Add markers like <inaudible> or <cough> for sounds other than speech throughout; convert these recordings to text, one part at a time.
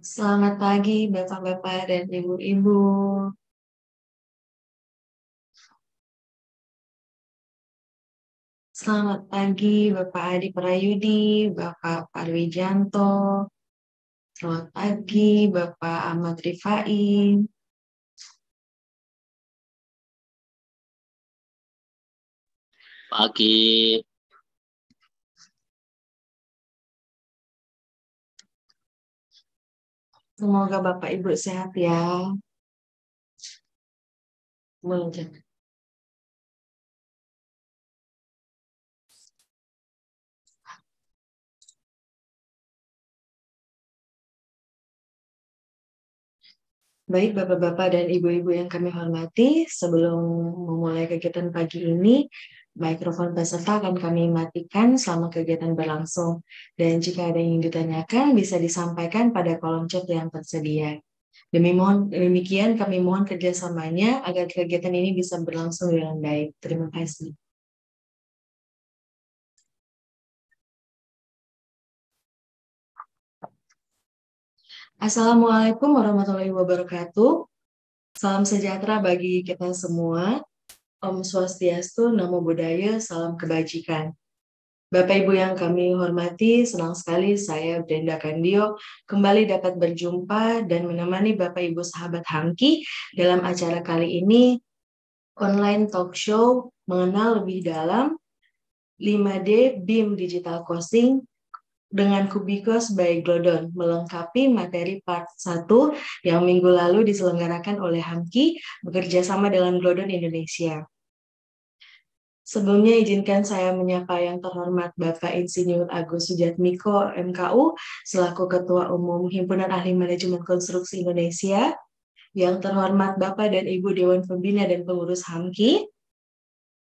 Selamat pagi Bapak-Bapak dan Ibu-Ibu. Selamat pagi Bapak Adi Prayudi, Bapak Parwijanto. Selamat pagi Bapak Ahmad Rifai. Pagi. Semoga Bapak Ibu sehat ya. Melonjak. Baik Bapak-Bapak dan Ibu-Ibu yang kami hormati, sebelum memulai kegiatan pagi ini, Mikrofon peserta akan kami matikan selama kegiatan berlangsung. Dan jika ada yang ingin ditanyakan, bisa disampaikan pada kolom chat yang tersedia. Demi mohon, demikian kami mohon kerjasamanya agar kegiatan ini bisa berlangsung dengan baik. Terima kasih. Assalamualaikum warahmatullahi wabarakatuh. Salam sejahtera bagi kita semua. Om Swastiastu, Namo Buddhaya, Salam Kebajikan. Bapak Ibu yang kami hormati, senang sekali saya Brenda Kandio kembali dapat berjumpa dan menemani Bapak Ibu sahabat Hangki dalam acara kali ini online talk show mengenal lebih dalam 5D BIM Digital Coaching dengan Kubiko by Glodon melengkapi materi part 1 yang minggu lalu diselenggarakan oleh Hamki bekerja sama dengan Glodon Indonesia. Sebelumnya izinkan saya menyapa yang terhormat Bapak Insinyur Agus Sujatmiko MKU selaku Ketua Umum Himpunan Ahli Manajemen Konstruksi Indonesia, yang terhormat Bapak dan Ibu Dewan Pembina dan Pengurus HAMKI,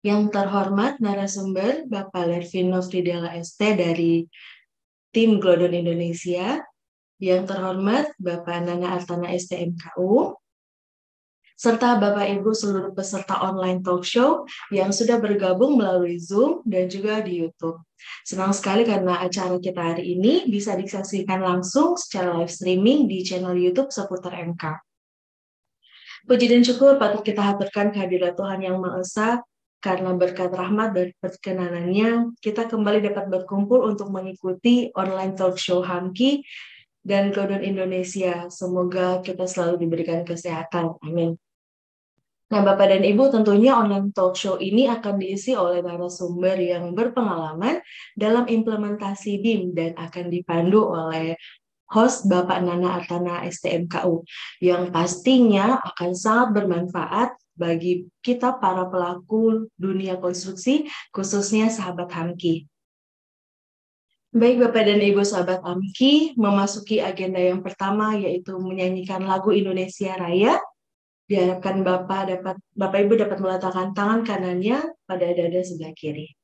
yang terhormat narasumber Bapak Lervino Fridela ST dari tim Glodon Indonesia, yang terhormat Bapak Nana Artana STMKU, serta Bapak Ibu seluruh peserta online talk show yang sudah bergabung melalui Zoom dan juga di YouTube. Senang sekali karena acara kita hari ini bisa disaksikan langsung secara live streaming di channel YouTube seputar MK. Puji dan syukur patut kita haturkan kehadiran Tuhan Yang Maha Esa karena berkat rahmat dan perkenanannya, kita kembali dapat berkumpul untuk mengikuti online talk show Hamki dan Kodon Indonesia. Semoga kita selalu diberikan kesehatan. Amin. Nah, Bapak dan Ibu, tentunya online talk show ini akan diisi oleh narasumber yang berpengalaman dalam implementasi BIM dan akan dipandu oleh host Bapak Nana Artana STMKU yang pastinya akan sangat bermanfaat bagi kita para pelaku dunia konstruksi, khususnya sahabat Hamki. Baik Bapak dan Ibu sahabat Hamki memasuki agenda yang pertama yaitu menyanyikan lagu Indonesia Raya. Diharapkan Bapak dapat Bapak Ibu dapat meletakkan tangan kanannya pada dada sebelah kiri.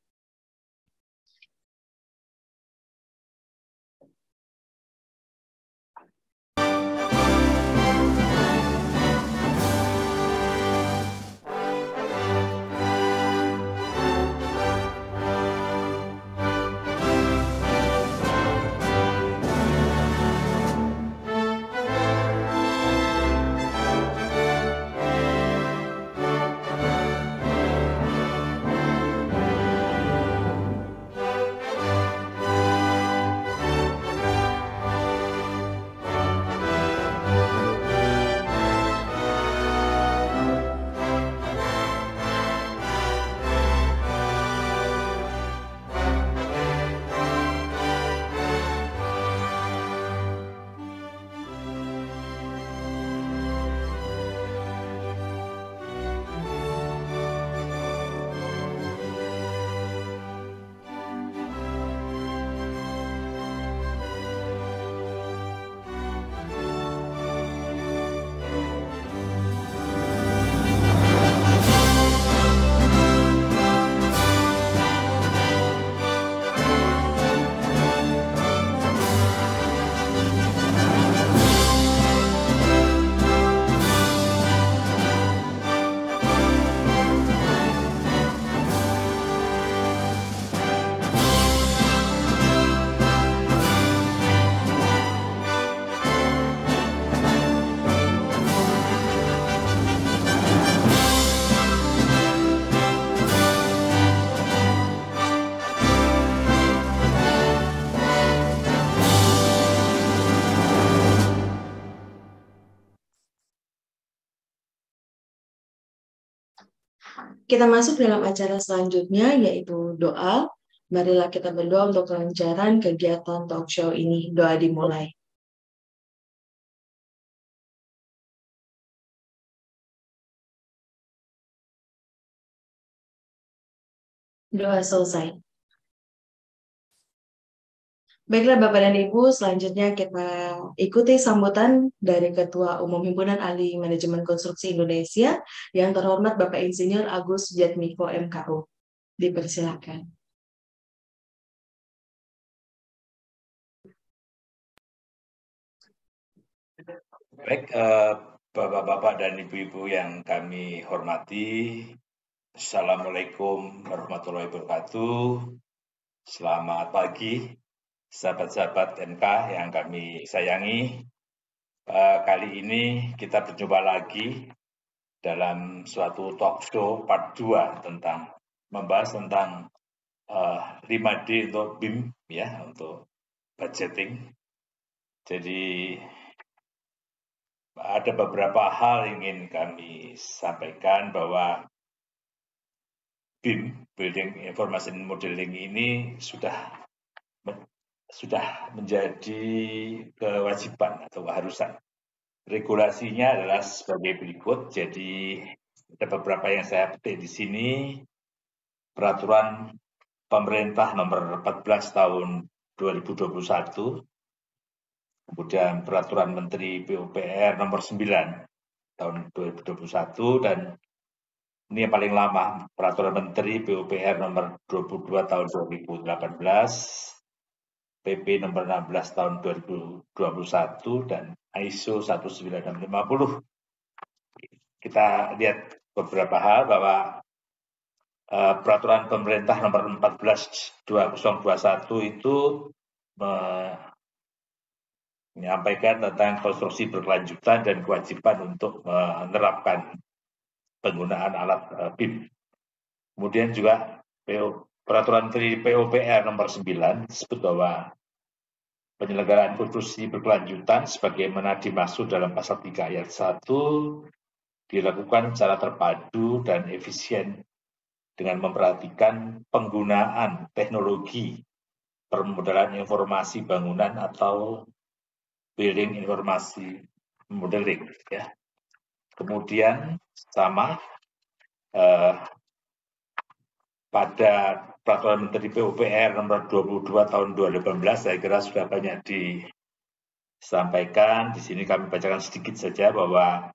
Kita masuk dalam acara selanjutnya yaitu doa. Marilah kita berdoa untuk kelancaran kegiatan talk show ini. Doa dimulai. Doa selesai. Baiklah Bapak dan Ibu, selanjutnya kita ikuti sambutan dari Ketua Umum Himpunan Ahli Manajemen Konstruksi Indonesia yang terhormat Bapak Insinyur Agus Jatmiko MKU. Dipersilakan. Baik, eh, Bapak-Bapak dan Ibu-Ibu yang kami hormati, Assalamualaikum warahmatullahi wabarakatuh. Selamat pagi sahabat-sahabat MK yang kami sayangi. Eh, kali ini kita berjumpa lagi dalam suatu talk show part 2 tentang membahas tentang 5D eh, untuk BIM ya untuk budgeting. Jadi ada beberapa hal yang ingin kami sampaikan bahwa BIM Building Information Modeling ini sudah sudah menjadi kewajiban atau keharusan. Regulasinya adalah sebagai berikut. Jadi ada beberapa yang saya petik di sini. Peraturan pemerintah nomor 14 tahun 2021. Kemudian peraturan menteri PUPR nomor 9 tahun 2021 dan ini yang paling lama, peraturan menteri PUPR nomor 22 tahun 2018 PP nomor 16 tahun 2021 dan ISO 19650. Kita lihat beberapa hal bahwa uh, peraturan pemerintah nomor 14 2021 itu menyampaikan tentang konstruksi berkelanjutan dan kewajiban untuk menerapkan penggunaan alat uh, BIM. Kemudian juga PO Peraturan PUPR nomor 9 disebut bahwa penyelenggaraan konstruksi berkelanjutan sebagaimana dimaksud dalam pasal 3 ayat 1 dilakukan secara terpadu dan efisien dengan memperhatikan penggunaan teknologi permodalan informasi bangunan atau building informasi modeling ya. Kemudian sama eh, pada peraturan menteri PUPR nomor 22 tahun 2018 saya kira sudah banyak disampaikan. Di sini kami bacakan sedikit saja bahwa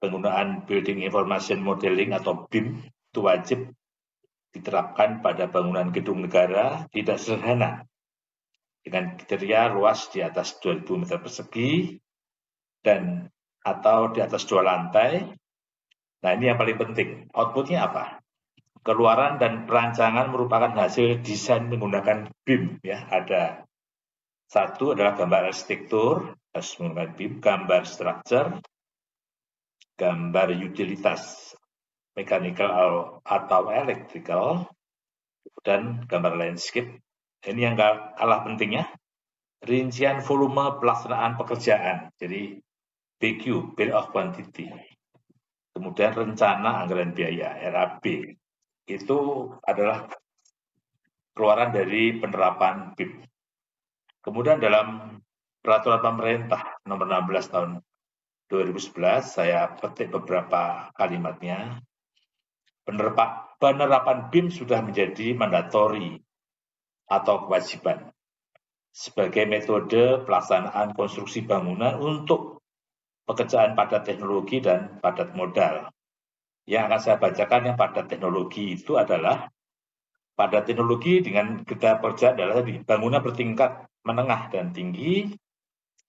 penggunaan Building Information Modeling atau BIM itu wajib diterapkan pada bangunan gedung negara tidak sederhana dengan kriteria luas di atas 2000 meter persegi dan atau di atas dua lantai. Nah ini yang paling penting. Outputnya apa? keluaran dan perancangan merupakan hasil desain menggunakan BIM ya ada satu adalah gambar arsitektur harus menggunakan BIM gambar structure gambar utilitas mechanical atau electrical dan gambar landscape ini yang kalah pentingnya rincian volume pelaksanaan pekerjaan jadi BQ bill of quantity kemudian rencana anggaran biaya RAB itu adalah keluaran dari penerapan BIP. Kemudian dalam peraturan pemerintah nomor 16 tahun 2011 saya petik beberapa kalimatnya. Penerapan, penerapan BIM sudah menjadi mandatori atau kewajiban sebagai metode pelaksanaan konstruksi bangunan untuk pekerjaan padat teknologi dan padat modal yang akan saya bacakan yang pada teknologi itu adalah pada teknologi dengan kita kerja adalah tadi bangunan bertingkat menengah dan tinggi,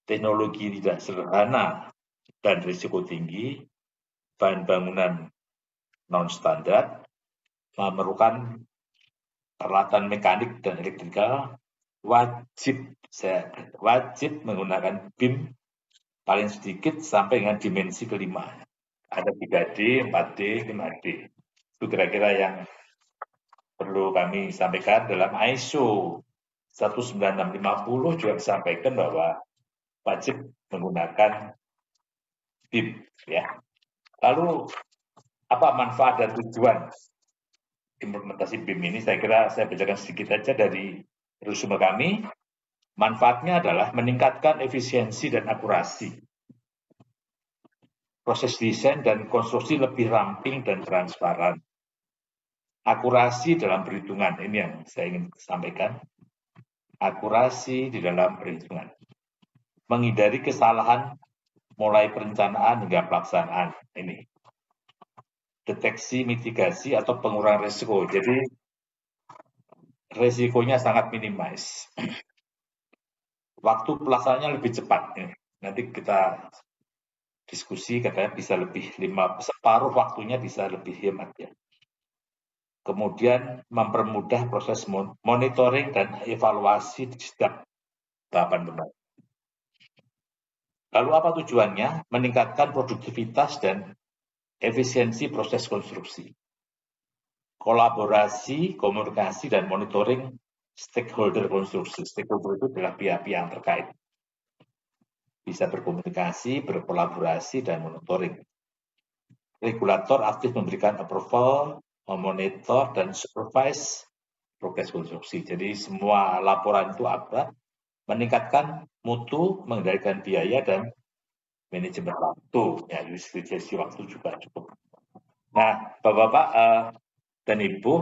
teknologi tidak sederhana dan risiko tinggi, bahan bangunan non standar, memerlukan peralatan mekanik dan elektrikal, wajib saya wajib menggunakan BIM paling sedikit sampai dengan dimensi kelima ada 3D, 4D, 5D. Itu kira-kira yang perlu kami sampaikan dalam ISO 19650 juga disampaikan bahwa wajib menggunakan BIM ya. Lalu apa manfaat dan tujuan implementasi BIM ini saya kira saya bacakan sedikit aja dari resume kami. Manfaatnya adalah meningkatkan efisiensi dan akurasi proses desain dan konstruksi lebih ramping dan transparan. Akurasi dalam perhitungan, ini yang saya ingin sampaikan. Akurasi di dalam perhitungan. Menghindari kesalahan mulai perencanaan hingga pelaksanaan. Ini. Deteksi, mitigasi, atau pengurangan risiko. Jadi, risikonya sangat minimis. <clears throat> Waktu pelaksanaannya lebih cepat. Ini. Nanti kita diskusi katanya bisa lebih lima separuh waktunya bisa lebih hemat ya. Kemudian mempermudah proses monitoring dan evaluasi di setiap tahapan pembangunan. Lalu apa tujuannya? Meningkatkan produktivitas dan efisiensi proses konstruksi. Kolaborasi, komunikasi, dan monitoring stakeholder konstruksi. Stakeholder itu adalah pihak-pihak yang terkait bisa berkomunikasi, berkolaborasi, dan monitoring. Regulator aktif memberikan approval, memonitor, dan supervise progres konstruksi. Jadi semua laporan itu apa? Meningkatkan mutu, mengendalikan biaya, dan manajemen waktu. Ya, utilisasi waktu juga cukup. Nah, Bapak-Bapak uh, dan Ibu,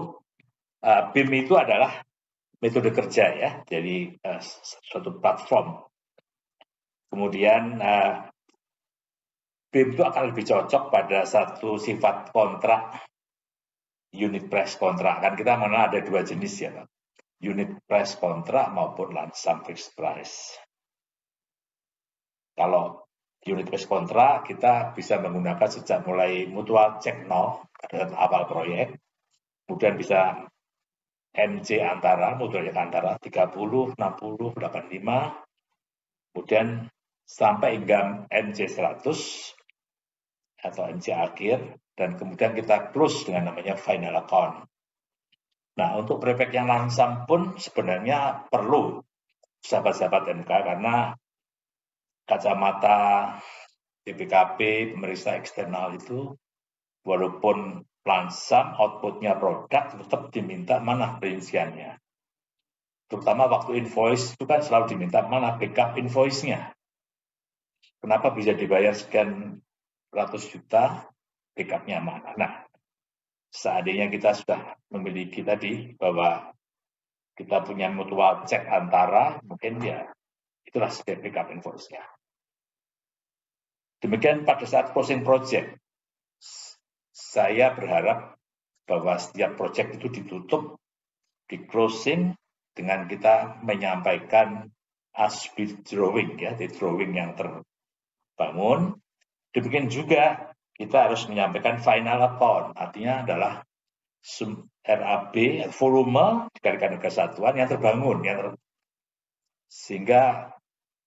uh, BIM itu adalah metode kerja ya, jadi uh, suatu platform kemudian uh, BIM itu akan lebih cocok pada satu sifat kontrak unit price kontrak kan kita mana ada dua jenis ya kan? unit price kontrak maupun sum fixed price kalau unit price kontrak kita bisa menggunakan sejak mulai mutual check nol pada awal proyek kemudian bisa MC antara mutual antara 30 60 85 kemudian sampai gam MC100 atau NC akhir, dan kemudian kita close dengan namanya final account. Nah, untuk prepek yang langsam pun sebenarnya perlu sahabat-sahabat MK karena kacamata BPKP, pemeriksa eksternal itu, walaupun lansam outputnya produk, tetap diminta mana perinciannya. Terutama waktu invoice itu kan selalu diminta mana backup invoice-nya. Kenapa bisa dibayar sekian ratus juta, backupnya mana? Nah, seandainya kita sudah memiliki tadi bahwa kita punya mutual check antara, mungkin ya itulah sebagai backup invoice-nya. Demikian pada saat closing project, saya berharap bahwa setiap project itu ditutup, di closing dengan kita menyampaikan asbid drawing ya, di drawing yang ter, bangun. Demikian juga kita harus menyampaikan final account, artinya adalah RAB, volume dikalikan kesatuan yang terbangun, yang ter... sehingga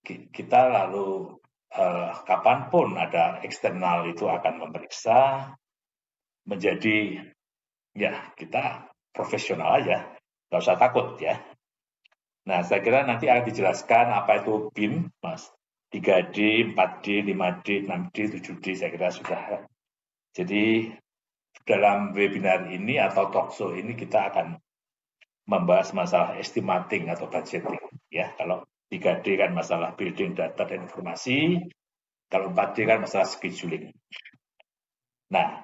kita lalu eh, kapanpun ada eksternal itu akan memeriksa menjadi ya kita profesional aja nggak usah takut ya nah saya kira nanti akan dijelaskan apa itu BIM mas 3D, 4D, 5D, 6D, 7D saya kira sudah. Jadi dalam webinar ini atau talkshow ini kita akan membahas masalah estimating atau budgeting ya. Kalau 3D kan masalah building data dan informasi, kalau 4D kan masalah scheduling. Nah,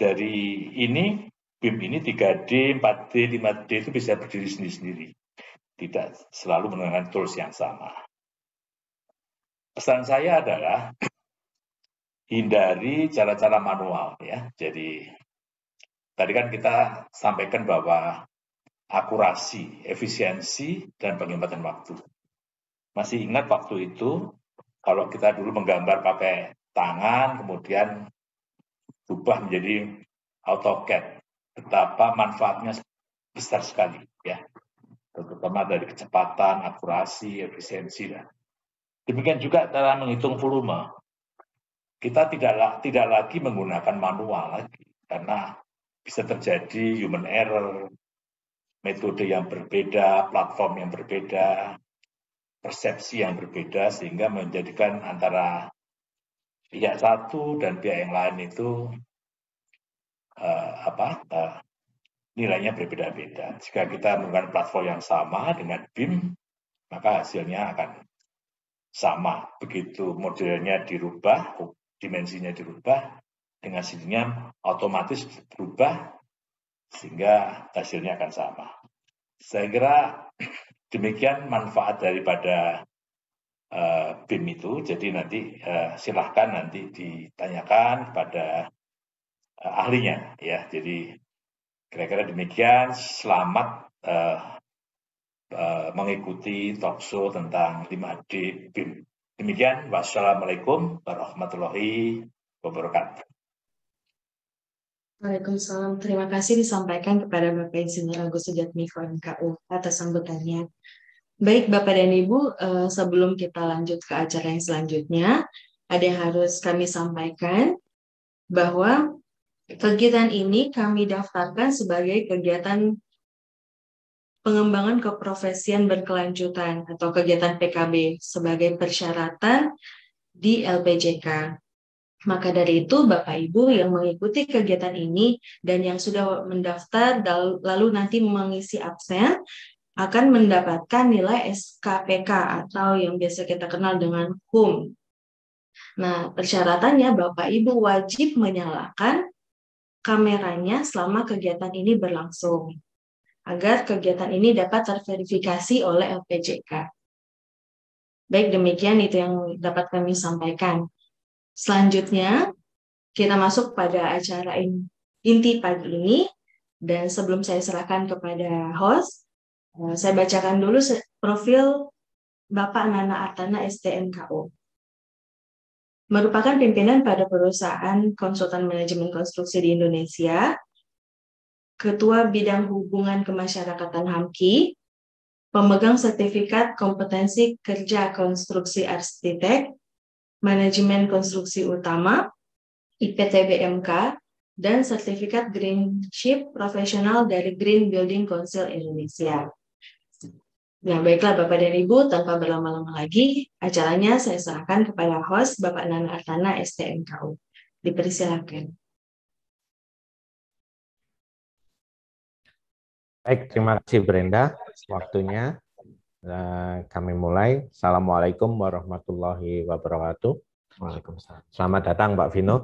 dari ini BIM ini 3D, 4D, 5D itu bisa berdiri sendiri-sendiri. Tidak selalu menggunakan tools yang sama pesan saya adalah hindari cara-cara manual ya. Jadi tadi kan kita sampaikan bahwa akurasi, efisiensi dan penghematan waktu. Masih ingat waktu itu kalau kita dulu menggambar pakai tangan kemudian berubah menjadi AutoCAD. Betapa manfaatnya besar sekali ya. Terutama dari kecepatan, akurasi, efisiensi dan Demikian juga cara menghitung volume. Kita tidak tidak lagi menggunakan manual lagi karena bisa terjadi human error, metode yang berbeda, platform yang berbeda, persepsi yang berbeda sehingga menjadikan antara pihak satu dan pihak yang lain itu uh, apa uh, nilainya berbeda-beda. Jika kita menggunakan platform yang sama dengan BIM, maka hasilnya akan sama. Begitu modelnya dirubah, dimensinya dirubah, dengan sininya otomatis berubah sehingga hasilnya akan sama. Saya kira <clears throat> demikian manfaat daripada uh, BIM itu. Jadi nanti uh, silahkan nanti ditanyakan pada uh, eh, ahlinya ya. Jadi kira-kira demikian. Selamat uh, Eh, mengikuti talkshow tentang 5D BIM. Demikian, wassalamualaikum warahmatullahi wabarakatuh. Waalaikumsalam. Terima kasih disampaikan kepada Bapak Insinyur Agus Sujatmiko MKU atas sambutannya. Baik Bapak dan Ibu, eh, sebelum kita lanjut ke acara yang selanjutnya, ada yang harus kami sampaikan bahwa kegiatan ini kami daftarkan sebagai kegiatan pengembangan keprofesian berkelanjutan atau kegiatan PKB sebagai persyaratan di LPJK. Maka dari itu, Bapak Ibu yang mengikuti kegiatan ini dan yang sudah mendaftar lalu nanti mengisi absen akan mendapatkan nilai SKPK atau yang biasa kita kenal dengan HUM. Nah, persyaratannya Bapak Ibu wajib menyalakan kameranya selama kegiatan ini berlangsung agar kegiatan ini dapat terverifikasi oleh LPJK. Baik, demikian itu yang dapat kami sampaikan. Selanjutnya, kita masuk pada acara inti pagi ini, dan sebelum saya serahkan kepada host, eh, saya bacakan dulu profil Bapak Nana Artana STMKO. Merupakan pimpinan pada perusahaan konsultan manajemen konstruksi di Indonesia, Ketua Bidang Hubungan Kemasyarakatan HAMKI, pemegang sertifikat kompetensi kerja konstruksi arsitek, manajemen konstruksi utama, IPTBMK, dan sertifikat Green Ship profesional dari Green Building Council Indonesia. Nah, baiklah Bapak dan Ibu, tanpa berlama-lama lagi, acaranya saya serahkan kepada host Bapak Nana Artana STMKU. Dipersilakan. Baik, terima kasih Brenda waktunya. Eh, kami mulai. Assalamualaikum warahmatullahi wabarakatuh. Waalaikumsalam. Selamat datang Pak Vino.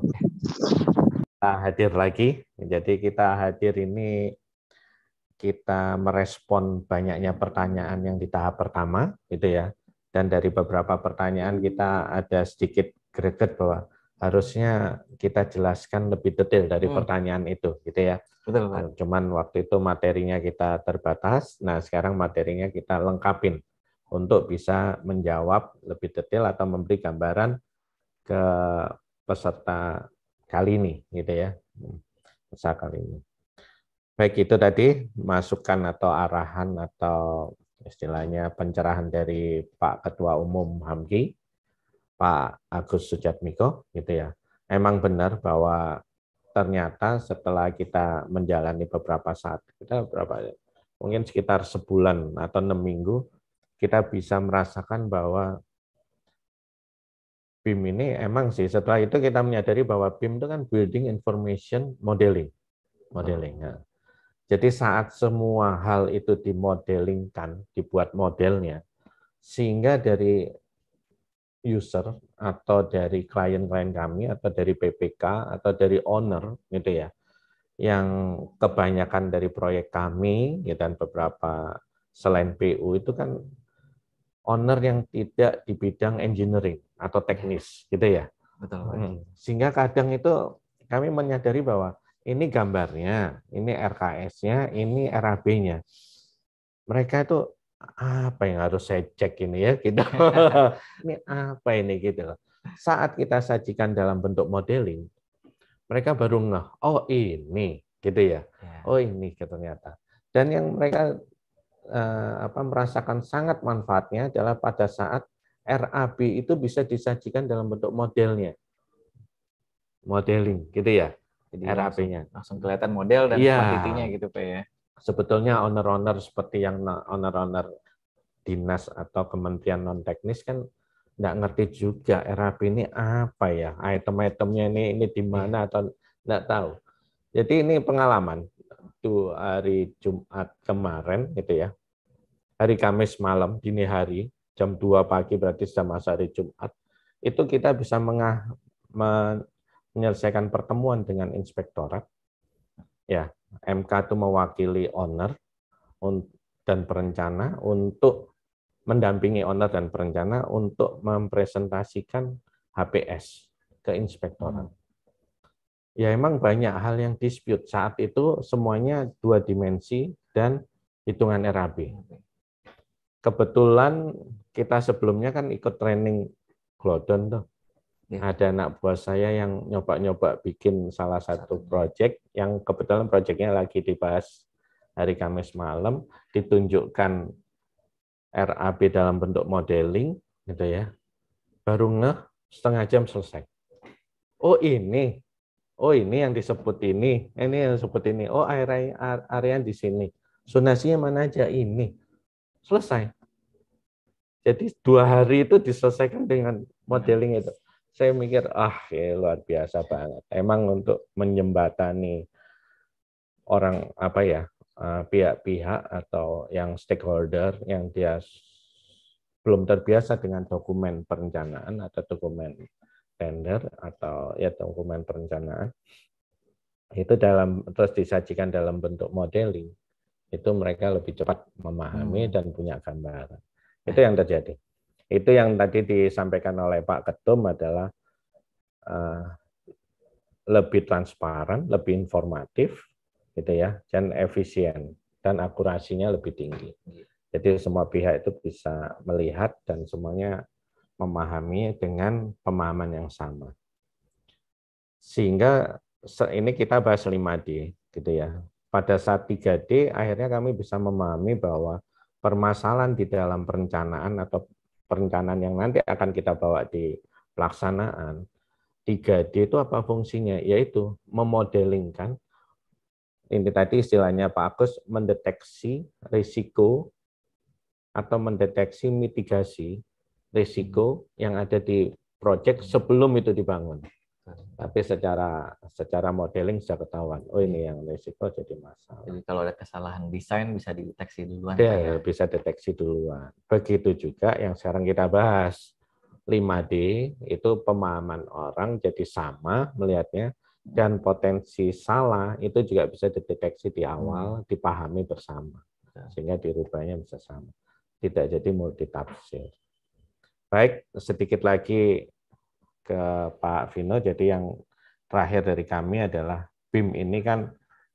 Kita hadir lagi. Jadi kita hadir ini kita merespon banyaknya pertanyaan yang di tahap pertama, gitu ya. Dan dari beberapa pertanyaan kita ada sedikit greget bahwa harusnya kita jelaskan lebih detail dari hmm. pertanyaan itu, gitu ya. Betul. Pak. Nah, cuman waktu itu materinya kita terbatas. Nah, sekarang materinya kita lengkapin untuk bisa menjawab lebih detail atau memberi gambaran ke peserta kali ini, gitu ya. Hmm, peserta kali ini. Baik itu tadi masukan atau arahan atau istilahnya pencerahan dari Pak Ketua Umum Hamki Pak Agus Sujatmiko gitu ya. Emang benar bahwa ternyata setelah kita menjalani beberapa saat, kita berapa mungkin sekitar sebulan atau enam minggu, kita bisa merasakan bahwa BIM ini emang sih setelah itu kita menyadari bahwa BIM itu kan Building Information Modeling, modeling. Nah. Jadi saat semua hal itu dimodelingkan, dibuat modelnya, sehingga dari user atau dari klien-klien kami atau dari PPK atau dari owner gitu ya yang kebanyakan dari proyek kami ya, dan beberapa selain PU itu kan owner yang tidak di bidang engineering atau iya. teknis gitu ya betul hmm. sehingga kadang itu kami menyadari bahwa ini gambarnya ini RKS-nya ini RAB-nya mereka itu apa yang harus saya cek ini ya gitu. <laughs> ini apa ini gitu Saat kita sajikan dalam bentuk modeling, mereka baru ngeh, oh ini gitu ya. ya. Oh ini gitu ternyata. Dan yang mereka eh, apa merasakan sangat manfaatnya adalah pada saat RAB itu bisa disajikan dalam bentuk modelnya. Modeling gitu ya. RAB-nya. Langsung, kelihatan model dan ya. gitu Pak ya sebetulnya owner-owner seperti yang owner-owner dinas atau kementerian non teknis kan nggak ngerti juga RAP ini apa ya item-itemnya ini ini di iya. mana atau nggak tahu jadi ini pengalaman tuh hari Jumat kemarin gitu ya hari Kamis malam dini hari jam 2 pagi berarti sama hari Jumat itu kita bisa mengah, menyelesaikan pertemuan dengan inspektorat ya MK itu mewakili owner dan perencana untuk mendampingi owner dan perencana untuk mempresentasikan HPS ke inspektorat. Hmm. Ya emang banyak hal yang dispute saat itu semuanya dua dimensi dan hitungan RAB. Kebetulan kita sebelumnya kan ikut training Glodon tuh Yeah. Ada anak buah saya yang nyoba-nyoba bikin salah satu project yang kebetulan projectnya lagi dibahas hari Kamis malam, ditunjukkan RAB dalam bentuk modeling, gitu ya. Baru ngeh setengah jam selesai. Oh ini, oh ini yang disebut ini, ini yang disebut ini. Oh area area di sini. sunasinya mana aja ini. Selesai. Jadi dua hari itu diselesaikan dengan modeling itu saya mikir ah ya luar biasa banget. Emang untuk menyembatani orang apa ya eh, pihak-pihak atau yang stakeholder yang dia belum terbiasa dengan dokumen perencanaan atau dokumen tender atau ya dokumen perencanaan itu dalam terus disajikan dalam bentuk modeling itu mereka lebih cepat memahami hmm. dan punya gambaran itu eh. yang terjadi itu yang tadi disampaikan oleh Pak Ketum adalah uh, lebih transparan, lebih informatif, gitu ya, dan efisien dan akurasinya lebih tinggi. Jadi semua pihak itu bisa melihat dan semuanya memahami dengan pemahaman yang sama. Sehingga ini kita bahas 5D gitu ya. Pada saat 3D akhirnya kami bisa memahami bahwa permasalahan di dalam perencanaan atau perencanaan yang nanti akan kita bawa di pelaksanaan. 3D itu apa fungsinya? Yaitu memodelingkan, ini tadi istilahnya Pak Agus, mendeteksi risiko atau mendeteksi mitigasi risiko hmm. yang ada di proyek sebelum itu dibangun. Tapi secara secara modeling sudah ketahuan, oh ini iya. yang risiko jadi masalah. Jadi kalau ada kesalahan desain bisa dideteksi duluan. Ya, ya, bisa deteksi duluan. Begitu juga yang sekarang kita bahas 5D itu pemahaman orang jadi sama melihatnya dan potensi salah itu juga bisa dideteksi di hmm. awal, dipahami bersama sehingga dirubahnya bisa sama. Tidak jadi multitafsir. Baik, sedikit lagi ke Pak Vino. Jadi yang terakhir dari kami adalah BIM ini kan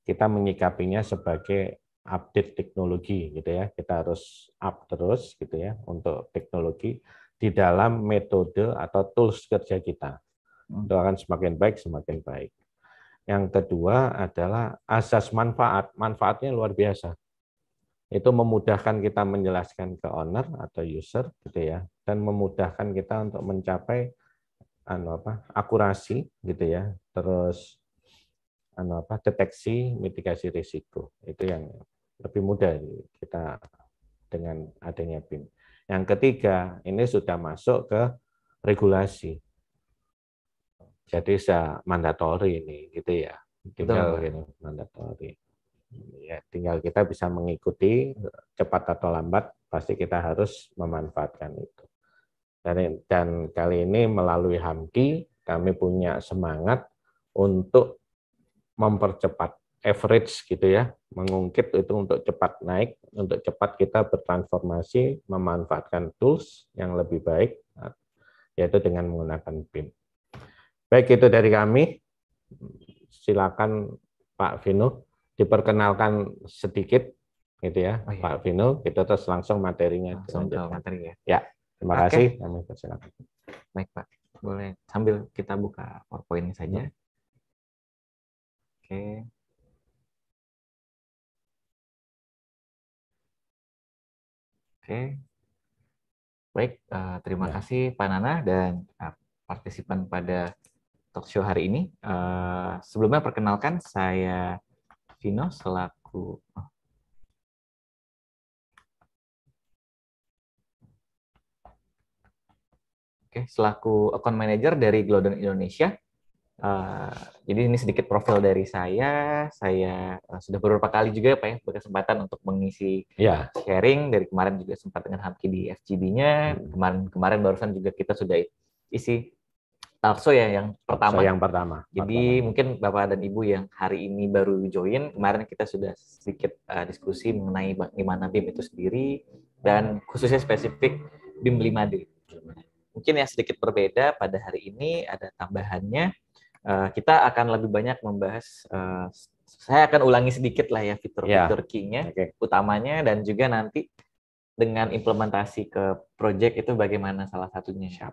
kita menyikapinya sebagai update teknologi gitu ya. Kita harus up terus gitu ya untuk teknologi di dalam metode atau tools kerja kita. Hmm. Itu akan semakin baik, semakin baik. Yang kedua adalah asas manfaat. Manfaatnya luar biasa. Itu memudahkan kita menjelaskan ke owner atau user gitu ya dan memudahkan kita untuk mencapai anu apa akurasi gitu ya terus anu apa deteksi mitigasi risiko itu yang lebih mudah kita dengan adanya BIM. Yang ketiga ini sudah masuk ke regulasi. Jadi saya mandatori ini gitu ya. Tinggal ini mandatori. Ya, tinggal kita bisa mengikuti cepat atau lambat pasti kita harus memanfaatkan itu. Dan, dan kali ini melalui HAMKI kami punya semangat untuk mempercepat average gitu ya, mengungkit itu untuk cepat naik, untuk cepat kita bertransformasi memanfaatkan tools yang lebih baik, yaitu dengan menggunakan BIM. Baik itu dari kami, silakan Pak Vino diperkenalkan sedikit gitu ya, oh, iya. Pak Vino, kita terus langsung materinya. Langsung materi ya. Ya. Terima okay. kasih. Kami persilakan. Baik Pak, boleh sambil kita buka PowerPoint saja. Oke. Oke. Baik, uh, terima ya. kasih Pak Nana dan uh, partisipan pada talk show hari ini. Uh, sebelumnya perkenalkan saya Vino selaku oh, Oke, selaku account manager dari Glodon Indonesia. Uh, jadi ini sedikit profil dari saya. Saya uh, sudah beberapa kali juga ya Pak ya berkesempatan untuk mengisi yeah. sharing dari kemarin juga sempat dengan Hamki di FGD-nya. Hmm. Kemarin-kemarin barusan juga kita sudah isi Talso ya yang pertama. So yang pertama. Jadi pertama. mungkin Bapak dan Ibu yang hari ini baru join, kemarin kita sudah sedikit uh, diskusi mengenai bagaimana BIM itu sendiri dan khususnya spesifik BIM 5D. Mungkin yang sedikit berbeda pada hari ini ada tambahannya. Uh, kita akan lebih banyak membahas uh, saya akan ulangi sedikit lah ya fitur-fitur yeah. key-nya okay. utamanya dan juga nanti dengan implementasi ke project itu bagaimana salah satunya siap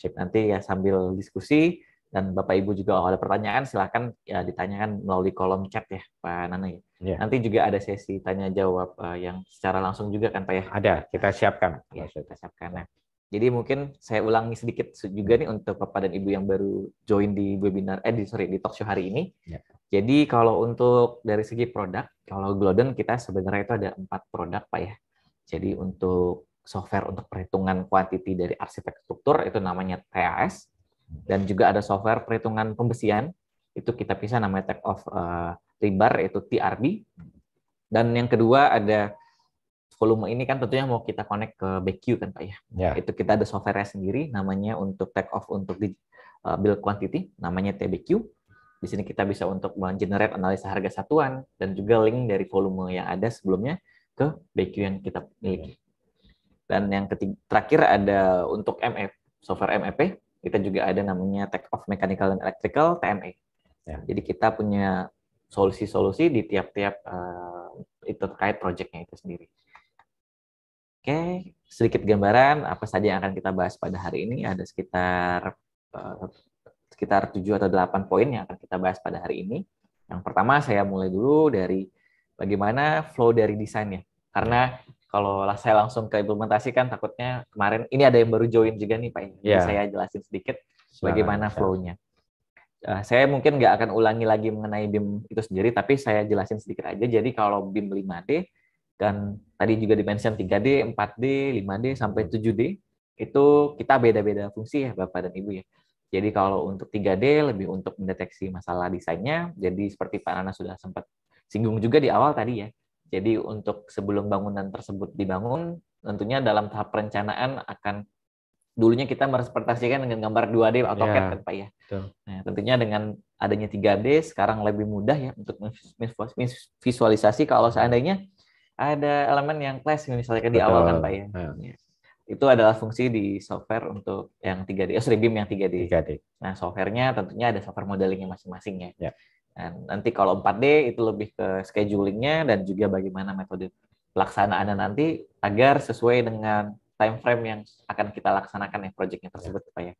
siap nanti ya sambil diskusi dan Bapak Ibu juga kalau ada pertanyaan silahkan ya ditanyakan melalui kolom chat ya Pak Nana ya. Yeah. Nanti juga ada sesi tanya jawab uh, eh, yang secara langsung juga kan Pak ya. Ada, kita siapkan. Ya, kita siapkan. Nah, jadi mungkin saya ulangi sedikit juga nih untuk Bapak dan Ibu yang baru join di webinar, eh di, sorry, di talk show hari ini. Ya. Jadi kalau untuk dari segi produk, kalau Glodon kita sebenarnya itu ada empat produk Pak ya. Jadi untuk software untuk perhitungan kuantiti dari arsitektur itu namanya TAS. Dan juga ada software perhitungan pembesian, itu kita bisa namanya take off uh, eh, rebar, itu TRB. Dan yang kedua ada volume ini kan tentunya mau kita connect ke BQ kan Pak ya. Yeah. Itu kita ada software sendiri namanya untuk take off untuk di, uh, build quantity namanya TBQ. Di sini kita bisa untuk generate analisa harga satuan dan juga link dari volume yang ada sebelumnya ke BQ yang kita miliki. Ya. Dan yang ketiga, terakhir ada untuk MF, e software MEP, kita juga ada namanya take off mechanical and electrical TME. Ya. Jadi kita punya solusi-solusi di tiap-tiap uh, itu terkait proyeknya itu sendiri. Oke, sedikit gambaran apa saja yang akan kita bahas pada hari ini. Ada sekitar uh, sekitar 7 atau 8 poin yang akan kita bahas pada hari ini. Yang pertama saya mulai dulu dari bagaimana flow dari desainnya. Karena kalau saya langsung ke implementasi kan takutnya kemarin ini ada yang baru join juga nih Pak. Ya. Jadi yeah. saya jelasin sedikit bagaimana flow-nya. Uh, saya mungkin nggak akan ulangi lagi mengenai BIM itu sendiri, tapi saya jelasin sedikit aja. Jadi kalau BIM 5D, dan tadi juga dimention 3D, 4D, 5D sampai 7D itu kita beda-beda fungsi ya Bapak dan Ibu ya. Jadi kalau untuk 3D lebih untuk mendeteksi masalah desainnya. Jadi seperti Pak Nana sudah sempat singgung juga di awal tadi ya. Jadi untuk sebelum bangunan tersebut dibangun, tentunya dalam tahap perencanaan akan dulunya kita merepresentasikan dengan gambar 2D atau ya, kan Pak ya. Nah, tentunya dengan adanya 3D sekarang lebih mudah ya untuk visualisasi kalau seandainya ada elemen yang clash gitu, misalnya di awal kan Pak ya. Nah. Iya. Itu adalah fungsi di software untuk yang 3D, oh sorry BIM yang 3D. 3D. Nah softwarenya tentunya ada software modelingnya masing-masing ya. Yeah. Dan nanti kalau 4D itu lebih ke schedulingnya dan juga bagaimana metode pelaksanaannya nanti agar sesuai dengan time frame yang akan kita laksanakan ya proyeknya ya. tersebut yeah. Pak ya.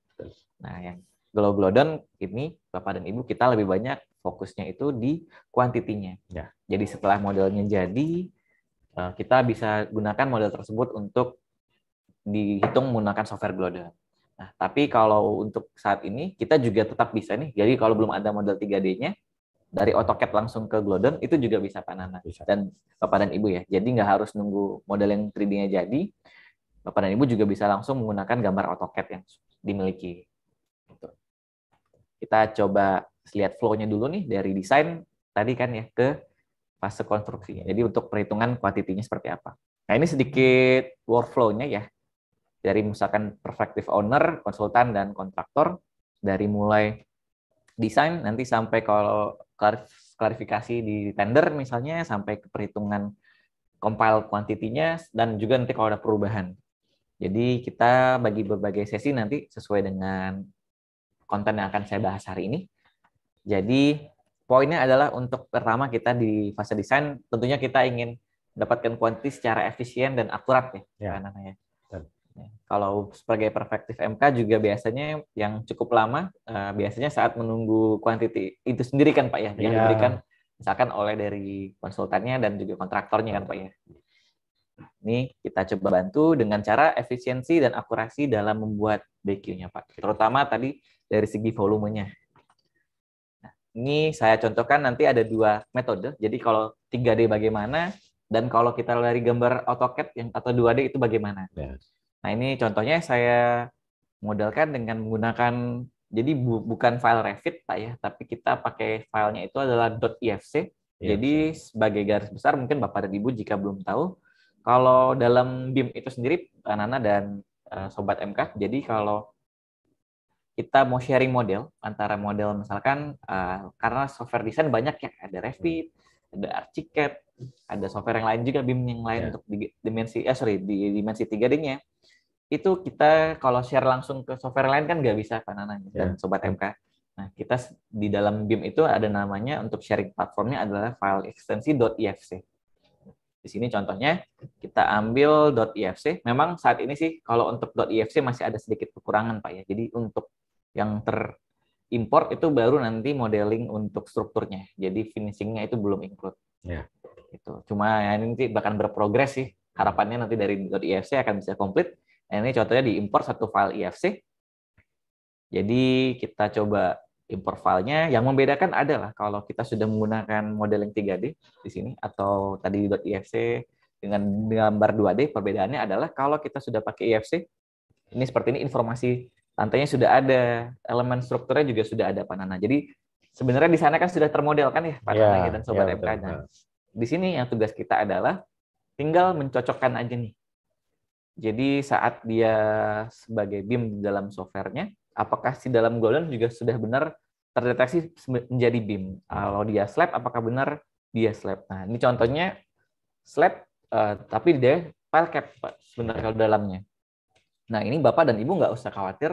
Nah yang glow glow down ini Bapak dan Ibu kita lebih banyak fokusnya itu di kuantitinya. Yeah. Jadi setelah modelnya jadi Eh, kita bisa gunakan model tersebut untuk dihitung menggunakan software Glodon. Nah, tapi kalau untuk saat ini kita juga tetap bisa nih. Jadi kalau belum ada model 3D-nya dari AutoCAD langsung ke Glodon itu juga bisa Pak Nana bisa. dan Bapak dan Ibu ya. Jadi nggak harus nunggu model yang 3D-nya jadi. Bapak dan Ibu juga bisa langsung menggunakan gambar AutoCAD yang dimiliki. Gitu. Kita coba lihat flow-nya dulu nih dari desain tadi kan ya ke fase konstruksinya. Jadi untuk perhitungan kuantitinya seperti apa. Nah ini sedikit workflow-nya ya. Dari misalkan perspektif owner, konsultan, dan kontraktor. Dari mulai desain nanti sampai kalau klarifikasi di tender misalnya sampai ke perhitungan compile kuantitinya dan juga nanti kalau ada perubahan. Jadi kita bagi berbagai sesi nanti sesuai dengan konten yang akan saya bahas hari ini. Jadi poinnya adalah untuk pertama kita di fase desain tentunya kita ingin mendapatkan kuantiti secara efisien dan akurat ya, ya. Kan, ya. ya. Kalau sebagai perspektif MK juga biasanya yang cukup lama uh, biasanya saat menunggu kuantiti itu sendiri kan Pak ya, ya. yang iya. diberikan misalkan oleh dari konsultannya dan juga kontraktornya kan Pak ya. Ini kita coba bantu dengan cara efisiensi dan akurasi dalam membuat BQ-nya Pak. Terutama tadi dari segi volumenya. Ini saya contohkan nanti ada dua metode. Jadi kalau 3D bagaimana dan kalau kita dari gambar AutoCAD yang atau 2D itu bagaimana. Yes. Ya. Nah, ini contohnya saya modelkan dengan menggunakan jadi bu, bukan file Revit Pak ya, tapi kita pakai filenya itu adalah .ifc. Ya, jadi sebagai garis besar mungkin Bapak dan Ibu jika belum tahu, kalau dalam BIM itu sendiri Nana dan eh, sobat MK, jadi kalau kita mau sharing model antara model misalkan uh, karena software desain banyak ya ada Revit, hmm. ada Archicad, ada software yang lain juga BIM yang lain yeah. untuk di, dimensi eh sorry di dimensi 3D-nya itu kita kalau share langsung ke software lain kan nggak bisa kan Nana yeah. dan ya. sobat MK. Nah kita di dalam BIM itu ada namanya untuk sharing platformnya adalah file ekstensi .ifc. E di sini contohnya kita ambil .ifc. E Memang saat ini sih kalau untuk .ifc e masih ada sedikit kekurangan Pak ya. Jadi untuk yang terimport itu baru nanti modeling untuk strukturnya. Jadi finishingnya itu belum include. Yeah. Itu. Cuma ya, ini nanti bahkan berprogres sih. Harapannya nanti dari .ifc e akan bisa komplit. Nah, ini contohnya diimport satu file ifc. E Jadi kita coba import filenya. Yang membedakan adalah kalau kita sudah menggunakan modeling 3D di sini atau tadi .ifc e dengan gambar 2D perbedaannya adalah kalau kita sudah pakai IFC ini seperti ini informasi lantainya sudah ada, elemen strukturnya juga sudah ada Pak Nana. Jadi sebenarnya di sana kan sudah termodel kan ya Pak iya, ya, Nana dan Sobat ya, MK. Nah, di sini yang tugas kita adalah tinggal mencocokkan aja nih. Jadi saat dia sebagai BIM di dalam softwarenya, apakah si dalam Golden juga sudah benar terdeteksi menjadi BIM? Kalau dia slab, e apakah benar dia slab? E nah, ini contohnya slab, uh, e eh, tapi dia file cap sebenarnya kalau dalamnya. Nah ini Bapak dan Ibu nggak usah khawatir,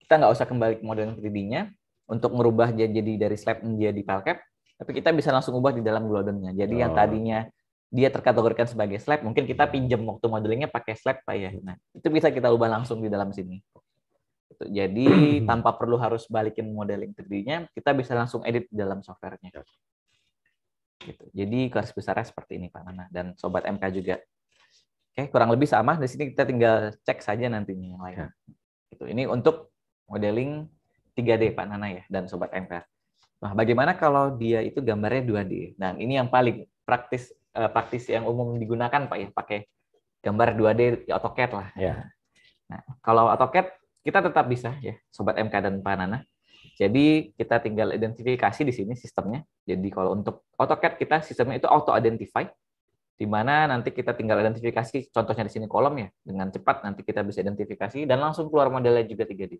kita nggak usah kembali ke model 3D-nya untuk merubah jadi dari slab menjadi pile cap, tapi kita bisa langsung ubah di dalam glodonnya. Jadi oh. yang tadinya dia terkategorikan sebagai slab, mungkin kita pinjam waktu modelingnya pakai slab Pak ya. Nah, itu bisa kita ubah langsung di dalam sini. Gitu. Jadi hmm. tanpa perlu harus balikin modeling 3D-nya, kita bisa langsung edit di dalam softwarenya. Gitu. Jadi kelas besarnya seperti ini Pak Nana dan sobat MK juga. Oke, kurang lebih sama. Di sini kita tinggal cek saja nantinya yang lain. Ya. Gitu. Ini untuk modeling 3D Pak Nana ya dan sobat MPR. Nah, bagaimana kalau dia itu gambarnya 2D? Dan nah, ini yang paling praktis uh, praktis yang umum digunakan Pak ya, pakai gambar 2D di AutoCAD lah. Ya. Nah, kalau AutoCAD kita tetap bisa ya, sobat MK dan Pak Nana. Jadi kita tinggal identifikasi di sini sistemnya. Jadi kalau untuk AutoCAD kita sistemnya itu auto identify di mana nanti kita tinggal identifikasi contohnya di sini kolom ya dengan cepat nanti kita bisa identifikasi dan langsung keluar modelnya juga 3D.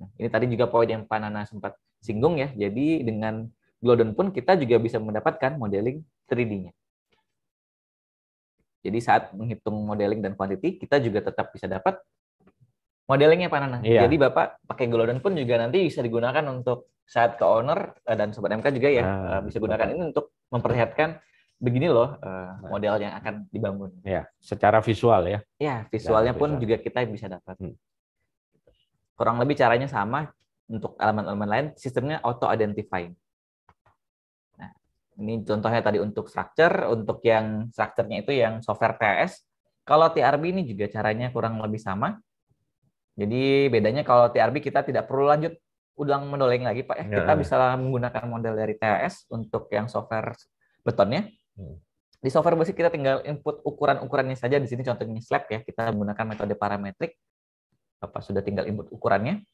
Nah, ini tadi juga poin yang panana sempat singgung ya. Jadi dengan Glodon pun kita juga bisa mendapatkan modeling 3D-nya. Jadi saat menghitung modeling dan quantity kita juga tetap bisa dapat modelingnya panana Iya. Jadi Bapak pakai Glodon pun juga nanti bisa digunakan untuk saat ke owner eh, dan sobat MK juga ya nah, bisa gunakan ini untuk memperlihatkan begini loh uh, model yang akan dibangun. Ya, secara visual ya. Ya, visualnya pun juga kita bisa dapat. Hmm. Kurang lebih caranya sama untuk elemen-elemen lain, sistemnya auto identifying. Nah, ini contohnya tadi untuk structure, untuk yang structure-nya itu yang software TS. Kalau TRB ini juga caranya kurang lebih sama. Jadi bedanya kalau TRB kita tidak perlu lanjut ulang mendoleng lagi Pak ya. ya. Kita bisa menggunakan model dari TS untuk yang software betonnya Hmm. Di software basic kita tinggal input ukuran-ukurannya saja. Di sini contohnya slab ya, kita menggunakan metode parametrik. Bapak sudah tinggal input ukurannya.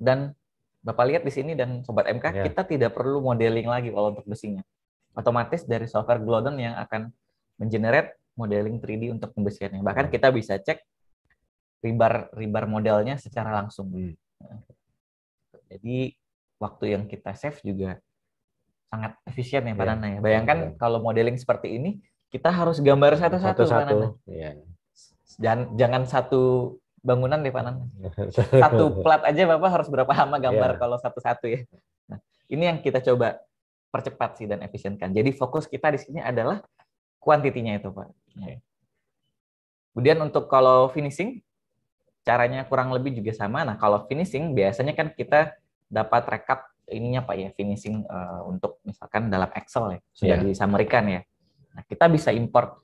Dan Bapak lihat di sini dan Sobat MK, yeah. kita tidak perlu modeling lagi kalau untuk besinya. Otomatis dari software Glodon yang akan mengenerate modeling 3D untuk pembesiannya. Bahkan hmm. kita bisa cek ribar-ribar modelnya secara langsung. Hmm. Jadi waktu yang kita save juga sangat efisien ya Pak iya, yeah. Nana ya. Bayangkan yeah. kalau modeling seperti ini kita harus gambar satu-satu Pak Nana. Yeah. Jangan, jangan satu bangunan deh Pak Nana. <laughs> satu plat aja Bapak harus berapa lama gambar yeah. kalau satu-satu ya. Nah, ini yang kita coba percepat sih dan efisienkan. Jadi fokus kita di sini adalah kuantitinya itu Pak. Nah, kemudian untuk kalau finishing caranya kurang lebih juga sama. Nah, kalau finishing biasanya kan kita dapat rekap ininya Pak ya, finishing uh, untuk misalkan dalam Excel ya, sudah yeah. disamerikan ya. Nah, kita bisa import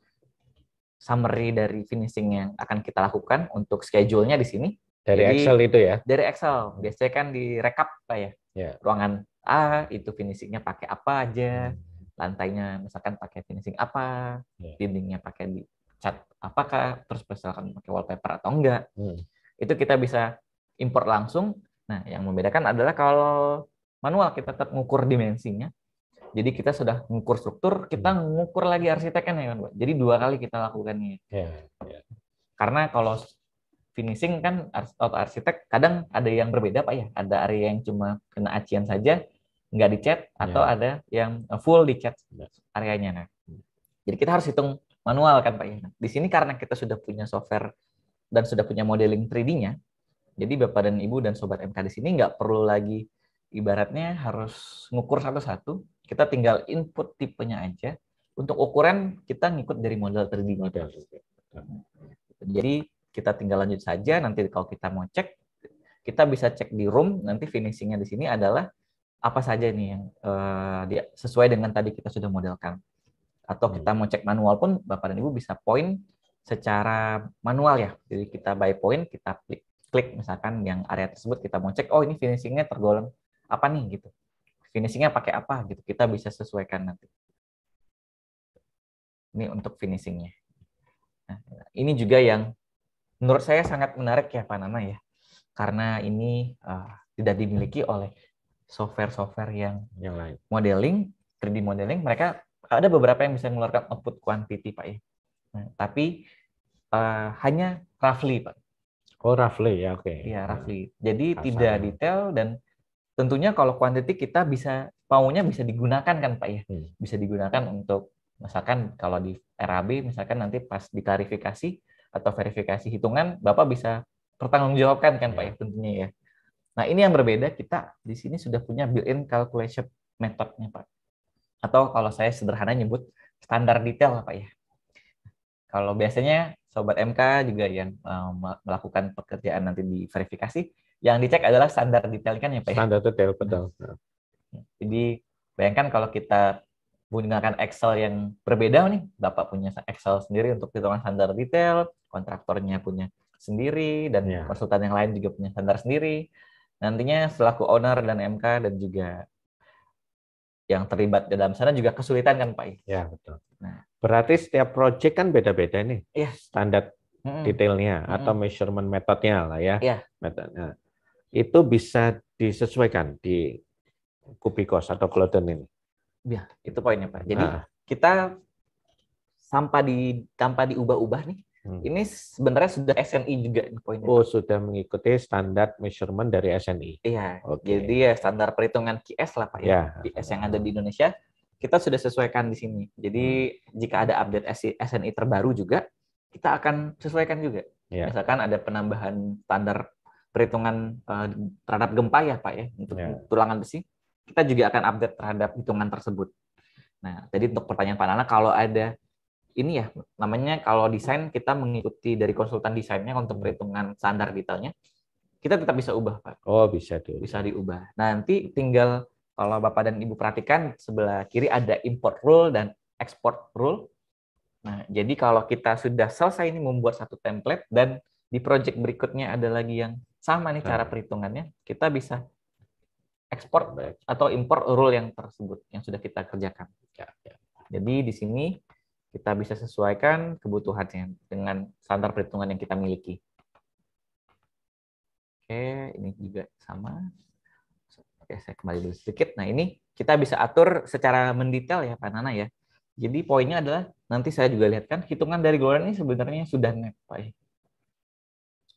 summary dari finishing yang akan kita lakukan untuk schedule-nya di sini. Dari Jadi, Excel itu ya? Dari Excel. Biasanya kan direkap Pak ya. Yeah. Ruangan A itu finishingnya pakai apa aja, hmm. lantainya misalkan pakai finishing apa, yeah. dindingnya pakai di cat apakah, terus misalkan pakai wallpaper atau enggak. Hmm. Itu kita bisa import langsung. Nah, yang membedakan adalah kalau manual kita tetap mengukur dimensinya jadi kita sudah mengukur struktur kita mengukur hmm. lagi arsiteknya kan ya, pak jadi dua kali kita lakukan yeah, yeah. karena kalau finishing kan atau arsitek kadang ada yang berbeda pak ya ada area yang cuma kena acian saja nggak dicat atau yeah. ada yang eh, full dicat ya. areanya nah jadi kita harus hitung manual kan Pak ya. Nah, di sini karena kita sudah punya software dan sudah punya modeling 3D-nya, jadi Bapak dan Ibu dan Sobat MK di sini nggak perlu lagi ibaratnya harus ngukur satu-satu. Kita tinggal input tipenya aja. Untuk ukuran kita ngikut dari model terdiri. model. Jadi kita tinggal lanjut saja. Nanti kalau kita mau cek, kita bisa cek di room. Nanti finishingnya di sini adalah apa saja nih yang uh, sesuai dengan tadi kita sudah modelkan. Atau kita hmm. mau cek manual pun, Bapak dan Ibu bisa poin secara manual ya. Jadi kita by point, kita klik, klik misalkan yang area tersebut kita mau cek, oh ini finishingnya tergolong apa nih gitu finishingnya pakai apa gitu kita bisa sesuaikan nanti ini untuk finishingnya nah, ini juga yang menurut saya sangat menarik ya Pak Nana ya karena ini uh, tidak dimiliki oleh software-software yang yang lain modeling 3D modeling mereka ada beberapa yang bisa mengeluarkan output quantity Pak ya nah, tapi uh, hanya roughly Pak Oh roughly ya oke okay. ya roughly jadi Asal. tidak ya. detail dan tentunya kalau kuantiti kita bisa maunya bisa digunakan kan Pak ya. Hmm. Bisa digunakan untuk misalkan kalau di RAB misalkan nanti pas diklarifikasi atau verifikasi hitungan Bapak bisa pertanggungjawabkan kan Pak ya iya. tentunya ya. Nah, ini yang berbeda kita di sini sudah punya built-in calculation methodnya Pak. Atau kalau saya sederhana nyebut standar detail Pak ya. Kalau biasanya sobat MK juga yang eh, melakukan pekerjaan nanti di verifikasi yang dicek adalah standar detail kan ya Pak? Standar detail, betul. Jadi bayangkan kalau kita menggunakan Excel yang berbeda nih, Bapak punya Excel sendiri untuk hitungan standar detail, kontraktornya punya sendiri, dan ya. konsultan yang lain juga punya standar sendiri. Nantinya selaku owner dan MK dan juga yang terlibat dalam sana juga kesulitan kan Pak? Ya, iya, betul. Nah, Berarti setiap project kan beda-beda nih yes. Iya. standar detailnya mm -hmm. atau measurement methodnya lah ya. Yeah. Methodnya itu bisa disesuaikan di kubikos atau kloten ini. Ya, itu poinnya Pak. Jadi nah. kita sampah di tanpa diubah-ubah nih. Hmm. Ini sebenarnya sudah SNI juga ini poinnya. Oh, sudah mengikuti standar measurement dari SNI. Iya. Okay. Jadi ya standar perhitungan QS lah Pak ya. ya. QS yang ada di Indonesia kita sudah sesuaikan di sini. Jadi hmm. jika ada update SNI terbaru juga kita akan sesuaikan juga. Ya. Misalkan ada penambahan standar perhitungan uh, terhadap gempa ya Pak ya untuk yeah. tulangan besi. Kita juga akan update terhadap hitungan tersebut. Nah, jadi untuk pertanyaan Pak Nana, kalau ada ini ya namanya kalau desain kita mengikuti dari konsultan desainnya untuk perhitungan standar detailnya kita tetap bisa ubah pak oh bisa tuh bisa diubah nah, nanti tinggal kalau bapak dan ibu perhatikan sebelah kiri ada import rule dan export rule nah jadi kalau kita sudah selesai ini membuat satu template dan di project berikutnya ada lagi yang sama nih cara perhitungannya, kita bisa ekspor atau impor rule yang tersebut yang sudah kita kerjakan. Ya, ya. Jadi di sini kita bisa sesuaikan kebutuhannya dengan standar perhitungan yang kita miliki. Oke, ini juga sama. Oke, saya kembali dulu sedikit. Nah, ini kita bisa atur secara mendetail ya, Pak Nana ya. Jadi poinnya adalah nanti saya juga lihatkan hitungan dari goreng ini sebenarnya sudah net, Pak.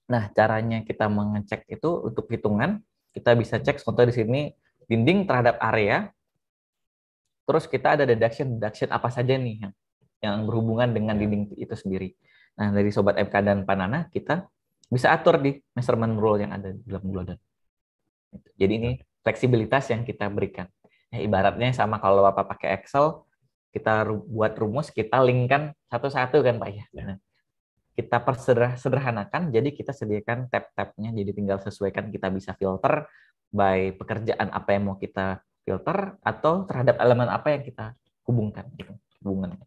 Nah, caranya kita mengecek itu untuk hitungan, kita bisa cek contoh di sini dinding terhadap area. Terus kita ada deduction, deduction apa saja nih yang yang berhubungan dengan ya. dinding itu sendiri. Nah, dari sobat MK dan Panana kita bisa atur di measurement rule yang ada di dalam Guladan. Gitu. Jadi ini fleksibilitas yang kita berikan. Ya, ibaratnya sama kalau Bapak pakai Excel, kita buat rumus, kita linkkan satu-satu kan Pak ya. ya. Nah, kita persederhanakan jadi kita sediakan tab-tabnya jadi tinggal sesuaikan kita bisa filter by pekerjaan apa yang mau kita filter atau terhadap elemen apa yang kita hubungkan gitu hubungan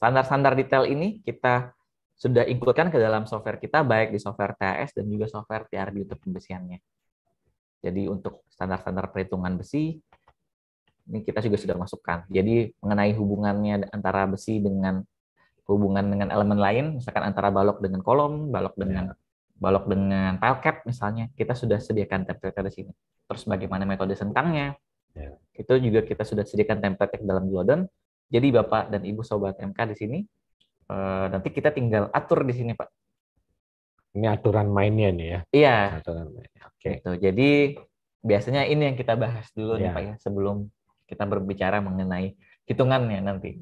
standar-standar detail ini kita sudah ikutkan ke dalam software kita baik di software TAS dan juga software TRD untuk pembesiannya jadi untuk standar-standar perhitungan besi ini kita juga sudah masukkan jadi mengenai hubungannya antara besi dengan hubungan dengan elemen lain, misalkan antara balok dengan kolom, balok iya. dengan yeah. balok dengan cap misalnya, kita sudah sediakan template di sini. Terus bagaimana metode sentangnya? Yeah. Itu juga kita sudah sediakan template dalam Glodon. Jadi Bapak dan Ibu sobat MK di sini eh, nanti kita tinggal atur di sini, Pak. Ini aturan mainnya nih ya. Iya. Aturan Oke. Okay. Gitu. Jadi biasanya ini yang kita bahas dulu yeah. nih iya. Pak ya sebelum kita berbicara mengenai hitungannya nanti.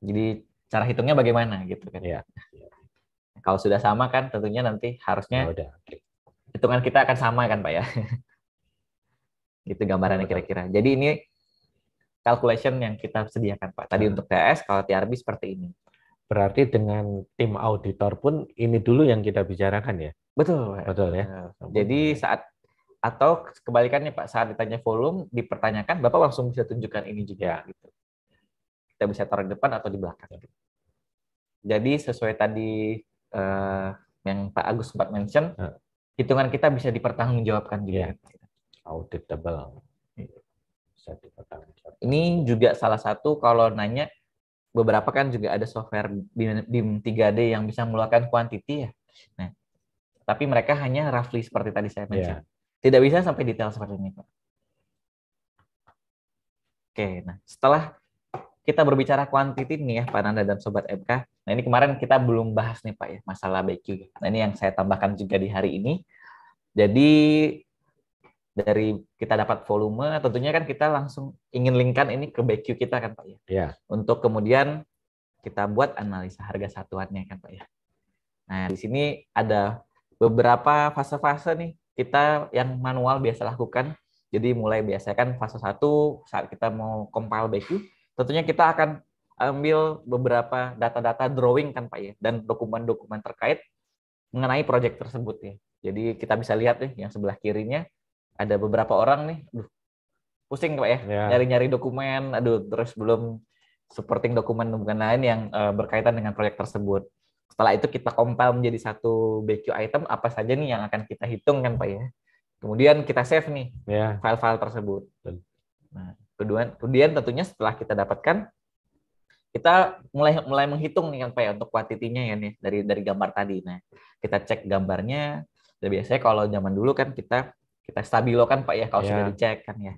Jadi cara hitungnya bagaimana gitu kan. Ya. Kalau sudah sama kan tentunya nanti harusnya ya udah. hitungan kita akan sama kan Pak ya. <laughs> gitu gambarannya kira-kira. Jadi ini calculation yang kita sediakan Pak. Tadi hmm. untuk TS kalau TRB seperti ini. Berarti dengan tim auditor pun ini dulu yang kita bicarakan ya. Betul. Pak. Betul ya. Jadi saat atau kebalikannya Pak saat ditanya volume dipertanyakan Bapak langsung bisa tunjukkan ini juga ya. gitu. Kita bisa taruh di depan atau di belakang. Gitu. Jadi sesuai tadi uh, yang Pak Agus sempat mention, uh. hitungan kita bisa dipertanggungjawabkan juga. Gitu. Ya. Yeah. Auditable. Bisa dipertanggungjawabkan. Ini juga salah satu kalau nanya beberapa kan juga ada software BIM, 3D yang bisa mengeluarkan quantity ya. Nah, tapi mereka hanya roughly seperti tadi saya mention. Yeah. Tidak bisa sampai detail seperti ini, Pak. Oke, nah setelah kita berbicara quantity nih ya, Pak Nanda dan Sobat MK, Nah ini kemarin kita belum bahas nih Pak ya masalah BQ. Nah ini yang saya tambahkan juga di hari ini. Jadi dari kita dapat volume, tentunya kan kita langsung ingin linkkan ini ke BQ kita kan Pak ya. ya. Untuk kemudian kita buat analisa harga satuannya kan Pak ya. Nah di sini ada beberapa fase-fase nih kita yang manual biasa lakukan. Jadi mulai biasakan fase satu saat kita mau compile BQ, tentunya kita akan ambil beberapa data-data drawing kan Pak ya dan dokumen-dokumen terkait mengenai proyek tersebut ya. Jadi kita bisa lihat nih yang sebelah kirinya ada beberapa orang nih, aduh pusing Pak ya, nyari nyari-nyari dokumen, aduh terus belum supporting dokumen-dokumen lain yang uh, berkaitan dengan proyek tersebut. Setelah itu kita compile menjadi satu BQ item apa saja nih yang akan kita hitung kan Pak ya. Kemudian kita save nih file ya. file-file tersebut. Nah, kemudian kemudian tentunya setelah kita dapatkan kita mulai mulai menghitung nih kan Pak ya untuk kuantitinya ya nih dari dari gambar tadi. Nah, kita cek gambarnya. Dan biasanya kalau zaman dulu kan kita kita stabilo kan Pak ya kalau yeah. sudah dicek kan ya.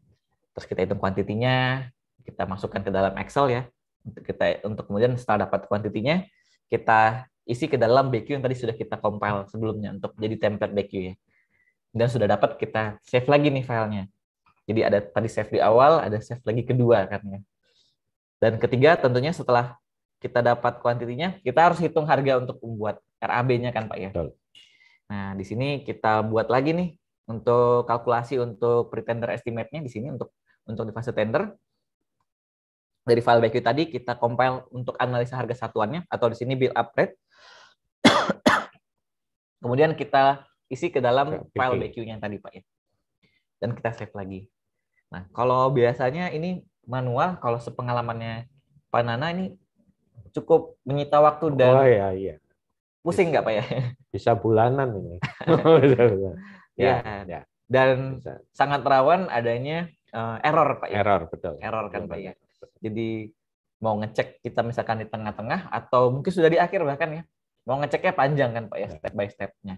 Terus kita hitung kuantitinya, kita masukkan ke dalam Excel ya. Untuk kita untuk kemudian setelah dapat kuantitinya, kita isi ke dalam BQ yang tadi sudah kita compile sebelumnya untuk jadi template BQ ya. Dan sudah dapat kita save lagi nih filenya. Jadi ada tadi save di awal, ada save lagi kedua kan ya. Dan ketiga tentunya setelah kita dapat kuantitinya, kita harus hitung harga untuk membuat RAB-nya kan Pak ya. Betul. Nah, di sini kita buat lagi nih untuk kalkulasi untuk pretender estimate-nya di sini untuk untuk di fase tender. Dari file BQ tadi kita compile untuk analisa harga satuannya atau di sini build up rate. <coughs> Kemudian kita isi ke dalam file BQ-nya tadi Pak ya. Dan kita save lagi. Nah, kalau biasanya ini manual kalau sepengalamannya Pak Nana ini cukup menyita waktu oh, dan oh, iya, iya. pusing nggak Pak ya? Bisa bulanan ini. <laughs> Iya, ya, ya, ya. Dan bisa. sangat rawan adanya uh, error Pak ya. Error betul. Error kan betul, Pak ya. Jadi mau ngecek kita misalkan di tengah-tengah atau mungkin sudah di akhir bahkan ya. Mau ngeceknya panjang kan Pak ya, ya. step by step stepnya.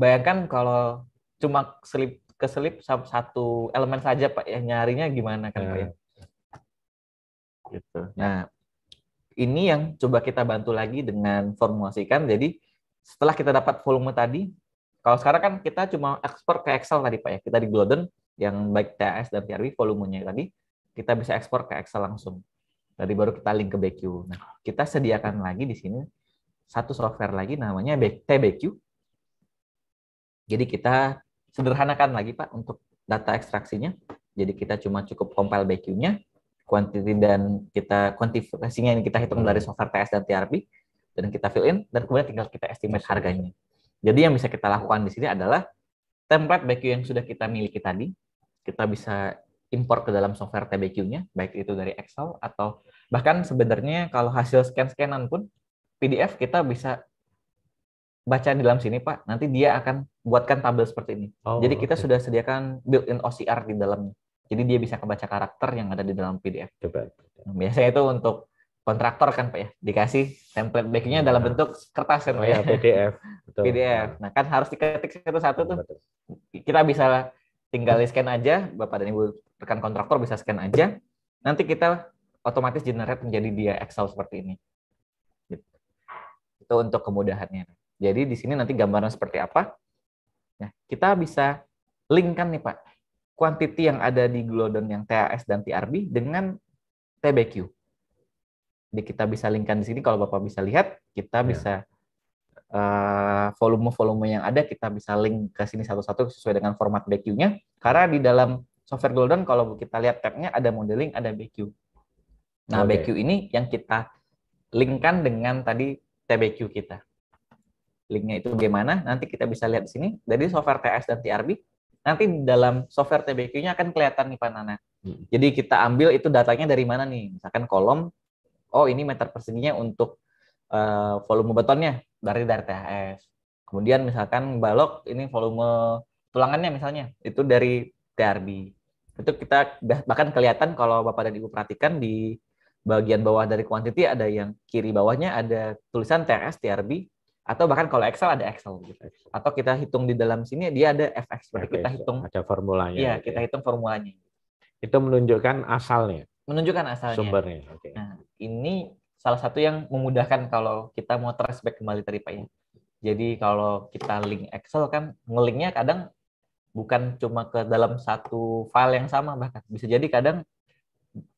Bayangkan kalau cuma slip keselip satu elemen saja Pak ya nyarinya gimana kan Pak ya? Nah, gitu. Nah, ini yang coba kita bantu lagi dengan formulasikan. Jadi setelah kita dapat volume tadi, kalau sekarang kan kita cuma ekspor ke Excel tadi Pak ya. Kita di Glodon yang baik TAS dan TRW volumenya tadi kita bisa ekspor ke Excel langsung. Dari baru kita link ke BQ. Nah, kita sediakan lagi di sini satu software lagi namanya TBQ. Jadi kita sederhanakan lagi Pak untuk data ekstraksinya. Jadi kita cuma cukup compile BQ-nya, quantity dan kita kuantifikasinya ini kita hitung dari hmm. software TS dan TRP, dan kita fill in dan kemudian tinggal kita estimate harganya. Jadi yang bisa kita lakukan di sini adalah template BQ yang sudah kita miliki tadi, kita bisa import ke dalam software TBQ-nya, baik itu dari Excel atau bahkan sebenarnya kalau hasil scan-scanan pun PDF kita bisa baca di dalam sini Pak, nanti dia akan buatkan tabel seperti ini. Oh, Jadi kita okay. sudah sediakan built-in OCR di dalamnya. Jadi dia bisa kebaca karakter yang ada di dalam PDF. Coba. Nah, biasanya itu untuk kontraktor kan Pak ya, dikasih template backingnya dalam nah. bentuk kertas kan oh Pak ya. ya? PDF. Betul. PDF. Nah kan harus diketik satu-satu tuh. Kita bisa tinggal scan aja, Bapak dan Ibu rekan kontraktor bisa scan aja. Nanti kita otomatis generate menjadi dia Excel seperti ini. Gitu. Itu untuk kemudahannya. Jadi di sini nanti gambaran seperti apa, Nah, kita bisa linkkan nih Pak, quantity yang ada di Glodon yang TAS dan TRB dengan TBQ. Jadi kita bisa linkkan di sini kalau Bapak bisa lihat, kita ya. bisa eh, volume-volume yang ada kita bisa link ke sini satu-satu sesuai dengan format BQ-nya. Karena di dalam software Golden kalau kita lihat tabnya ada modeling, ada BQ. Nah, okay. BQ ini yang kita linkkan dengan tadi TBQ kita linknya itu bagaimana nanti kita bisa lihat di sini Jadi software TS dan TRB nanti dalam software TBQ-nya akan kelihatan nih Pak Nana. Hmm. Jadi kita ambil itu datanya dari mana nih? Misalkan kolom oh ini meter persennya untuk uh, volume betonnya dari dari THS. Kemudian misalkan balok ini volume tulangannya misalnya itu dari TRB. Itu kita bahkan kelihatan kalau Bapak dan Ibu perhatikan di bagian bawah dari quantity ada yang kiri bawahnya ada tulisan TRS TRB atau bahkan kalau Excel ada Excel gitu. Atau kita hitung di dalam sini dia ada FX berarti FX, kita hitung ada formulanya. Iya, gitu kita ya. hitung formulanya. Itu menunjukkan asalnya. Menunjukkan asalnya. Sumbernya. Oke. Okay. Nah, ini salah satu yang memudahkan kalau kita mau trace back kembali tadi Pak ya. Jadi kalau kita link Excel kan ngelinknya kadang bukan cuma ke dalam satu file yang sama bahkan bisa jadi kadang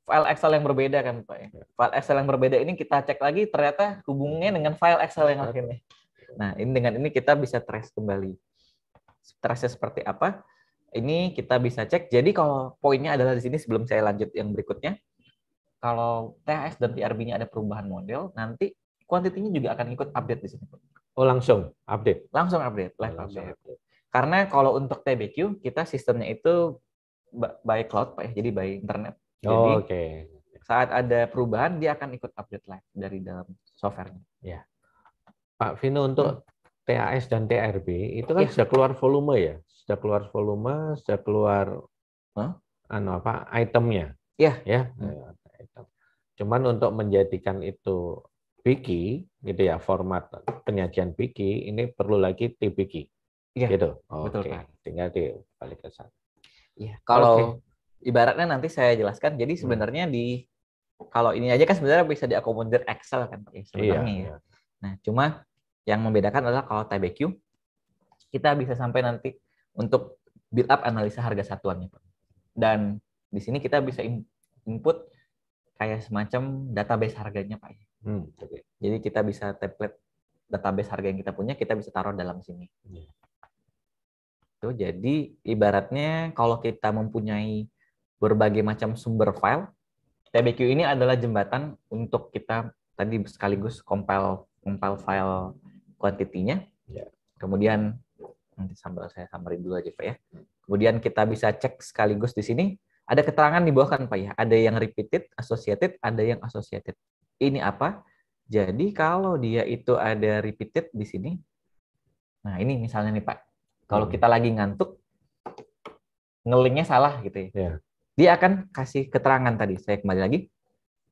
file Excel yang berbeda kan Pak ya? ya. File Excel yang berbeda ini kita cek lagi ternyata hubungannya hmm. dengan file Excel yang lainnya. Nah, ini dengan ini kita bisa trace kembali. Trace seperti apa? Ini kita bisa cek. Jadi kalau poinnya adalah di sini sebelum saya lanjut yang berikutnya. Kalau THS dan TRB-nya ada perubahan model, nanti kuantitinya juga akan ikut update di sini. Oh, langsung update. Langsung update, live langsung update. update. Karena kalau untuk TBQ kita sistemnya itu by cloud Pak ya, jadi by internet jadi oh, okay. saat ada perubahan dia akan ikut update live dari dalam softwarenya. Ya. Pak Vino untuk hmm. TAS dan TRB itu kan ya. sudah keluar volume ya, sudah keluar volume, sudah keluar huh? anu apa itemnya. Iya. Ya. Ya. Hmm. Cuman untuk menjadikan itu Biki, gitu ya format penyajian Biki ini perlu lagi TBiki. Iya. gitu. Oke. Betul, Pak. Tinggal balik ke sana. Iya. kalau okay ibaratnya nanti saya jelaskan. Jadi hmm. sebenarnya di kalau ini aja kan sebenarnya bisa diakomodir Excel kan pakai ya, iya, sebenarnya. Ya. Iya. Nah, cuma yang membedakan adalah kalau TBQ kita bisa sampai nanti untuk build up analisa harga satuannya, Pak. Dan di sini kita bisa input kayak semacam database harganya, Pak. Ya. Hmm. Jadi kita bisa template database harga yang kita punya, kita bisa taruh dalam sini. Yeah. Tuh, jadi ibaratnya kalau kita mempunyai berbagai macam sumber file. TBQ ini adalah jembatan untuk kita tadi sekaligus compile compile file kuantitinya. Ya. Kemudian nanti sambil saya samperin dulu aja Pak ya. Kemudian kita bisa cek sekaligus di sini ada keterangan di bawah kan Pak ya. Ada yang repeated, associated, ada yang associated. Ini apa? Jadi kalau dia itu ada repeated di sini. Nah, ini misalnya nih Pak. Kalau hmm. kita lagi ngantuk ngelingnya salah gitu ya. Yeah dia akan kasih keterangan tadi. Saya kembali lagi.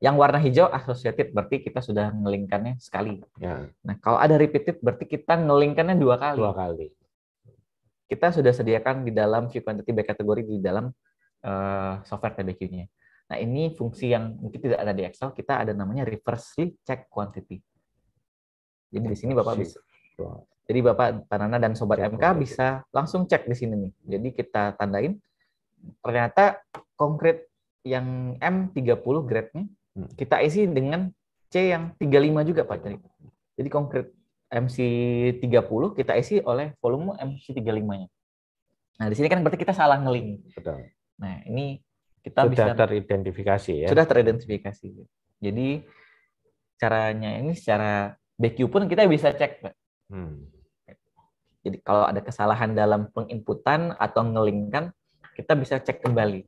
Yang warna hijau associated berarti kita sudah ngelingkannya sekali. Ya. Nah, kalau ada repeated berarti kita ngelingkannya dua kali. Dua kali. Kita sudah sediakan di dalam view quantity by kategori di dalam uh, software TBQ-nya. Nah, ini fungsi yang mungkin tidak ada di Excel, kita ada namanya reversely check quantity. Jadi di sini Bapak bisa jadi Bapak Tanana dan Sobat MK bisa langsung cek di sini nih. Jadi kita tandain, ternyata konkret yang M30 grade-nya hmm. kita isi dengan C yang 35 juga Pak Jadi. Jadi konkret MC30 kita isi oleh volume MC35-nya. Nah, di sini kan berarti kita salah ngeling. Betul. Nah, ini kita sudah bisa teridentifikasi ya. Sudah teridentifikasi. Jadi caranya ini secara BQ pun kita bisa cek, Pak. Hmm. Jadi kalau ada kesalahan dalam penginputan atau ngelingkan, kita bisa cek kembali.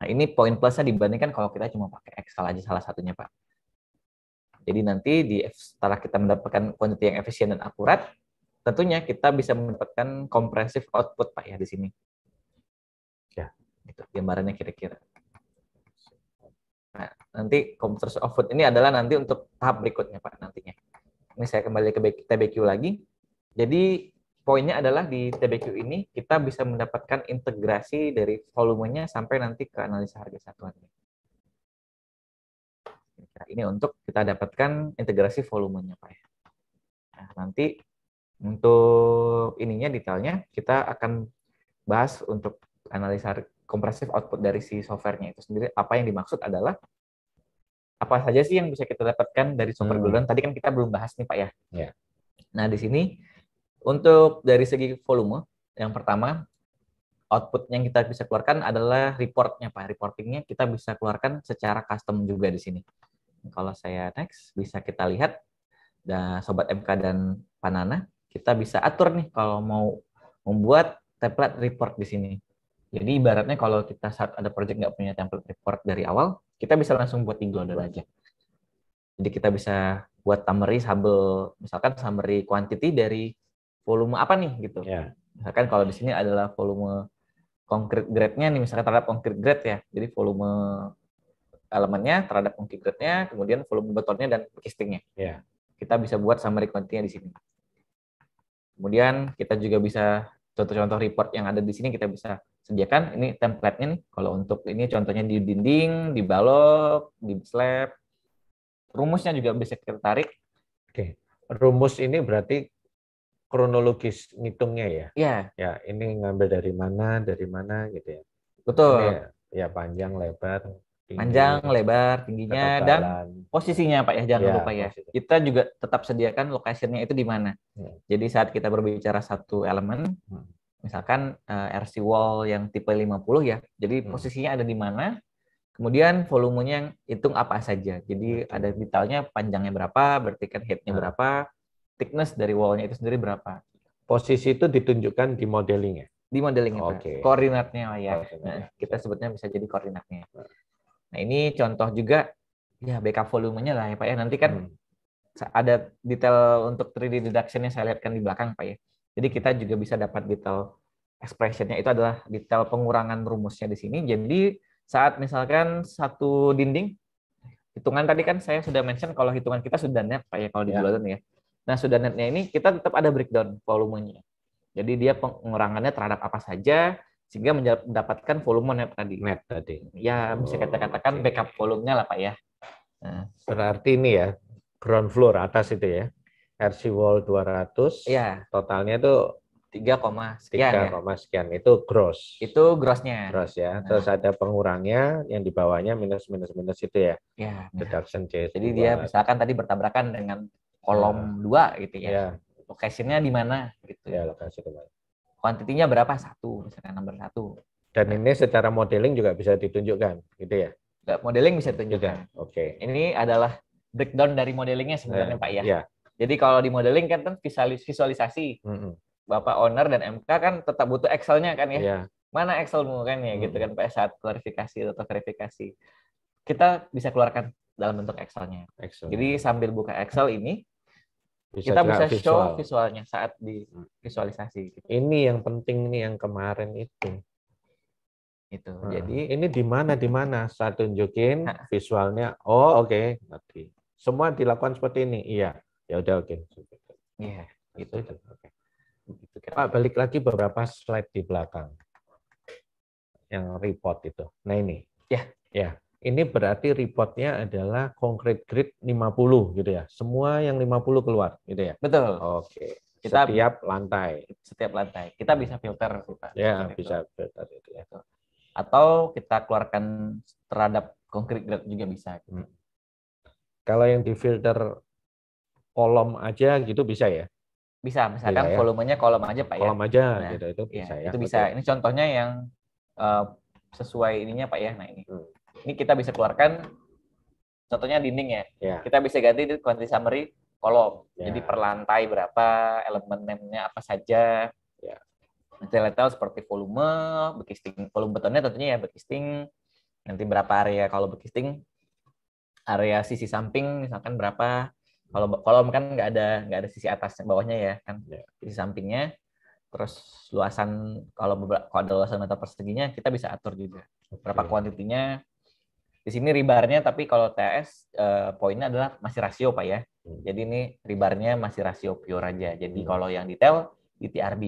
Nah, ini poin plusnya dibandingkan kalau kita cuma pakai Excel aja salah satunya, Pak. Jadi nanti di setelah kita mendapatkan quantity yang efisien dan akurat, tentunya kita bisa mendapatkan kompresif output, Pak, ya di sini. Ya, itu gambarannya kira-kira. Nah, nanti kompresif output ini adalah nanti untuk tahap berikutnya, Pak, nantinya. Ini saya kembali ke TBQ lagi. Jadi poinnya adalah di TBQ ini kita bisa mendapatkan integrasi dari volumenya sampai nanti ke analisa harga satuannya. Ini untuk kita dapatkan integrasi volumenya, Pak. Ya. Nah, nanti untuk ininya detailnya kita akan bahas untuk analisa kompresif output dari si softwarenya itu sendiri. Apa yang dimaksud adalah apa saja sih yang bisa kita dapatkan dari software hmm. Golden? Tadi kan kita belum bahas nih, Pak ya. Yeah. Nah, di sini untuk dari segi volume, yang pertama output yang kita bisa keluarkan adalah reportnya pak reportingnya kita bisa keluarkan secara custom juga di sini kalau saya next bisa kita lihat dan sobat MK dan Panana kita bisa atur nih kalau mau membuat template report di sini jadi ibaratnya kalau kita saat ada project nggak punya template report dari awal kita bisa langsung buat di Glodder aja jadi kita bisa buat summary sambil misalkan summary quantity dari volume apa nih gitu. Yeah. Misalkan kalau di sini adalah volume concrete grade-nya nih misalkan terhadap concrete grade ya. Jadi volume elemennya terhadap concrete grade-nya, kemudian volume betonnya dan casting-nya. Yeah. Kita bisa buat summary quantity-nya di sini. Kemudian kita juga bisa contoh-contoh report yang ada di sini kita bisa sediakan. Ini template-nya nih. Kalau untuk ini contohnya di dinding, di balok, di slab. Rumusnya juga bisa kita tarik. Oke. Rumus ini berarti kronologis ngitungnya ya. Iya. Ya, ini ngambil dari mana, dari mana gitu ya. Betul. Ini ya, panjang, lebar, tinggi, panjang, lebar, tingginya dan posisinya Pak ya jangan ya, lupa ya. Posisi. Kita juga tetap sediakan lokasinya itu di mana. Iya. Jadi saat kita berbicara satu elemen, hmm. misalkan uh, eh, RC wall yang tipe 50 ya. Jadi hmm. posisinya ada di mana, Kemudian volumenya yang hitung apa saja. Jadi ada detailnya panjangnya berapa, berarti kan headnya hmm. berapa, thickness dari wallnya itu sendiri berapa. Posisi itu ditunjukkan di modeling modelingnya? Di modelingnya, okay. Koordinatnya, oh, ya. Nah, kita sebutnya bisa jadi koordinatnya. Nah. nah, ini contoh juga, ya backup volumenya lah ya, Pak. Ya. Nanti kan hmm. ada detail untuk 3D deduction yang saya lihatkan di belakang, Pak. ya. Jadi kita juga bisa dapat detail expressionnya itu adalah detail pengurangan rumusnya di sini. Jadi saat misalkan satu dinding hitungan tadi kan saya sudah mention kalau hitungan kita sudah net pak ya kalau di jualan ya. Nah, sudah netnya ini kita tetap ada breakdown volumenya. Jadi dia pengurangannya terhadap apa saja sehingga mendapatkan volume net tadi. Net tadi. Ya, bisa kita oh, katakan backup volumenya lah Pak ya. Nah. Berarti ini ya, ground floor atas itu ya. RC wall 200, ya. totalnya itu 3, sekian 3, ya. sekian itu gross. Itu grossnya. Gross ya. Nah. Terus ada pengurangnya yang di bawahnya minus minus minus itu ya. Ya. Deduction ya. Jadi dia misalkan tadi bertabrakan dengan kolom iya. dua gitu ya. Yeah. Lokasinya di mana gitu. Ya, lokasi di mana. Kuantitinya berapa? Satu, misalkan nomor satu. Dan ini secara modeling juga bisa ditunjukkan gitu ya? Modeling bisa ditunjukkan. Oke. Okay. Ini adalah breakdown dari modelingnya sebenarnya iya, Pak ya. ya. Jadi kalau di modeling kan kan visualisasi. Mm -hmm. Bapak owner dan MK kan tetap butuh Excel-nya kan ya. Yeah. Mana Excel-mu kan ya mm gitu kan Pak saat klarifikasi atau verifikasi. Kita bisa keluarkan dalam bentuk Excel-nya. Excel. Jadi sambil buka Excel ini bisa kita bisa visual. show visualnya saat di hmm. visualisasi. Gitu. Ini yang penting nih yang kemarin itu. Itu. Nah, Jadi ini di mana di mana saya tunjukin visualnya. Oh oke okay. nanti Semua dilakukan seperti ini. Iya. Ya udah oke. Okay. Iya. Gitu. Oke. Okay. Gitu, Pak balik lagi beberapa slide di belakang yang report itu. Nah ini. Ya. Ya ini berarti reportnya adalah concrete grid 50 gitu ya. Semua yang 50 keluar gitu ya. Betul. Oke. Kita setiap lantai. Setiap lantai. Kita bisa filter Ya, bisa itu. filter ya. Gitu ya. Atau kita keluarkan terhadap concrete grid juga bisa. Gitu. Hmm. Kalau yang di filter kolom aja gitu bisa ya? Bisa, misalkan ya, ya? volumenya kolom aja, Pak kolom ya. Kolom aja nah, gitu itu ya, ya. Itu bisa. Betul. Ini contohnya yang uh, sesuai ininya, Pak ya. Nah, ini. Hmm ini kita bisa keluarkan contohnya dinding ya. Yeah. Kita bisa ganti di quantity summary kolom. Yeah. Jadi per lantai berapa, elemen name-nya apa saja. Ya. Detail-detail seperti volume, bekisting, volume betonnya tentunya ya bekisting. Nanti berapa area kalau bekisting, area sisi samping misalkan berapa. Kalau kolom kan nggak ada nggak ada sisi atas bawahnya ya kan yeah. sisi sampingnya. Terus luasan kalau, kalau ada luasan meter perseginya kita bisa atur juga berapa okay. kuantitinya di sini ribarnya tapi kalau TS eh, poinnya adalah masih rasio Pak ya. Hmm. Jadi ini ribarnya masih rasio pure aja. Jadi hmm. kalau yang detail di TRB.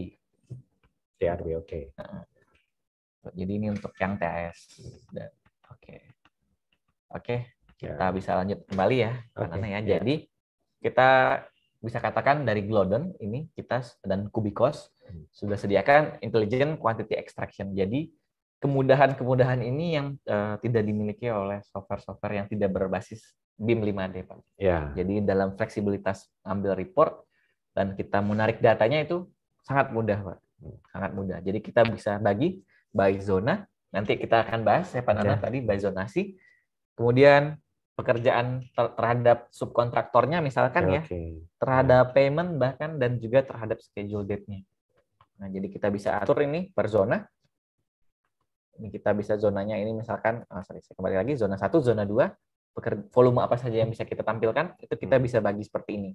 TRB oke. Okay. Nah, jadi ini untuk yang TS. Oke. Oke, okay, ya. kita bisa lanjut kembali ya. Okay. Ya. ya. Jadi kita bisa katakan dari Glodon ini kita dan Kubicos hmm. sudah sediakan intelligent quantity extraction. Jadi kemudahan-kemudahan ini yang uh, tidak dimiliki oleh software-software yang tidak berbasis BIM 5D, Pak. Yeah. Jadi dalam fleksibilitas ambil report dan kita menarik datanya itu sangat mudah, Pak. Hmm. Sangat mudah. Jadi kita bisa bagi by zona. Nanti kita akan bahas saya Pak Nana yeah. tadi by zonasi. Kemudian pekerjaan ter terhadap subkontraktornya misalkan ya, ya Terhadap terhadap payment bahkan dan juga terhadap schedule date-nya. Nah, jadi kita bisa atur ini per zona ini kita bisa zonanya ini misalkan oh, sorry saya kembali lagi zona satu zona dua volume apa saja yang bisa kita tampilkan itu kita hmm. bisa bagi seperti ini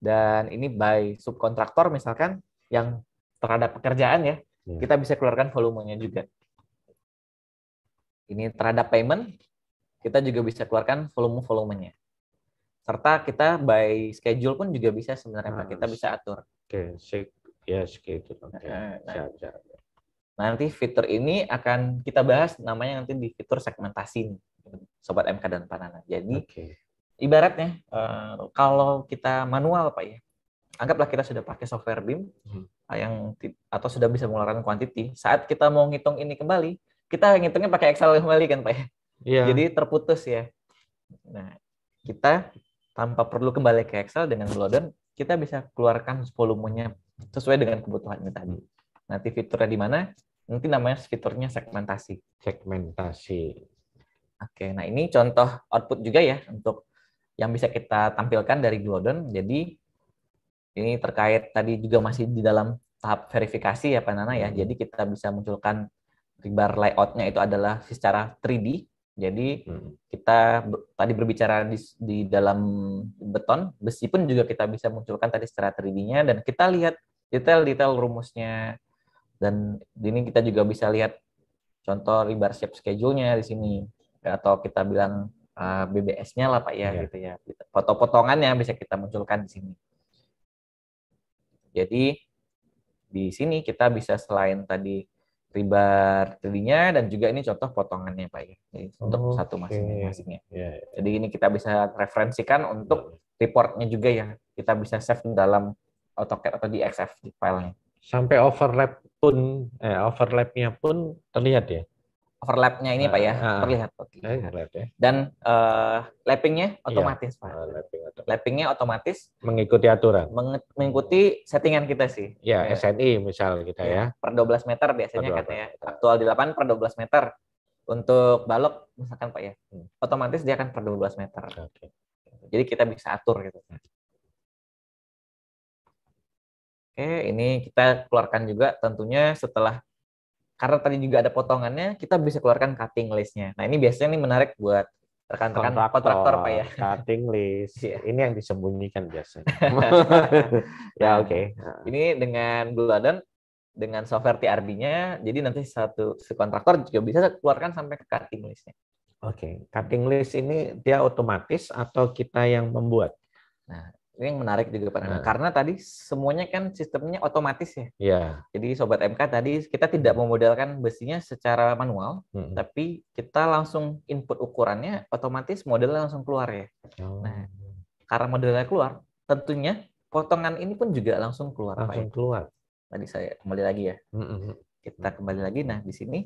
dan ini by subkontraktor misalkan yang terhadap pekerjaan ya, ya. kita bisa keluarkan volumenya juga ini terhadap payment kita juga bisa keluarkan volume volumenya serta kita by schedule pun juga bisa sebenarnya nah, kita bisa atur oke okay. ya yeah, schedule okay. nah, nah. Nanti fitur ini akan kita bahas namanya nanti di fitur segmentasi nih, sobat MK dan Panana. Jadi okay. ibaratnya uh, kalau kita manual pak ya, anggaplah kita sudah pakai software BIM hmm. yang atau sudah bisa mengeluarkan quantity. Saat kita mau ngitung ini kembali, kita ngitungnya pakai Excel kembali kan pak ya. Yeah. Jadi terputus ya. Nah kita tanpa perlu kembali ke Excel dengan Glodon, kita bisa keluarkan volumenya sesuai dengan kebutuhan ini tadi. Nanti fiturnya di mana? mungkin namanya fiturnya segmentasi. Segmentasi. Oke, nah ini contoh output juga ya untuk yang bisa kita tampilkan dari Glodon. Jadi ini terkait tadi juga masih di dalam tahap verifikasi ya Pak Nana ya. Hmm. Jadi kita bisa munculkan bar layoutnya itu adalah secara 3D. Jadi hmm. kita tadi berbicara di, di dalam beton, besi pun juga kita bisa munculkan tadi secara 3D-nya dan kita lihat detail-detail rumusnya dan ini kita juga bisa lihat contoh ribar shape schedule-nya di sini atau kita bilang ah, BBS-nya lah Pak ya yeah. gitu ya. Foto-potongannya bisa kita munculkan di sini. Jadi di sini kita bisa selain tadi ribar 3 dan juga ini contoh potongannya Pak ya. Jadi untuk okay. satu masing-masing yeah. Iya. Jadi ini kita bisa referensikan untuk iya, iya. reportnya juga ya. Kita bisa save dalam AutoCAD atau di XF di filenya. Sampai overlap pun eh, overlapnya pun terlihat ya overlapnya ini uh, pak ya uh, terlihat okay. overlap, ya. dan uh, lappingnya iya. otomatis yeah, pak uh, lapping otomatis. lappingnya otomatis mengikuti aturan Meng mengikuti settingan kita sih ya yeah, SNI misal kita ya, ya per 12 meter biasanya katanya. aktual di 8 per 12 meter untuk balok misalkan pak ya hmm. otomatis dia akan per 12 meter okay. jadi kita bisa atur gitu Oke, ini kita keluarkan juga tentunya setelah karena tadi juga ada potongannya, kita bisa keluarkan cutting listnya. Nah ini biasanya ini menarik buat rekan-rekan kontraktor, kontraktor pak ya. Cutting list, iya. ini yang disembunyikan biasanya. <laughs> ya nah, oke. Okay. Ini dengan Guladan dengan software TRB-nya, jadi nanti satu si kontraktor juga bisa keluarkan sampai ke cutting listnya. Oke, okay. cutting list ini dia otomatis atau kita yang membuat? Nah, ini yang menarik juga Pak. Nah. Karena tadi semuanya kan sistemnya otomatis ya. Iya. Jadi sobat MK tadi kita tidak memodalkan besinya secara manual, hmm. tapi kita langsung input ukurannya otomatis modelnya langsung keluar ya. Oh. Nah, karena modelnya keluar, tentunya potongan ini pun juga langsung keluar. Langsung Pak, ya. keluar. Tadi saya kembali lagi ya. Hmm. Kita kembali lagi. Nah, di sini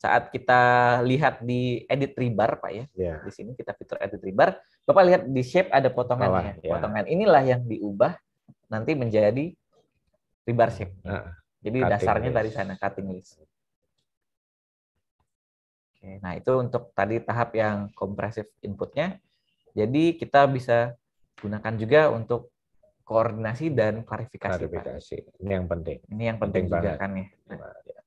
saat kita lihat di edit rebar Pak ya. Yeah. Di sini kita fitur edit rebar Bapak lihat di shape ada potongannya. Bawah, ya. Potongan inilah yang diubah nanti menjadi ribar shape. Nah, Jadi dasarnya list. dari sana cutting list. Oke, nah itu untuk tadi tahap yang kompresif inputnya. Jadi kita bisa gunakan juga untuk koordinasi dan klarifikasi. Klarifikasi. Ini yang penting. Ini yang penting, penting juga kan ya. Nah, iya.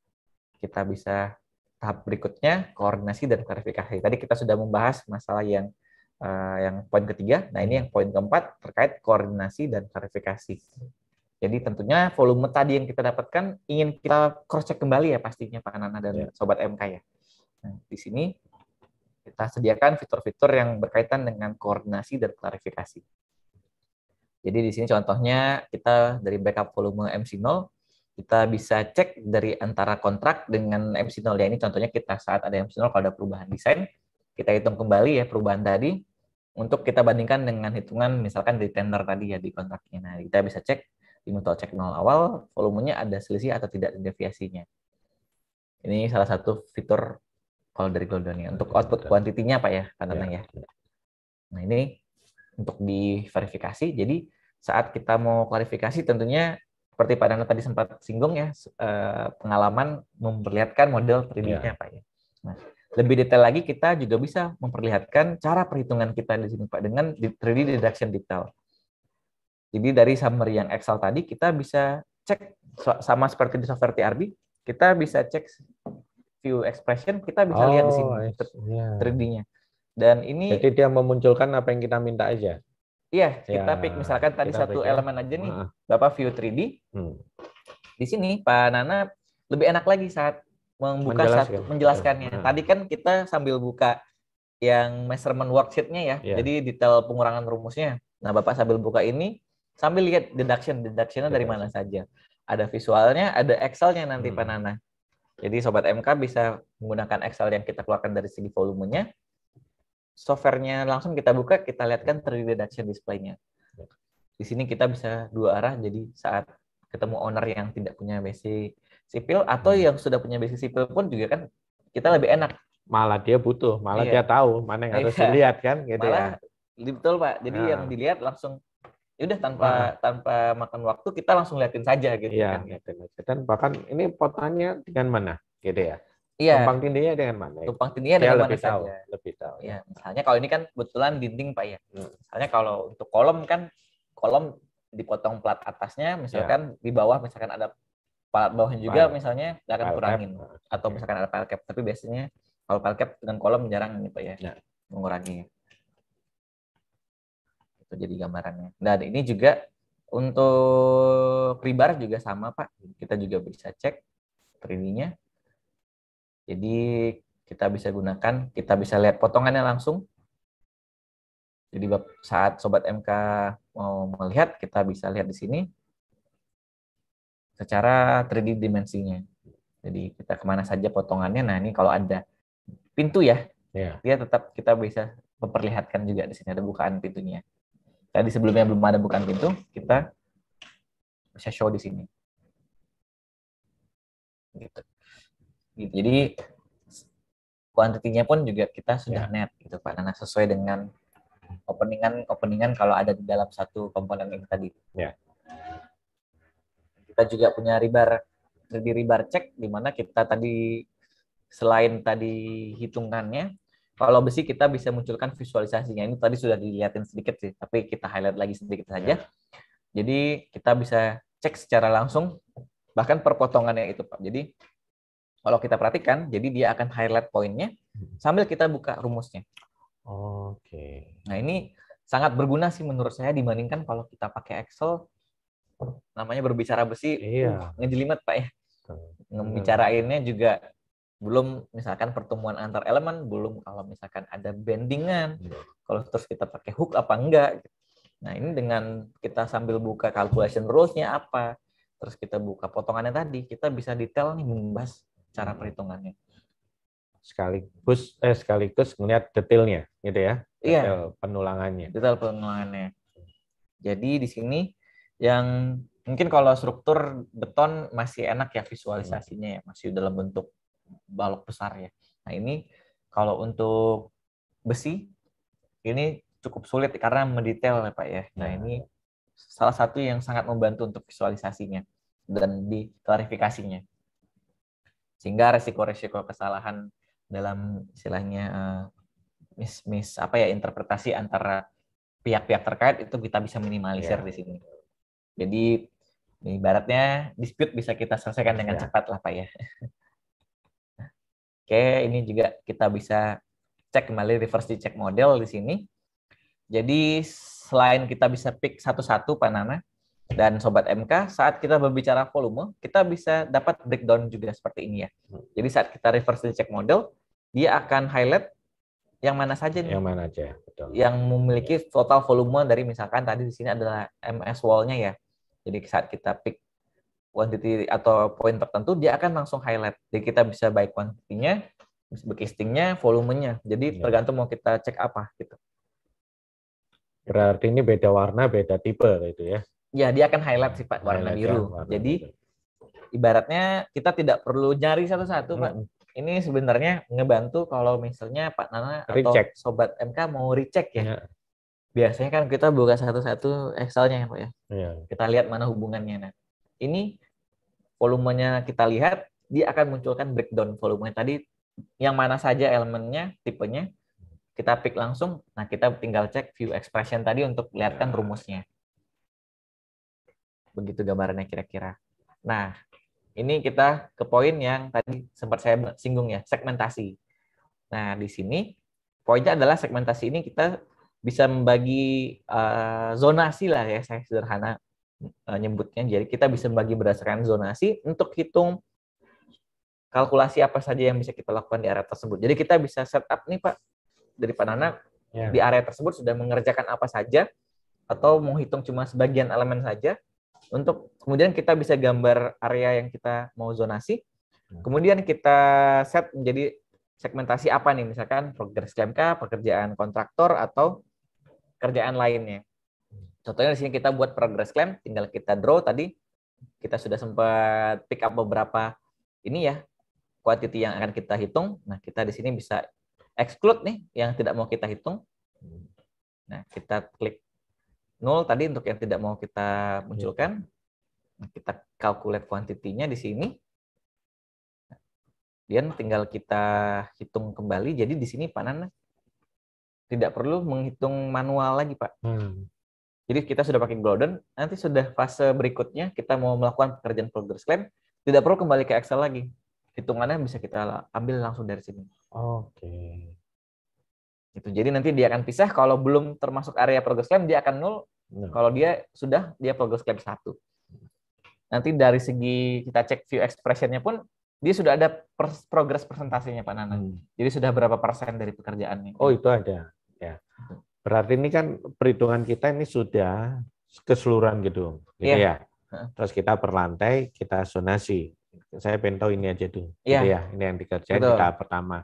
kita bisa tahap berikutnya koordinasi dan klarifikasi. Tadi kita sudah membahas masalah yang Eh, yang poin ketiga. Nah, ini yang poin keempat terkait koordinasi dan klarifikasi. Jadi tentunya volume tadi yang kita dapatkan ingin kita cross check kembali ya pastinya Pak Nana dan yeah. sobat MK ya. Nah, di sini kita sediakan fitur-fitur yang berkaitan dengan koordinasi dan klarifikasi. Jadi di sini contohnya kita dari backup volume MC0 kita bisa cek dari antara kontrak dengan MC0 ya ini contohnya kita saat ada MC0 kalau ada perubahan desain kita hitung kembali ya perubahan tadi untuk kita bandingkan dengan hitungan misalkan di tender tadi ya di kontraknya. Nah, kita bisa cek di mutual check nol awal volumenya ada selisih atau tidak deviasinya. Ini salah satu fitur kalau dari Goldoni Untuk output kuantitinya Pak ya, Pak ya. ya. Nah, ini untuk diverifikasi. Jadi saat kita mau klarifikasi tentunya seperti Pak Dana tadi sempat singgung ya, eh, pengalaman memperlihatkan model 3D-nya ya. Pak ya. Nah, lebih detail lagi kita juga bisa memperlihatkan cara perhitungan kita di sini Pak dengan 3D deduction detail. Jadi dari summary yang Excel tadi kita bisa cek sama seperti di software TRB, kita bisa cek view expression, kita bisa oh, lihat di sini 3D-nya. Dan ini Jadi dia memunculkan apa yang kita minta aja. Iya, kita ya, pick misalkan tadi satu pick ya. elemen aja nih, berapa nah. Bapak view 3D. Hmm. Di sini Pak Nana lebih enak lagi saat membuka menjelaskan. satu menjelaskannya. Hmm. Tadi kan kita sambil buka yang measurement worksheet-nya ya, yeah. jadi detail pengurangan rumusnya. Nah, Bapak sambil buka ini sambil lihat deduction, deduction yeah. dari mana saja. Ada visualnya, ada Excelnya nanti hmm. Panana. Jadi sobat MK bisa menggunakan Excel yang kita keluarkan dari segi volumenya. Softwarenya langsung kita buka, kita lihatkan 3D deduction display-nya. Ya. Di sini kita bisa dua arah, jadi saat ketemu owner yang tidak punya basic sipil atau hmm. yang sudah punya bisnis sipil pun juga kan kita lebih enak. Malah dia butuh, malah iya. dia tahu mana yang harus iya. dilihat kan gitu ya. malah, ya. Betul Pak. Jadi nah. yang ah. dilihat langsung ya udah tanpa nah. tanpa makan waktu kita langsung liatin saja gitu iya, kan. Liatin aja. Dan bahkan ini potannya dengan mana gitu ya. Iya. Tumpang tindihnya dengan mana? Tumpang tindihnya dengan lebih mana tahu, saja. Lebih tahu. Ya. Iya. misalnya kalau ini kan kebetulan dinding Pak ya. Hmm. Misalnya kalau untuk kolom kan kolom dipotong plat atasnya misalkan ya. di bawah misalkan ada palat bawahnya juga Pal misalnya akan kurangin atau misalkan ada pile cap tapi biasanya kalau pile cap dengan kolom jarang pak gitu ya, ya. mengurangi itu jadi gambarannya Nah ini juga untuk rebar juga sama pak kita juga bisa cek 3 jadi kita bisa gunakan kita bisa lihat potongannya langsung jadi saat sobat MK mau melihat kita bisa lihat di sini secara 3D dimensinya. Jadi kita kemana saja potongannya. Nah ini kalau ada pintu ya, yeah. dia tetap kita bisa memperlihatkan juga di sini ada bukaan pintunya. Tadi sebelumnya belum ada bukaan pintu, kita bisa show di sini. Gitu. gitu. Jadi kuantitinya pun juga kita sudah yeah. net gitu Pak Nah, sesuai dengan openingan openingan kalau ada di dalam satu komponen yang tadi. Yeah kita juga punya ribar di ribar cek di mana kita tadi selain tadi hitungannya kalau besi kita bisa munculkan visualisasinya ini tadi sudah dilihatin sedikit sih tapi kita highlight lagi sedikit saja ya. jadi kita bisa cek secara langsung bahkan perpotongannya itu Pak jadi kalau kita perhatikan jadi dia akan highlight poinnya sambil kita buka rumusnya oke nah ini sangat berguna sih menurut saya dibandingkan kalau kita pakai Excel namanya berbicara besi iya. Uh, ngejelimet pak ya ngembicarainnya juga belum misalkan pertemuan antar elemen belum kalau misalkan ada bendingan iya. kalau terus kita pakai hook apa enggak nah ini dengan kita sambil buka calculation rulesnya apa terus kita buka potongannya tadi kita bisa detail nih membahas cara hmm. perhitungannya sekaligus eh sekaligus melihat detailnya gitu ya iya. detail iya. penulangannya detail penulangannya jadi di sini yang mungkin kalau struktur beton masih enak ya visualisasinya ya, masih dalam bentuk balok besar ya. Nah ini kalau untuk besi ini cukup sulit karena mendetail ya Pak ya. Nah ya. ini salah satu yang sangat membantu untuk visualisasinya dan diklarifikasinya. Sehingga resiko-resiko kesalahan dalam istilahnya mis-mis eh, apa ya interpretasi antara pihak-pihak terkait itu kita bisa minimalisir yeah. di sini. Jadi ibaratnya dispute bisa kita selesaikan dengan ya. cepat lah Pak ya. <laughs> Oke, ini juga kita bisa cek kembali reverse check model di sini. Jadi selain kita bisa pick satu-satu Pak Nana dan Sobat MK, saat kita berbicara volume, kita bisa dapat breakdown juga seperti ini ya. Hmm. Jadi saat kita reverse check model, dia akan highlight yang mana saja nih. Yang mana aja, betul. Yang memiliki total volume dari misalkan tadi di sini adalah MS wall-nya ya. Jadi saat kita pick quantity atau poin tertentu, dia akan langsung highlight. Jadi kita bisa baik quantity-nya, castingnya, volumenya. Jadi ya. tergantung mau kita cek apa gitu. Berarti ini beda warna, beda tipe gitu ya? Ya, dia akan highlight iya, sifat warna highlight biru. Ya, warna Jadi biru. ibaratnya kita tidak perlu nyari satu-satu, hmm. Pak. Ini sebenarnya ngebantu kalau misalnya Pak Nana atau sobat MK mau recheck ya. ya biasanya kan kita buka satu-satu Excel-nya ya Pak ya. Iya. Kita lihat mana hubungannya. Nah, ini volumenya kita lihat, dia akan munculkan breakdown volumenya tadi yang mana saja elemennya, tipenya, kita pick langsung. Nah, kita tinggal cek view expression tadi untuk lihatkan ya. rumusnya. Begitu gambarannya kira-kira. Nah, ini kita ke poin yang tadi sempat saya singgung ya, segmentasi. Nah, di sini poinnya adalah segmentasi ini kita bisa membagi uh, zonasi lah ya saya sederhana uh, nyebutnya. Jadi kita bisa membagi berdasarkan zonasi untuk hitung kalkulasi apa saja yang bisa kita lakukan di area tersebut. Jadi kita bisa setup nih Pak dari Pak Nana yeah. di area tersebut sudah mengerjakan apa saja atau mau hitung cuma sebagian elemen saja untuk kemudian kita bisa gambar area yang kita mau zonasi. Ya. Kemudian kita set menjadi segmentasi apa nih misalkan progres jamka pekerjaan kontraktor atau kerjaan lainnya. Contohnya di sini kita buat progress claim, tinggal kita draw tadi, kita sudah sempat pick up beberapa ini ya, quantity yang akan kita hitung. Nah, kita di sini bisa exclude nih yang tidak mau kita hitung. Nah, kita klik nol tadi untuk yang tidak mau kita munculkan. Nah, kita calculate quantity-nya di sini. Kemudian tinggal kita hitung kembali. Jadi di sini Pak tidak perlu menghitung manual lagi pak. Hmm. Jadi kita sudah pakai Golden, nanti sudah fase berikutnya kita mau melakukan pekerjaan progress claim, tidak perlu kembali ke Excel lagi. Hitungannya bisa kita ambil langsung dari sini. Oke. Okay. Itu jadi nanti dia akan pisah. Kalau belum termasuk area progress claim dia akan nol. Hmm. Kalau dia sudah dia progress claim satu. Nanti dari segi kita cek view expressionnya pun dia sudah ada progress presentasinya Pak Nana. Hmm. Jadi sudah berapa persen dari pekerjaannya? Oh itu ada. Ya. Berarti ini kan perhitungan kita ini sudah keseluruhan gedung, gitu, gitu iya. ya. ya. Terus kita per lantai kita sonasi. Saya pengen ini aja dulu, yeah. gitu ya. Ini yang dikerjain Betul. kita pertama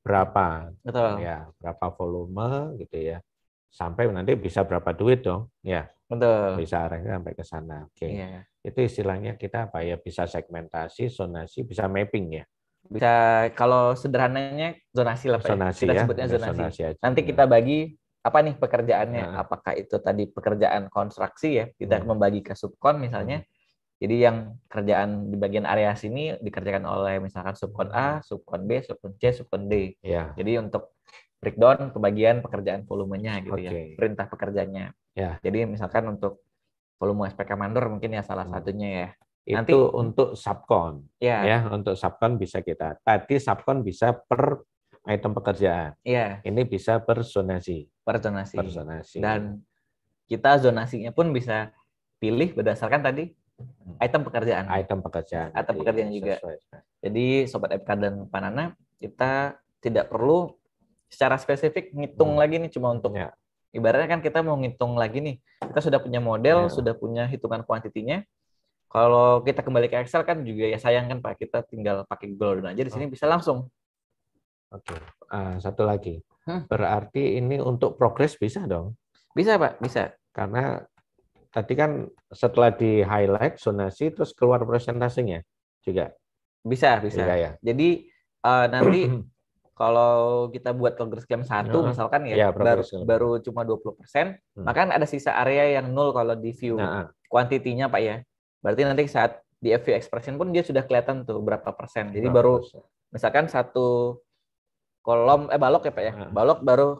berapa, Betul. ya berapa volume, gitu ya. Sampai nanti bisa berapa duit dong, ya. Betul. Bisa arahnya sampai ke sana. Oke. Okay. Iya. Yeah. Itu istilahnya kita apa ya bisa segmentasi, sonasi, bisa mapping ya bisa kalau sederhananya zonasi lah Pak. Ya. Zonasi Kita ya. sebutnya zonasi. zonasi Nanti kita bagi apa nih pekerjaannya? Nah. Apakah itu tadi pekerjaan konstruksi ya? Kita hmm. membagi ke subkon misalnya. Hmm. Jadi yang kerjaan di bagian area sini dikerjakan oleh misalkan subkon A, hmm. subkon B, subkon C, subkon D. Ya. Jadi untuk breakdown pembagian pekerjaan volumenya gitu okay. ya, perintah pekerjanya. Ya. Jadi misalkan untuk volume SPK mandor mungkin ya salah hmm. satunya ya. Nanti, itu untuk subkon ya. ya untuk subkon bisa kita tadi subkon bisa per item pekerjaan ya. ini bisa per zonasi per zonasi, per zonasi. dan kita zonasinya pun bisa pilih berdasarkan tadi hmm. item pekerjaan item pekerjaan item iya, pekerjaan juga sesuai. jadi sobat FK dan Panana kita tidak perlu secara spesifik ngitung hmm. lagi nih cuma untuk ya. ibaratnya kan kita mau ngitung lagi nih kita sudah punya model ya. sudah punya hitungan kuantitinya kalau kita kembali ke Excel kan juga ya sayang kan Pak, kita tinggal pakai Google Down aja di sini bisa langsung. Oke, okay. uh, eh, satu lagi. Hmm. Berarti ini untuk progres bisa dong? Bisa Pak, bisa. Karena tadi kan setelah di highlight zonasi terus keluar presentasinya juga. Bisa, bisa. Juga ya. Jadi uh, nanti <clears throat> kalau kita buat progress game satu hmm. misalkan ya, ya baru, baru cuma 20%, hmm. maka kan ada sisa area yang nol kalau di view nah, quantity ah. Pak ya. Berarti nanti saat di FV expression pun dia sudah kelihatan tuh berapa persen. Jadi baru misalkan satu kolom eh balok ya Pak ya. Balok baru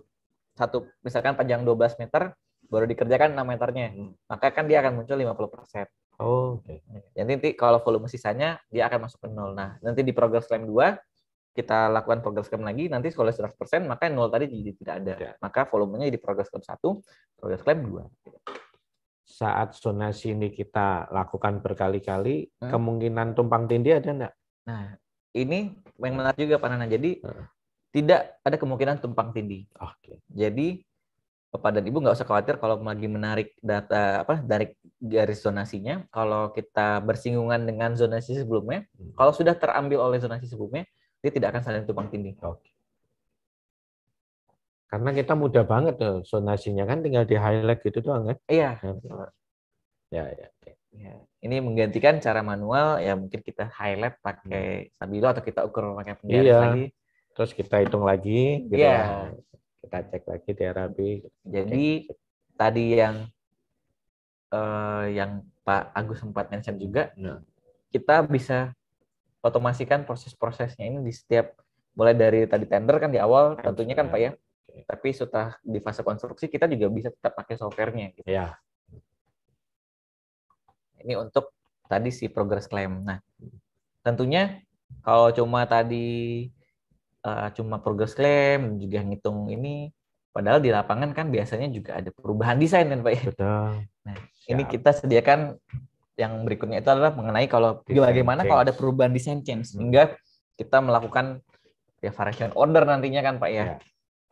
satu misalkan panjang 12 meter baru dikerjakan 6 meternya. Hmm. Maka kan dia akan muncul 50 persen. Oh, oke. Okay. Nanti kalau volume sisanya dia akan masuk ke nol. Nah, nanti di progress claim 2 kita lakukan progress claim lagi, nanti kalau persen maka nol tadi jadi tidak ada. Ya. Maka volumenya jadi progress claim 1, progress claim 2 saat zonasi ini kita lakukan berkali-kali, hmm. kemungkinan tumpang tindih ada enggak? Nah, ini yang menarik juga Pak Nana. Jadi hmm. tidak ada kemungkinan tumpang tindih. Oke. Okay. Jadi Bapak dan Ibu nggak usah khawatir kalau lagi menarik data apa dari garis zonasinya. Kalau kita bersinggungan dengan zonasi sebelumnya, hmm. kalau sudah terambil oleh zonasi sebelumnya, dia tidak akan saling tumpang tindih. Oke. Okay. Karena kita mudah banget tuh eh, sonasinya kan tinggal di highlight gitu doang kan. Iya. Ya ya. Ya, ya, ya. ya, ini menggantikan cara manual ya mungkin kita highlight pakai hmm. stabilo atau kita ukur pakai penggaris iya. lagi. Terus kita hitung lagi, gitu yeah. Kan. kita cek lagi di Arabi. Jadi tadi yang eh, yang Pak Agus sempat mention juga, nah. kita bisa otomasikan proses-prosesnya ini di setiap mulai dari tadi tender kan di awal tentunya kan Pak ya tapi setelah di fase konstruksi kita juga bisa tetap pakai softwarenya. Gitu. Yeah. Ini untuk tadi si progress claim. Nah, tentunya kalau cuma tadi uh, cuma progress claim juga ngitung ini, padahal di lapangan kan biasanya juga ada perubahan desain kan Pak. Ya? Betul. Nah, ini kita sediakan yang berikutnya itu adalah mengenai kalau design bagaimana change. kalau ada perubahan desain change hmm. sehingga kita melakukan ya variation order nantinya kan Pak ya. ya.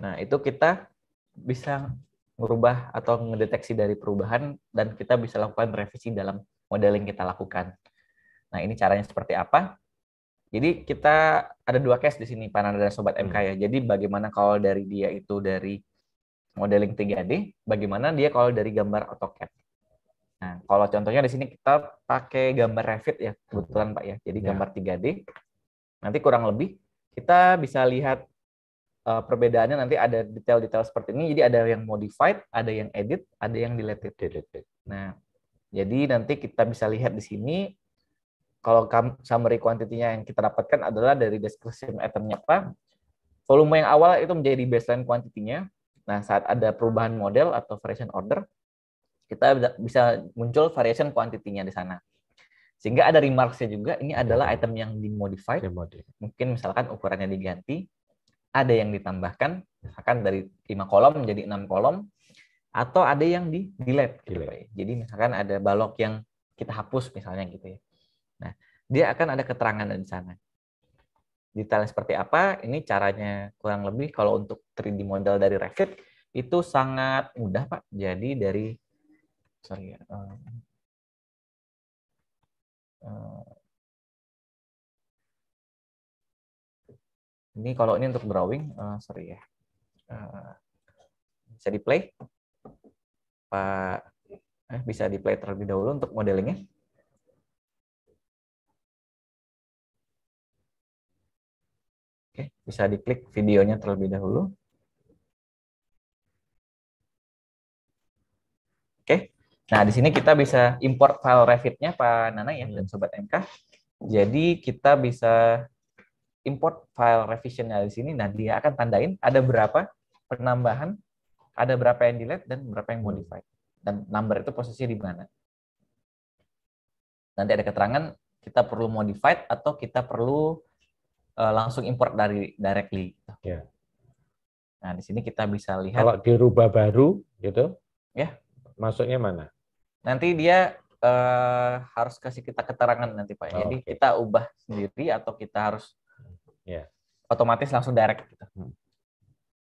Nah, itu kita bisa merubah atau mendeteksi dari perubahan dan kita bisa lakukan revisi dalam model yang kita lakukan. Nah, ini caranya seperti apa? Jadi kita ada dua case di sini, Pak dan Sobat MK hmm. ya. Jadi bagaimana kalau dari dia itu dari modeling 3D, bagaimana dia kalau dari gambar AutoCAD. Nah, kalau contohnya di sini kita pakai gambar Revit ya, kebetulan Pak ya. Jadi ya. gambar 3D. Nanti kurang lebih kita bisa lihat uh, perbedaannya nanti ada detail-detail seperti ini. Jadi ada yang modified, ada yang edit, ada yang deleted. deleted. Nah, jadi nanti kita bisa lihat di sini kalau summary quantity-nya yang kita dapatkan adalah dari description item-nya apa, volume yang awal itu menjadi baseline quantity-nya. Nah, saat ada perubahan model atau variation order, kita bisa muncul variation quantity-nya di sana. Sehingga ada remarks-nya juga, ini adalah item yang dimodified. Dimodified. Mungkin misalkan ukurannya diganti, ada yang ditambahkan, misalkan dari lima kolom menjadi enam kolom, atau ada yang di delete. Gitu, delete. Jadi misalkan ada balok yang kita hapus misalnya gitu ya. Nah, dia akan ada keterangan di sana. Detailnya seperti apa, ini caranya kurang lebih kalau untuk 3D model dari Revit, itu sangat mudah Pak. Jadi dari, sorry ya, eh, eh, Ini kalau ini untuk drawing, uh, sorry ya. Uh, bisa di play, Pak? Eh, bisa di play terlebih dahulu untuk modelingnya. Oke, bisa diklik videonya terlebih dahulu. Oke, nah di sini kita bisa import file Revit-nya Pak Nana ya dan Sobat MK. Jadi kita bisa import file revisionnya di sini, nah dia akan tandain ada berapa penambahan, ada berapa yang delete, dan berapa yang modify. Dan number itu posisinya di mana. Nanti ada keterangan kita perlu modified atau kita perlu uh, langsung import dari directly. Ya. Nah, di sini kita bisa lihat. Kalau dirubah baru, gitu, ya. Masuknya mana? Nanti dia uh, harus kasih kita keterangan nanti Pak. Oh, Jadi okay. kita ubah sendiri atau kita harus Ya. Otomatis langsung direct. Gitu. Hmm.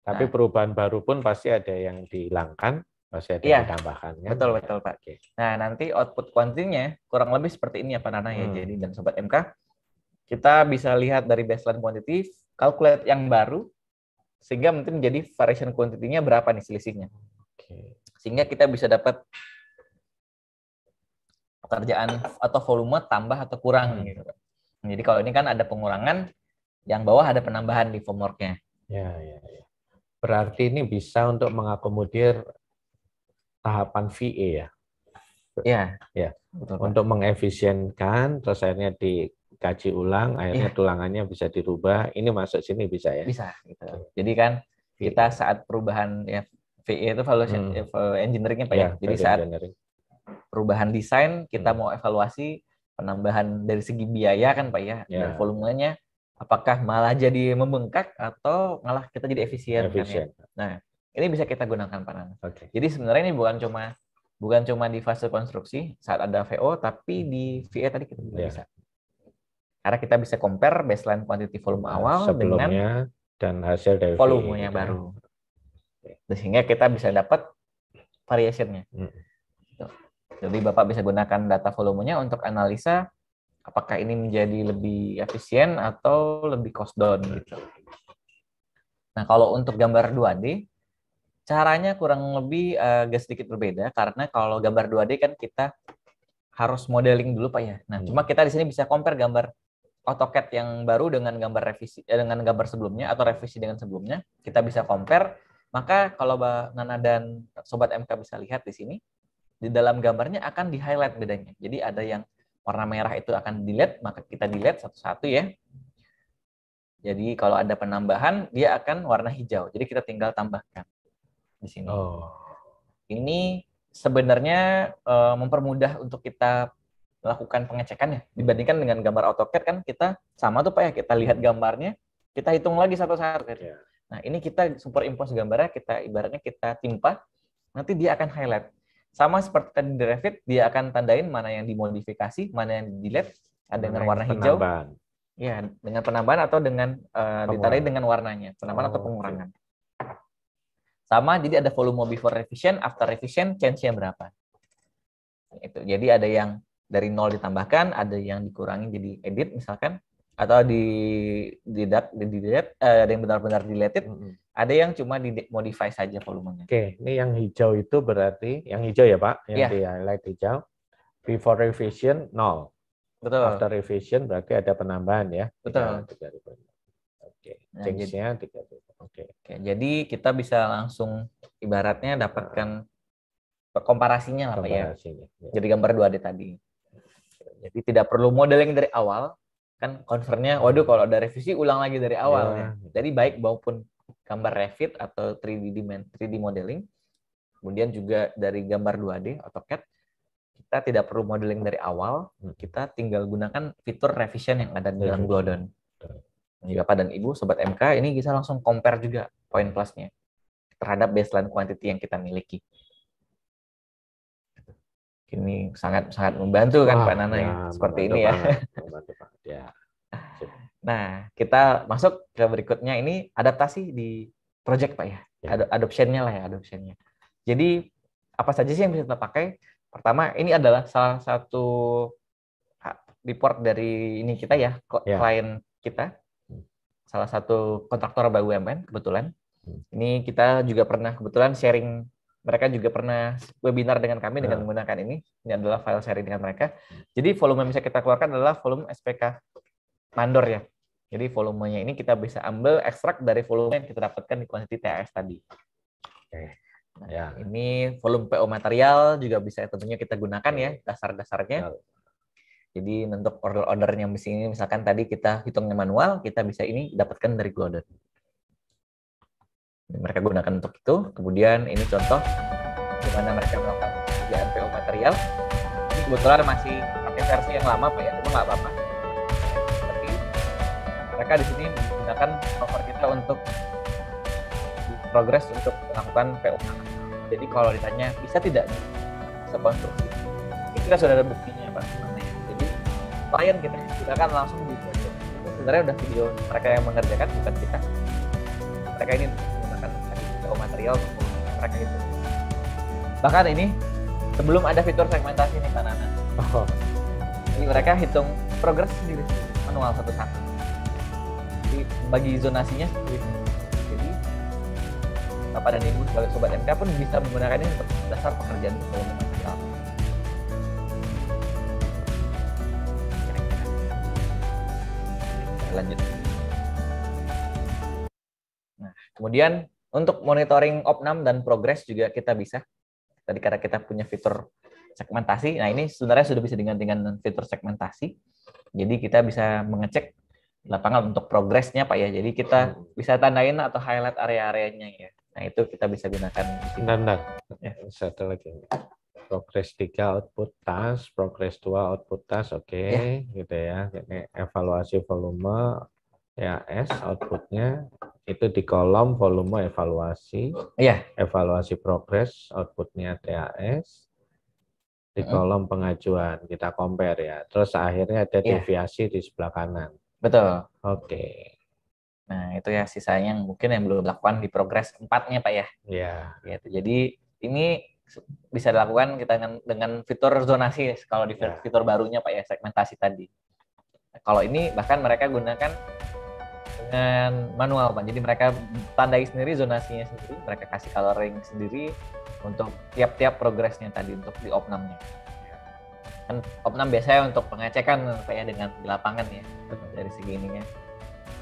Tapi nah. perubahan baru pun pasti ada yang dihilangkan, pasti ada yeah. yang ditambahkan. Kan? Betul betul Pak. Oke. Nah nanti output kuantitinya kurang lebih seperti ini ya Pak Nana ya. Hmm. Jadi dan sobat MK kita bisa lihat dari baseline quantity calculate yang baru sehingga mungkin menjadi variation quantity berapa nih selisihnya. Okay. Sehingga kita bisa dapat pekerjaan atau volume tambah atau kurang hmm. gitu. Jadi kalau ini kan ada pengurangan, yang bawah ada penambahan di formworknya. Ya, ya, ya. Berarti ini bisa untuk mengakomodir tahapan VA e ya. Ya. Ya. Betul, untuk mengefisienkan, terus akhirnya dikaji ulang, akhirnya ya. tulangannya bisa dirubah. Ini masuk sini bisa ya? Bisa. Gitu. Jadi kan e. kita saat perubahan ya VE itu evaluation hmm. engineeringnya pak ya. ya Jadi saat perubahan desain kita hmm. mau evaluasi penambahan dari segi biaya kan pak ya, ya. dan volumenya apakah malah jadi membengkak atau malah kita jadi efisien, ya? efisien. Kan, ya? nah ini bisa kita gunakan pak Nana. Okay. Jadi sebenarnya ini bukan cuma bukan cuma di fase konstruksi saat ada VO, tapi di VA e tadi kita juga yeah. bisa. Karena kita bisa compare baseline quantity volume nah, awal Sebelumnya, dengan dan hasil dari e volumenya VA. Gitu kan. baru, sehingga kita bisa dapat variasinya. Mm. Jadi bapak bisa gunakan data volumenya untuk analisa apakah ini menjadi lebih efisien atau lebih cost down gitu. Nah, kalau untuk gambar 2D, caranya kurang lebih eh, agak sedikit berbeda karena kalau gambar 2D kan kita harus modeling dulu Pak ya. Nah, hmm. cuma kita di sini bisa compare gambar AutoCAD yang baru dengan gambar revisi eh, dengan gambar sebelumnya atau revisi dengan sebelumnya, kita bisa compare. Maka kalau Mbak Nana dan sobat MK bisa lihat di sini, di dalam gambarnya akan di-highlight bedanya. Jadi ada yang warna merah itu akan delete, maka kita delete satu-satu ya. Jadi kalau ada penambahan, dia akan warna hijau. Jadi kita tinggal tambahkan di sini. Oh. Ini sebenarnya uh, mempermudah untuk kita melakukan pengecekannya. Dibandingkan dengan gambar AutoCAD kan kita sama tuh Pak ya, kita lihat gambarnya, kita hitung lagi satu-satu. Iya. Nah ini kita superimpose gambarnya, kita ibaratnya kita timpa, nanti dia akan highlight sama seperti tadi di Revit, dia akan tandain mana yang dimodifikasi, mana yang delete dengan warna hijau. Penambahan. Ya, dengan penambahan atau dengan uh, ditandai dengan warnanya, penambahan oh, atau pengurangan. Okay. Sama, jadi ada volume before revision, after revision, change-nya berapa. Itu. Jadi ada yang dari nol ditambahkan, ada yang dikurangi jadi edit misalkan, atau di didak, di delete, uh, ada yang benar-benar deleted, mm -hmm. Ada yang cuma di-modify saja volumenya. Oke, ini yang hijau itu berarti yang hijau ya Pak, yang yeah. di highlight hijau. Before revision nol. Betul. After revision berarti ada penambahan ya. Betul. Tiga ribu. Oke. Nah, change tiga ribu. Oke. Oke. Jadi kita bisa langsung ibaratnya dapatkan ah. komparasinya lah pak ya. ya. Jadi gambar dua d tadi. Jadi tidak perlu modeling dari awal kan concernnya. Waduh kalau ada revisi ulang lagi dari awal ya. ya. Jadi baik maupun gambar Revit atau 3D, 3D modeling, kemudian juga dari gambar 2D, atau AutoCAD, kita tidak perlu modeling dari awal, hmm. kita tinggal gunakan fitur revision yang ada di dalam Glodon. Bapak dan Ibu, Sobat MK, ini bisa langsung compare juga poin plusnya terhadap baseline quantity yang kita miliki. Ini sangat sangat membantu kan Pak Nana ya, ya seperti ini ya. membantu, Pak. ya. <laughs> Nah, kita masuk ke berikutnya ini adaptasi di project Pak ya. ya. Ad lah ya, adoptionnya. Jadi apa saja sih yang bisa kita pakai? Pertama, ini adalah salah satu ah, report dari ini kita ya, ya. klien kita. Hmm. Salah satu kontraktor BUMN kebetulan. Hmm. Ini kita juga pernah kebetulan sharing mereka juga pernah webinar dengan kami dengan ah. menggunakan ini. Ini adalah file sharing dengan mereka. Jadi volume yang bisa kita keluarkan adalah volume SPK mandor ya. Jadi volumenya ini kita bisa ambil ekstrak dari volume yang kita dapatkan di kuantiti TAS tadi. Oke. Nah, ya. Ini volume PO material juga bisa tentunya kita gunakan ya dasar-dasarnya. Jadi untuk order-order yang mesin ini misalkan tadi kita hitungnya manual, kita bisa ini dapatkan dari Golden. Mereka gunakan untuk itu. Kemudian ini contoh di mereka melakukan pekerjaan PO material. Ini kebetulan masih pakai versi yang lama Pak ya, cuma nggak apa-apa mereka di sini menggunakan cover kita untuk progres untuk melakukan PO. Jadi kalau ditanya bisa tidak sekonstruksi, kita sudah ada buktinya pak. Jadi klien kita kita akan langsung di sebenarnya udah video mereka yang mengerjakan bukan kita. Mereka ini menggunakan PO material mereka itu. Bahkan ini sebelum ada fitur segmentasi ini, Pak Nana. Oh. Jadi mereka hitung progres sendiri manual satu-satu bagi zonasinya iya. Jadi Bapak dan Ibu sebagai sobat MK pun bisa menggunakan ini untuk dasar pekerjaan psikologi material. Lanjut. Nah, kemudian untuk monitoring opnam dan progres juga kita bisa. Tadi karena kita punya fitur segmentasi. Nah, ini sebenarnya sudah bisa dengan dengan fitur segmentasi. Jadi kita bisa mengecek lapangan untuk progresnya Pak ya. Jadi kita hmm. bisa tandain atau highlight area-areanya ya. Nah itu kita bisa gunakan. Bentar, nah, nah. Ya. Satu lagi. Progress 3 output task, progress 2 output task, oke, okay. ya. gitu ya. Ini evaluasi volume, ya outputnya itu di kolom volume evaluasi, ya. evaluasi progress outputnya TAS, di hmm. kolom pengajuan kita compare ya. Terus akhirnya ada iya. deviasi ya. di sebelah kanan. Betul. Oke. Okay. Nah, itu ya sisanya yang mungkin yang belum dilakukan di progres empatnya Pak ya. Iya. Yeah. Gitu. Jadi ini bisa dilakukan kita dengan, dengan fitur zonasi ya, kalau di yeah. fitur barunya Pak ya segmentasi tadi. kalau ini bahkan mereka gunakan dengan manual Pak. Jadi mereka tandai sendiri zonasinya sendiri, mereka kasih coloring sendiri untuk tiap-tiap progresnya tadi untuk di opnamnya kan top 6 biasanya untuk pengecekan kayak ya, dengan di lapangan ya dari segi ininya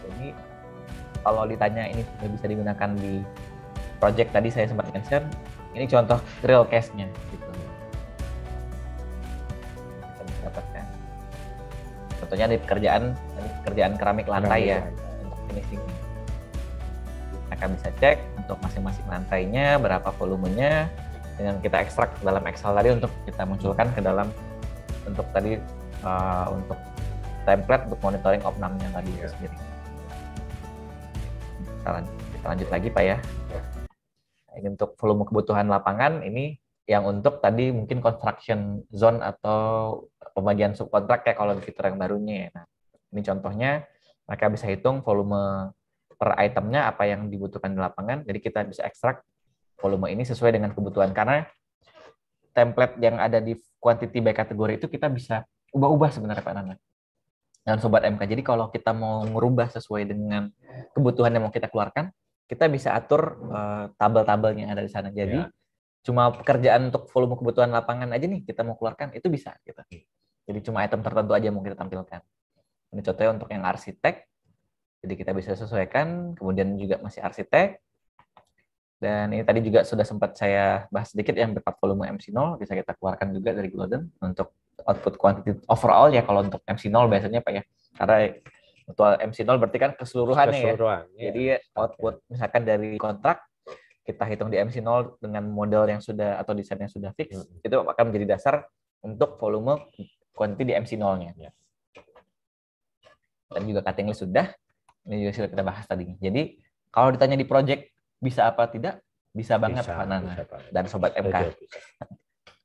jadi kalau ditanya ini sudah bisa digunakan di project tadi saya sempat mention ini contoh real case-nya gitu kita bisa dapatkan contohnya di pekerjaan di pekerjaan keramik lantai ya, untuk finishing akan bisa cek untuk masing-masing lantainya berapa volumenya dengan kita ekstrak dalam Excel tadi untuk kita munculkan ke dalam untuk tadi uh, untuk template untuk monitoring opnamnya tadi yeah. sendiri. Kita lanjut, kita lanjut lagi Pak ya. Iya. Ini untuk volume kebutuhan lapangan ini yang untuk tadi mungkin construction zone atau pembagian subkontrak ya kalau di fitur yang barunya ya. Nah, ini contohnya mereka bisa hitung volume per itemnya apa yang dibutuhkan di lapangan. Jadi kita bisa ekstrak volume ini sesuai dengan kebutuhan karena template yang ada di quantity by kategori itu kita bisa ubah-ubah sebenarnya Pak Nana dan sobat MK. Jadi kalau kita mau merubah sesuai dengan kebutuhan yang mau kita keluarkan, kita bisa atur uh, tabel-tabelnya yang ada di sana. Jadi ya. cuma pekerjaan untuk volume kebutuhan lapangan aja nih kita mau keluarkan itu bisa gitu. Jadi cuma item tertentu aja mau kita tampilkan. Ini contohnya untuk yang arsitek. Jadi kita bisa sesuaikan, kemudian juga masih arsitek, dan ini tadi juga sudah sempat saya bahas sedikit yang berkat volume MC0 bisa kita keluarkan juga dari Golden untuk output quantity overall ya kalau untuk MC0 biasanya Pak ya. Karena untuk MC0 berarti kan keseluruhannya Keseluruhan, ya. ya. Jadi output misalkan dari kontrak kita hitung di MC0 dengan model yang sudah atau desain yang sudah fix hmm. itu akan menjadi dasar untuk volume quantity di MC0-nya. Yes. Ya. Dan juga cutting list sudah. Ini juga sudah kita bahas tadi. Jadi kalau ditanya di project bisa apa tidak bisa banget bisa, Pak Nana bisa, dan sobat MK. Bisa, <laughs>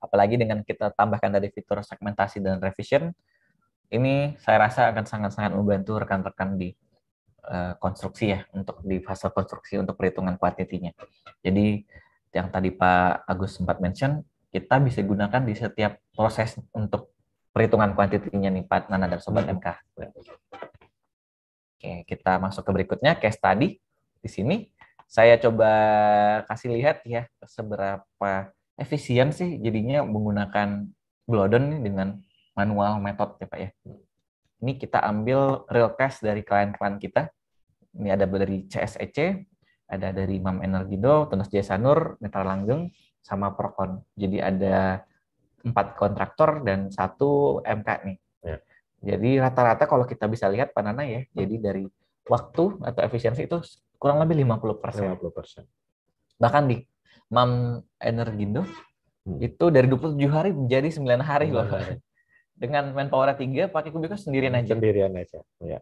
Apalagi dengan kita tambahkan dari fitur segmentasi dan revision, ini saya rasa akan sangat-sangat membantu rekan-rekan di uh, konstruksi ya untuk di fase konstruksi untuk perhitungan kuantitinya. Jadi yang tadi Pak Agus sempat mention, kita bisa gunakan di setiap proses untuk perhitungan kuantitinya nih Pak Nana dan sobat MK. Hmm. Oke, kita masuk ke berikutnya case tadi di sini saya coba kasih lihat ya seberapa efisien sih jadinya menggunakan Glodon dengan manual method ya Pak ya. Ini kita ambil real case dari klien-klien kita. Ini ada dari CSEC, e ada dari Mam Energindo, Tunas Jaya Sanur, Mitra Langgeng, sama Prokon. Jadi ada empat kontraktor dan satu MK nih. Ya. Jadi rata-rata kalau kita bisa lihat Pak Nana ya, jadi dari waktu atau efisiensi itu kurang lebih 50 persen. persen. Bahkan di Mam Energindo hmm. itu dari 27 hari menjadi 9 hari loh. <laughs> Dengan manpower tiga pakai kubikus sendirian aja. Sendirian aja, ya.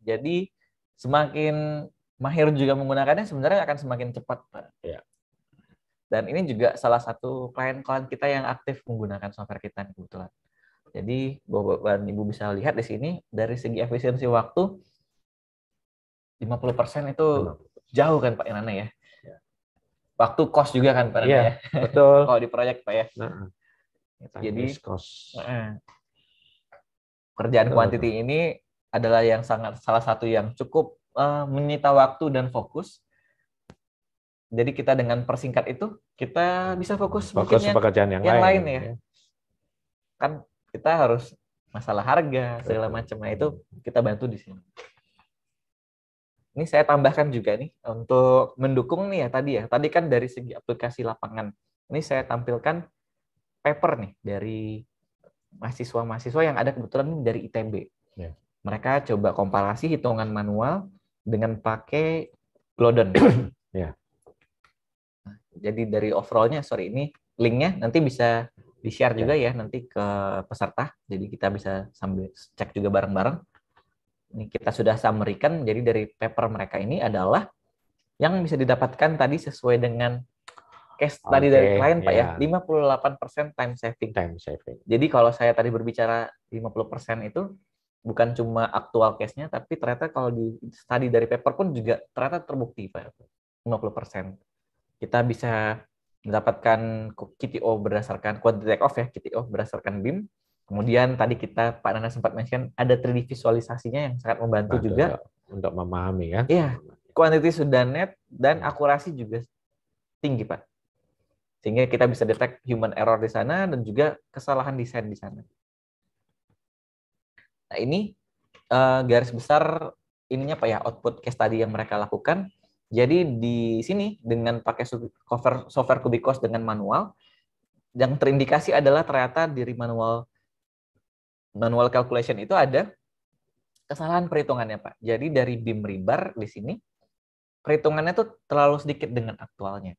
Jadi semakin mahir juga menggunakannya sebenarnya akan semakin cepat, Ya. Dan ini juga salah satu klien-klien kita yang aktif menggunakan software kita kebetulan. Jadi, Bapak dan Ibu bisa lihat di sini dari segi efisiensi waktu 50% itu jauh kan Pak Irana ya? ya. Waktu kos juga kan Pak Irana iya, ya? Betul. <laughs> Kalau di proyek Pak ya. Gitu. Jadi kos. Nah, kerjaan kuantiti ini adalah yang sangat salah satu yang cukup uh, menyita waktu dan fokus. Jadi kita dengan persingkat itu kita bisa fokus, fokus mungkin ya pekerjaan yang, yang lain, lain ya. ya. Kan kita harus masalah harga segala macam. Nah, itu kita bantu di sini. Ini saya tambahkan juga nih untuk mendukung nih ya tadi ya. Tadi kan dari segi aplikasi lapangan. Ini saya tampilkan paper nih dari mahasiswa-mahasiswa yang ada kebetulan dari ITB. Yeah. Mereka coba komparasi hitungan manual dengan pakai Glodon. <clears throat> yeah. Ya. Jadi dari overallnya, sorry ini linknya nanti bisa di share juga ya. ya nanti ke peserta jadi kita bisa sambil cek juga bareng-bareng ini kita sudah summary jadi dari paper mereka ini adalah yang bisa didapatkan tadi sesuai dengan case okay, tadi dari klien yeah. Pak ya, 58% iya. time saving. Time saving. Jadi kalau saya tadi berbicara 50% itu bukan cuma aktual case-nya, tapi ternyata kalau di study dari paper pun juga ternyata terbukti Pak, 50%. Kita bisa mendapatkan KTO berdasarkan quantity take off ya, KTO berdasarkan BIM Kemudian tadi kita Pak Nana sempat mention ada 3D visualisasinya yang sangat membantu Bantu juga untuk memahami kan. Iya. Quantity sudah net dan akurasi juga tinggi, Pak. Sehingga kita bisa detect human error di sana dan juga kesalahan desain di sana. Nah, ini uh, garis besar ininya Pak ya, output case tadi yang mereka lakukan. Jadi di sini dengan pakai software software Kubikos dengan manual yang terindikasi adalah ternyata dari manual manual calculation itu ada kesalahan perhitungannya, Pak. Jadi dari BIM Ribar di sini, perhitungannya tuh terlalu sedikit dengan aktualnya.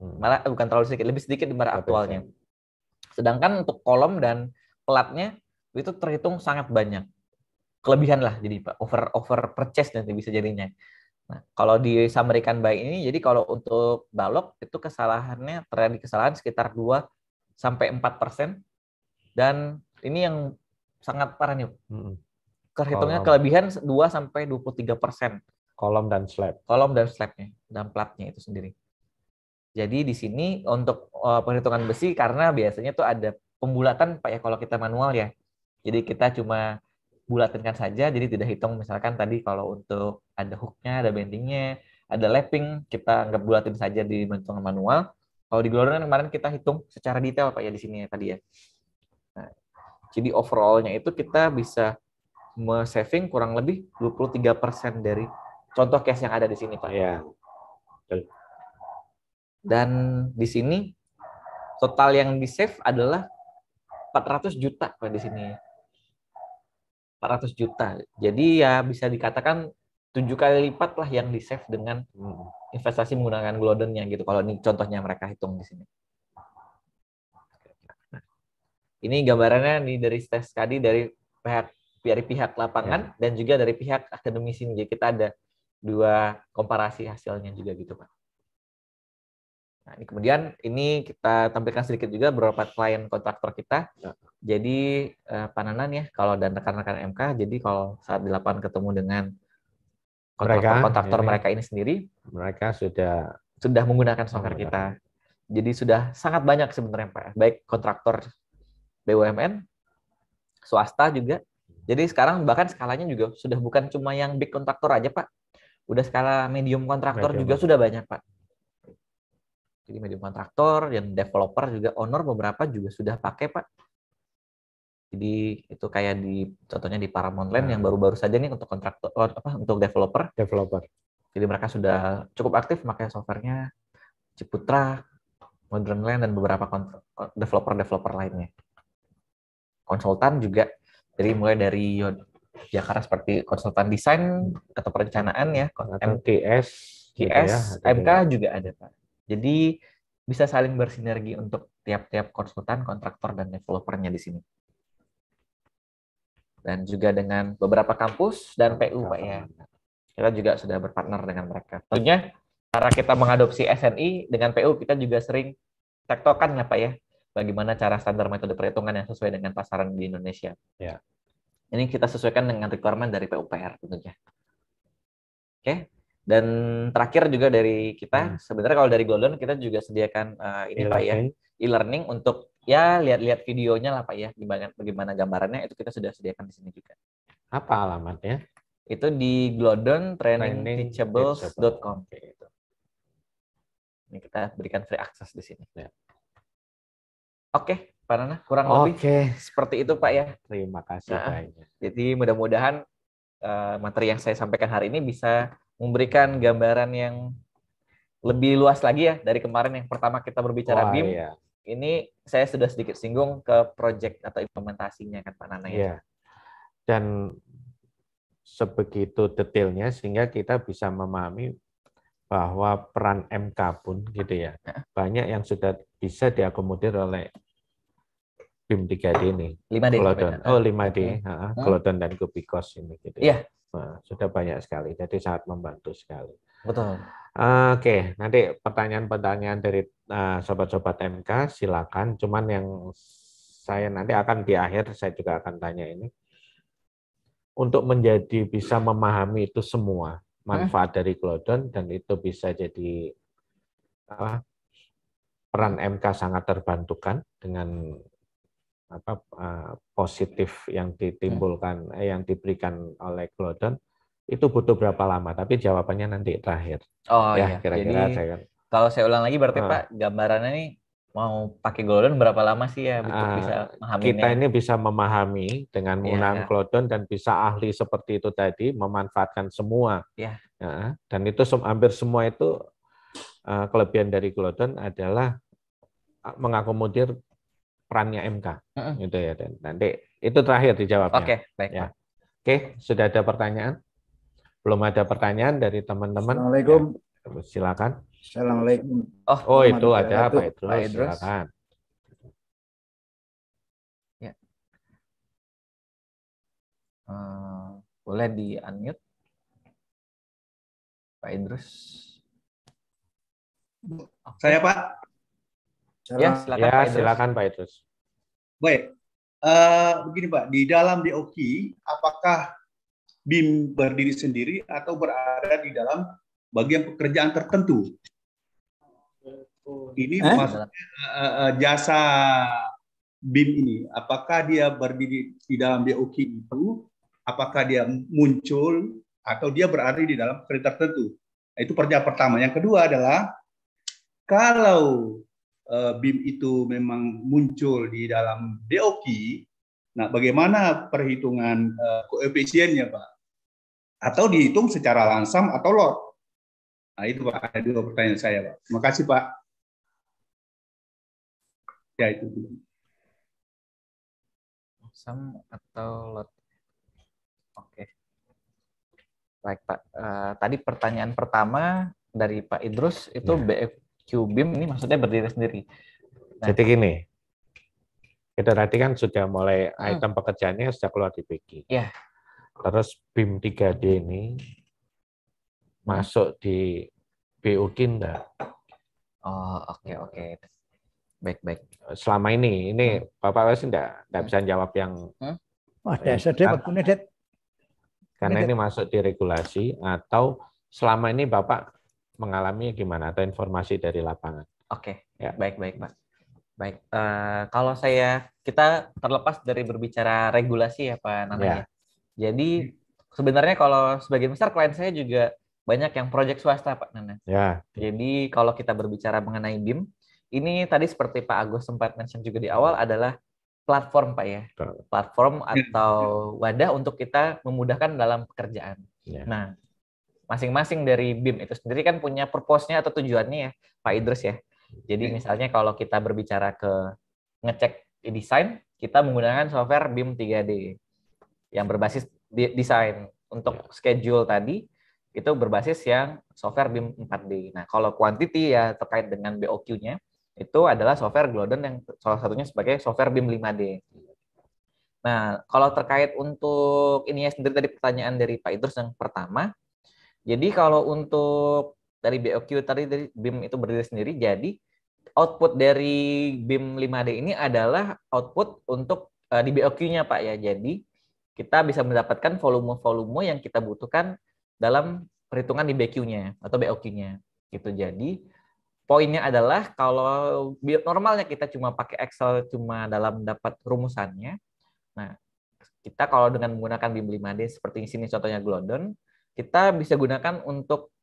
Hmm. Malah eh, bukan terlalu sedikit, lebih sedikit dengan aktualnya. Sedangkan untuk kolom dan pelatnya itu terhitung sangat banyak. Kelebihan lah jadi Pak, over over purchase nanti bisa jadinya. Nah, kalau disamerikan baik ini, jadi kalau untuk balok itu kesalahannya terjadi kesalahan sekitar 2 sampai 4 persen. Dan ini yang sangat parah nih. Hmm. Terhitungnya Kolom. kelebihan 2 sampai 23 persen. Kolom dan slab. Kolom dan slabnya dan platnya itu sendiri. Jadi di sini untuk uh, eh, perhitungan besi karena biasanya tuh ada pembulatan Pak ya kalau kita manual ya. Jadi kita cuma bulatinkan saja jadi tidak hitung misalkan tadi kalau untuk ada hooknya, ada bendingnya, ada lapping kita anggap bulatin saja di bentuk manual. Kalau di Gloron kemarin kita hitung secara detail Pak ya di sini ya tadi ya. Jadi overallnya itu kita bisa saving kurang lebih 23% persen dari contoh cash yang ada di sini Pak. Iya. Dan di sini total yang di save adalah 400 juta Pak di sini. 400 juta. Jadi ya bisa dikatakan tujuh kali lipat lah yang di save dengan hmm. investasi menggunakan goldennya gitu. Kalau ini contohnya mereka hitung di sini. Ini gambarannya nih dari tes kadi dari pihak dari pihak lapangan ya. dan juga dari pihak akademisi nih. Jadi kita ada dua komparasi hasilnya juga gitu Pak. Nah, ini kemudian ini kita tampilkan sedikit juga beberapa klien kontraktor kita. Ya. Jadi eh, Pananan ya, kalau dan rekan-rekan MK, jadi kalau saat di lapangan ketemu dengan kontraktor-kontraktor mereka, ya. mereka ini sendiri, mereka sudah sudah menggunakan software kita. Jadi sudah sangat banyak sebenarnya Pak, baik kontraktor BUMN, swasta juga. Jadi sekarang bahkan skalanya juga sudah bukan cuma yang big kontraktor aja, Pak. Udah skala medium kontraktor medium. juga sudah banyak, Pak. Jadi medium kontraktor yang developer juga owner beberapa juga sudah pakai, Pak. Jadi itu kayak di contohnya di Paramount Land nah. yang baru-baru saja nih untuk kontraktor oh, apa untuk developer. Developer. Jadi mereka sudah cukup aktif pakai softwarenya Ciputra, Modern Land dan beberapa developer-developer lainnya konsultan juga jadi mulai dari Jakarta seperti konsultan desain atau perencanaan ya MTS GS gitu ya, MK juga ada pak jadi bisa saling bersinergi untuk tiap-tiap konsultan kontraktor dan developernya di sini dan juga dengan beberapa kampus dan PU pak ya kita juga sudah berpartner dengan mereka tentunya karena kita mengadopsi SNI dengan PU kita juga sering tektokan ya pak ya bagaimana cara standar metode perhitungan yang sesuai dengan pasaran di Indonesia. Ya. Ini kita sesuaikan dengan requirement dari PUPR tentunya. Oke. Dan terakhir juga dari kita, hmm. sebenarnya kalau dari Golden kita juga sediakan uh, ini e Pak ya, e-learning untuk ya lihat-lihat videonya lah Pak ya, gimana, bagaimana gambarannya itu kita sudah sediakan di sini juga. Apa alamatnya? Itu di glodontrainingteachables.com. Training. Gitu. Ini kita berikan free access di sini. Ya. Oke, Pak Nana, kurang Oke. lebih seperti itu Pak ya. Terima kasih nah, banyak. Jadi mudah-mudahan uh, materi yang saya sampaikan hari ini bisa memberikan gambaran yang lebih luas lagi ya dari kemarin yang pertama kita berbicara Wah, BIM. Iya. Ini saya sudah sedikit singgung ke project atau implementasinya kan Pak Nana ya. Iya. Dan sebegitu detailnya sehingga kita bisa memahami bahwa peran MK pun gitu ya. Banyak yang sudah bisa diakomodir oleh BIM 3D ini. 5D. Oh, 5D. Okay. Ha, Glodon hmm. dan Kubikos ini gitu. Ya. Iya. Yeah. Uh, sudah banyak sekali. Jadi sangat membantu sekali. Betul. Oke, okay. nanti pertanyaan-pertanyaan dari sobat eh, sobat-sobat MK silakan. Cuman yang saya nanti akan di akhir saya juga akan tanya ini untuk menjadi bisa memahami itu semua hmm? manfaat hmm? dari Glodon dan itu bisa jadi apa, peran MK sangat terbantukan dengan apa eh, positif yang ditimbulkan hmm. Eh, yang diberikan oleh Glodon itu butuh berapa lama? Tapi jawabannya nanti terakhir. Oh ya, iya. Kira-kira Jadi, saya kan. Kalau saya ulang lagi berarti uh, Pak gambarannya nih mau pakai Glodon berapa lama sih ya untuk uh, bisa memahami Kita ini bisa memahami dengan iya, menggunakan yeah. Glodon dan bisa ahli seperti itu tadi memanfaatkan semua. Yeah. Uh, ya, dan itu hampir semua itu uh, kelebihan dari Glodon adalah mengakomodir perannya MK. Uh-uh. Itu ya. Dan nanti itu terakhir dijawabnya. Oke, okay, baik. Ya. Oke, okay, sudah ada pertanyaan? Belum ada pertanyaan dari teman-teman? Assalamualaikum. Ya, silakan. Assalamualaikum. Oh, oh itu ada Pak Idrus. Pak Idrus. Silakan. Ya. Uh, boleh di unmute, Pak Idrus. Saya Pak. Ya, ya, silakan, ya, Pak Idrus. silakan Pak Idrus. Baik, uh, begini Pak, di dalam DOKI, apakah BIM berdiri sendiri atau berada di dalam bagian pekerjaan tertentu? Ini eh? maksudnya uh, jasa BIM ini, apakah dia berdiri di dalam DOKI itu, apakah dia muncul atau dia berada di dalam pekerjaan tertentu? Nah, itu pertanyaan pertama. Yang kedua adalah kalau Eh, BIM itu memang muncul di dalam DOKI, nah bagaimana perhitungan eh, koefisiennya Pak? Atau dihitung secara langsam atau lot? Nah itu Pak, ada dua pertanyaan saya Pak. Terima kasih Pak. Ya itu. Langsam atau lot? Oke. Baik Pak, uh, tadi pertanyaan pertama dari Pak Idrus itu ya. BF, Qbim ini maksudnya berdiri sendiri. Nah. Jadi gini, kita tadi kan sudah mulai hmm. item pekerjaannya sudah keluar di PG. Ya. Terus BIM 3D ini masuk di BU Kinda. Oh, oke okay, oke. Okay. Baik, baik. Selama ini ini hmm. Bapak Wes enggak enggak hmm. bisa jawab yang hmm? Wah, oh, dasar dia Pak Karena ini masuk di regulasi atau selama ini Bapak mengalami gimana atau informasi dari lapangan. Oke, okay. ya. baik baik pak. Baik, uh, kalau saya kita terlepas dari berbicara regulasi ya pak namanya. Ya. Jadi sebenarnya kalau sebagian besar klien saya juga banyak yang proyek swasta pak Nana. Ya. Jadi kalau kita berbicara mengenai BIM, ini tadi seperti Pak Agus sempat mention juga di awal adalah platform pak ya, platform ya. atau wadah untuk kita memudahkan dalam pekerjaan. Ya. Nah masing-masing dari BIM itu sendiri kan punya purpose-nya atau tujuannya ya, Pak Idrus ya. Jadi misalnya kalau kita berbicara ke ngecek desain, kita menggunakan software BIM 3D yang berbasis desain. Untuk ya. schedule tadi itu berbasis yang software BIM 4D. Nah, kalau quantity ya terkait dengan BOQ-nya itu adalah software Glodon yang salah satunya sebagai software BIM 5D. Nah, kalau terkait untuk ini ya sendiri tadi pertanyaan dari Pak Idrus yang pertama, jadi kalau untuk dari BOQ tadi dari BIM itu berdiri sendiri, jadi output dari BIM 5D ini adalah output untuk uh, di BOQ-nya Pak ya. Jadi kita bisa mendapatkan volume-volume yang kita butuhkan dalam perhitungan di BQ-nya atau BOQ-nya gitu. Jadi poinnya adalah kalau normalnya kita cuma pakai Excel cuma dalam dapat rumusannya. Nah, kita kalau dengan menggunakan BIM 5D seperti di sini contohnya Glodon, kita bisa gunakan untuk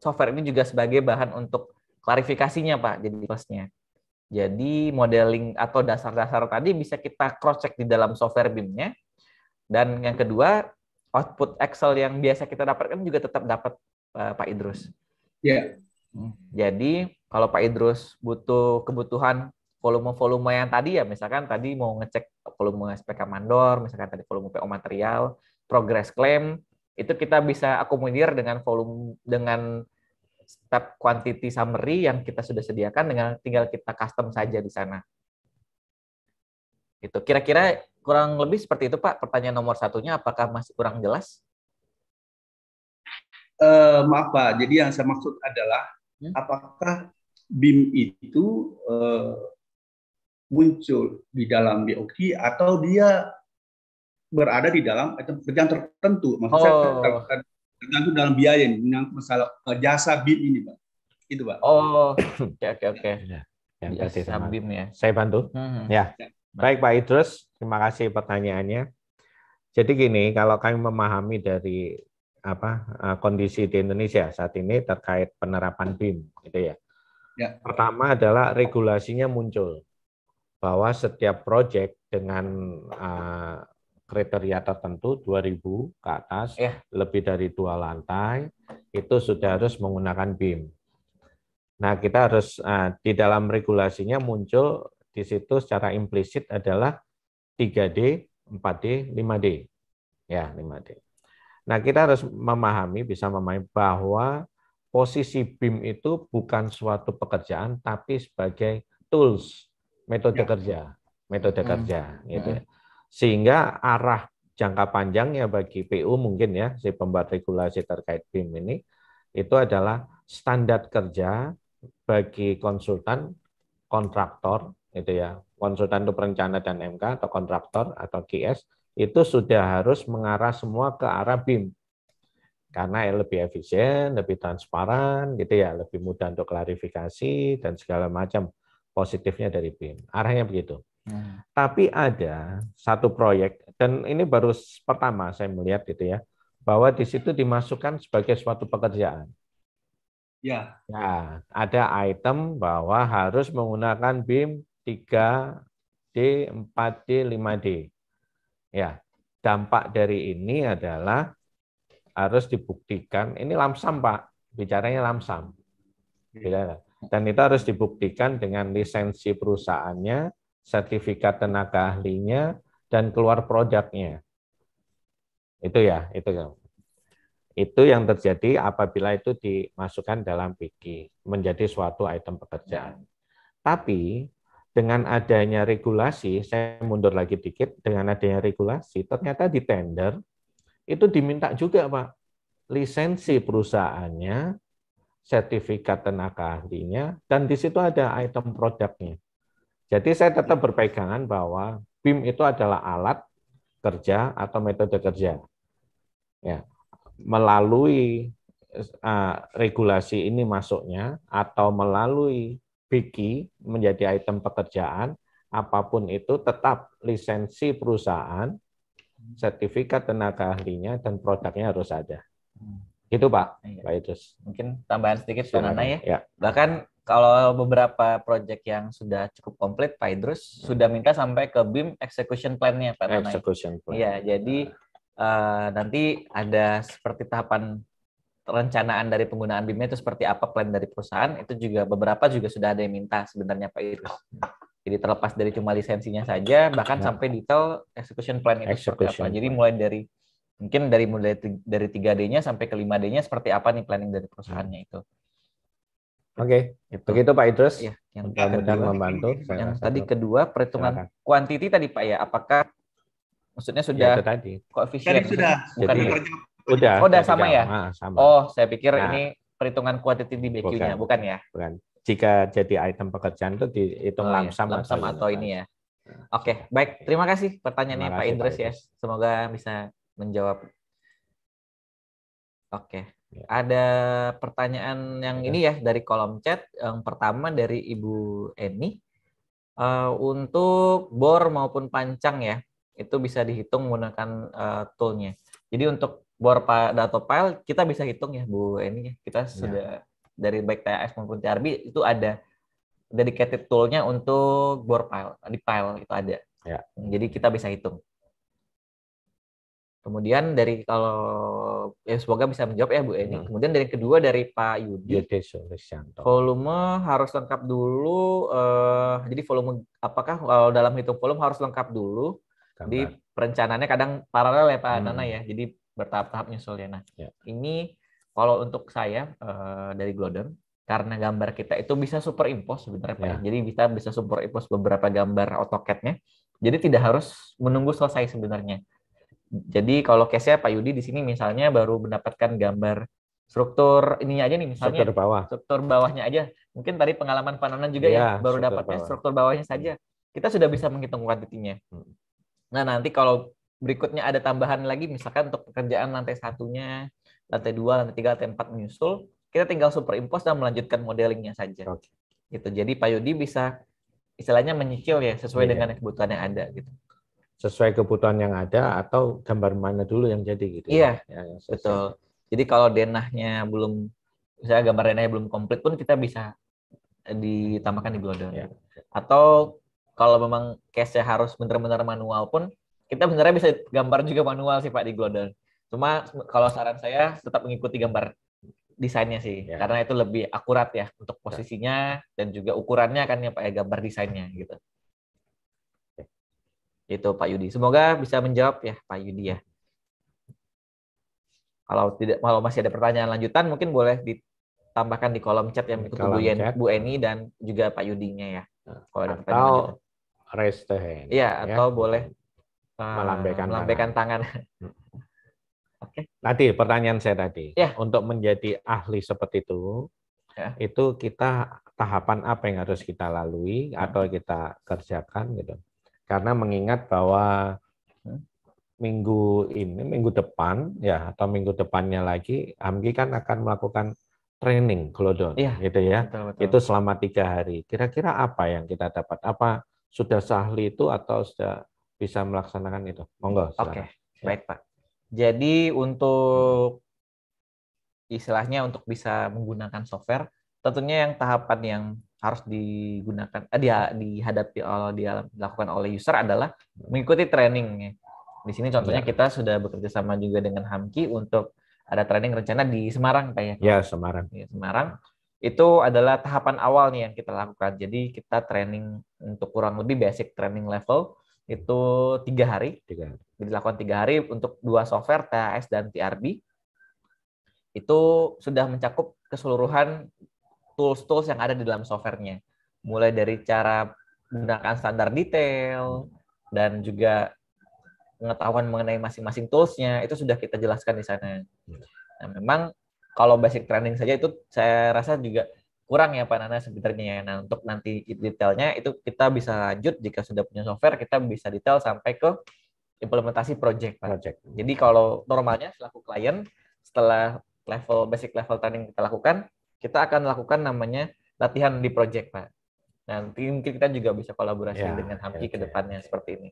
software ini juga sebagai bahan untuk klarifikasinya Pak, jadi plusnya. Jadi modeling atau dasar-dasar tadi bisa kita cross-check di dalam software BIM-nya. Dan yang kedua, output Excel yang biasa kita dapatkan juga tetap dapat eh, Pak Idrus. Iya. Yeah. Hmm, jadi kalau Pak Idrus butuh kebutuhan volume-volume yang tadi ya, misalkan tadi mau ngecek volume SPK mandor, misalkan tadi volume PO material, progress claim, itu kita bisa akomodir dengan volume dengan step quantity summary yang kita sudah sediakan dengan tinggal kita custom saja di sana. Itu kira-kira kurang lebih seperti itu Pak. Pertanyaan nomor satunya apakah masih kurang jelas? Uh, maaf Pak, jadi yang saya maksud adalah hmm? apakah BIM itu uh, muncul di dalam BOK atau dia berada di dalam pekerjaan tertentu. Maksud oh. saya tergantung dalam biaya ini, menyangkut masalah eh, jasa BIM ini, Pak. Itu, Pak. Oh, oke, oke, oke. Iya, iya. Jasa BIM ya. Saya bantu. Hmm. Ya. ya. Baik, Pak Idrus. Terima kasih pertanyaannya. Jadi gini, kalau kami memahami dari apa eh, kondisi di Indonesia saat ini terkait penerapan BIM, gitu ya. ya. Pertama adalah regulasinya muncul bahwa setiap proyek dengan uh, kriteria tertentu 2000 ke atas yeah. lebih dari dua lantai itu sudah harus menggunakan BIM. Nah, kita harus uh, di dalam regulasinya muncul di situ secara implisit adalah 3D, 4D, 5D. Ya, 5D. Nah, kita harus memahami bisa memahami bahwa posisi BIM itu bukan suatu pekerjaan tapi sebagai tools, metode ya. kerja, metode hmm. kerja gitu ya. Hmm sehingga arah jangka panjangnya bagi PU mungkin ya si pembuat regulasi terkait BIM ini itu adalah standar kerja bagi konsultan kontraktor itu ya konsultan itu perencana dan MK atau kontraktor atau KS itu sudah harus mengarah semua ke arah BIM karena lebih efisien, lebih transparan, gitu ya, lebih mudah untuk klarifikasi dan segala macam positifnya dari BIM. Arahnya begitu. Hmm. Tapi ada satu proyek dan ini baru pertama saya melihat gitu ya bahwa di situ dimasukkan sebagai suatu pekerjaan. Ya. Ya, ada item bahwa harus menggunakan BIM 3D, 4D, 5D. Ya, dampak dari ini adalah harus dibuktikan. Ini lamsam, Pak. Bicaranya lamsam. Ya. Dan itu harus dibuktikan dengan lisensi perusahaannya, sertifikat tenaga ahlinya, dan keluar produknya. Itu ya, itu ya. Itu yang terjadi apabila itu dimasukkan dalam PG, menjadi suatu item pekerjaan. Tapi dengan adanya regulasi, saya mundur lagi dikit, dengan adanya regulasi, ternyata di tender itu diminta juga Pak, lisensi perusahaannya, sertifikat tenaga ahlinya, dan di situ ada item produknya. Jadi saya tetap iya. berpegangan bahwa BIM itu adalah alat kerja atau metode kerja. Ya, melalui uh, regulasi ini masuknya atau melalui BIKI menjadi item pekerjaan, apapun itu tetap lisensi perusahaan, sertifikat tenaga ahlinya, dan produknya harus ada. Hmm. Gitu Pak, iya. Pak Idrus. Mungkin tambahan sedikit Pak Nana ya. ya. Bahkan kalau beberapa project yang sudah cukup komplit, Pak Idrus hmm. sudah minta sampai ke BIM execution plan-nya, Pak Tanai. Execution plan. Iya, jadi uh, nanti ada seperti tahapan perencanaan dari penggunaan BIM-nya itu seperti apa plan dari perusahaan, itu juga beberapa juga sudah ada yang minta sebenarnya Pak Idrus. Jadi terlepas dari cuma lisensinya saja, bahkan nah. sampai detail execution plan itu execution seperti apa. Jadi mulai dari mungkin dari mulai dari 3D-nya sampai ke 5D-nya seperti apa nih planning dari perusahaannya hmm. itu. Oke, okay. Gitu. begitu Pak Idrus. Ya, yang mudah-mudahan membantu. Iya, yang tadi kedua perhitungan Silakan. kuantiti tadi Pak ya, apakah maksudnya ya, sudah ya, tadi. koefisien? Tadi sudah. Bukan Jadi, udah. Oh, udah sama ya? Nah, sama. Oh, saya pikir nah, ini perhitungan kuantiti di BQ-nya, bukan, bukan ya? Bukan. Jika jadi item pekerjaan itu dihitung oh, lamsam, ya. langsung atau, atau ini ya. Oke, okay. baik. Terima kasih pertanyaannya Terima kasih, Pak Indres ya. Semoga bisa menjawab. Oke. Okay. Ada pertanyaan yang iya. ini ya dari kolom chat. Yang pertama dari Ibu Eni. Eh, untuk bor maupun pancang ya, itu bisa dihitung menggunakan uh, toolnya. Jadi untuk bor data file kita bisa hitung ya Bu Eni. Ya. Kita iya. sudah ya. dari baik TAS maupun TRB itu ada dedicated toolnya untuk bor pile di pile itu ada. Ya. Jadi kita bisa hitung. Kemudian dari kalau ya semoga bisa menjawab ya Bu Eni. Ya, hmm. Kemudian dari kedua dari Pak Yudi. Yudi Volume harus lengkap dulu. Eh, jadi volume apakah kalau dalam hitung volume harus lengkap dulu? Gambar. Di perencanaannya kadang paralel ya Pak hmm. Nana ya. Jadi bertahap-tahap nyusulnya. Nah, ya. ini kalau untuk saya eh, dari Glodon karena gambar kita itu bisa impos sebenarnya Pak. Ya. ya. Jadi kita bisa impos beberapa gambar AutoCAD-nya. Jadi tidak harus menunggu selesai sebenarnya jadi kalau case-nya Pak Yudi di sini misalnya baru mendapatkan gambar struktur ininya aja nih misalnya struktur bawah. Struktur bawahnya aja. Mungkin tadi pengalaman panonan juga ya, ya baru dapatnya bawah. struktur bawahnya saja. Kita sudah bisa menghitung kuantitinya. Hmm. Nah, nanti kalau berikutnya ada tambahan lagi misalkan untuk pekerjaan lantai satunya, lantai dua, lantai tiga, lantai empat menyusul, kita tinggal superimpose dan melanjutkan modelingnya saja. Okay. Gitu. Jadi Pak Yudi bisa istilahnya menyicil ya sesuai yeah. dengan kebutuhan yang ada gitu sesuai kebutuhan yang ada atau gambar mana dulu yang jadi gitu. Iya. Ya, ya yang betul. Jadi kalau denahnya belum saya gambar denahnya belum komplit pun kita bisa ditambahkan di bloodon. Ya. Atau kalau memang case-nya harus benar-benar manual pun kita sebenarnya bisa gambar juga manual sih Pak di glodan. Cuma kalau saran saya tetap mengikuti gambar desainnya sih, ya. karena itu lebih akurat ya untuk posisinya ya. dan juga ukurannya kan ya Pak ya gambar desainnya gitu. Itu Pak Yudi. Semoga bisa menjawab ya Pak Yudi ya. Kalau tidak kalau masih ada pertanyaan lanjutan mungkin boleh ditambahkan di kolom chat yang ikut Bu, Bu Eni dan juga Pak Yudinya ya. Nah, kalau ada atau pertanyaan hand. Iya, ya. atau boleh uh, melambaikan, tangan. tangan. Hmm. <laughs> Oke. Okay. Nanti pertanyaan saya tadi, ya. untuk menjadi ahli seperti itu, ya. itu kita tahapan apa yang harus kita lalui atau kita kerjakan gitu? karena mengingat bahwa minggu ini, minggu depan ya atau minggu depannya lagi, Amgi kan akan melakukan training glodon, iya, gitu ya. Betul, betul. Itu selama tiga hari. Kira-kira apa yang kita dapat? Apa sudah sahli itu atau sudah bisa melaksanakan itu? Monggo. Oke, okay. Ya. baik Pak. Jadi untuk istilahnya untuk bisa menggunakan software, tentunya yang tahapan yang harus digunakan eh, dia dihadapi oleh dilakukan oleh user adalah mengikuti training. Di sini contohnya ya. kita sudah bekerja sama juga dengan Hamki untuk ada training rencana di Semarang kayak. Ya, iya, Semarang. Ya, Semarang. Itu adalah tahapan awal nih yang kita lakukan. Jadi kita training untuk kurang lebih basic training level itu tiga hari. Tiga Jadi Dilakukan tiga hari untuk dua software TAS dan TRB. Itu sudah mencakup keseluruhan tools-tools yang ada di dalam softwarenya. Mulai dari cara menggunakan standar detail dan juga pengetahuan mengenai masing-masing toolsnya itu sudah kita jelaskan di sana. Nah, memang kalau basic training saja itu saya rasa juga kurang ya Pak Nana sebenarnya. Ya. Nah, untuk nanti detailnya itu kita bisa lanjut jika sudah punya software kita bisa detail sampai ke implementasi project Pak. Project. Jadi kalau normalnya selaku klien setelah level basic level training kita lakukan, kita akan lakukan namanya latihan di project Pak. Nanti mungkin kita juga bisa kolaborasi ya, dengan HAMKI ya, ke depannya seperti ini.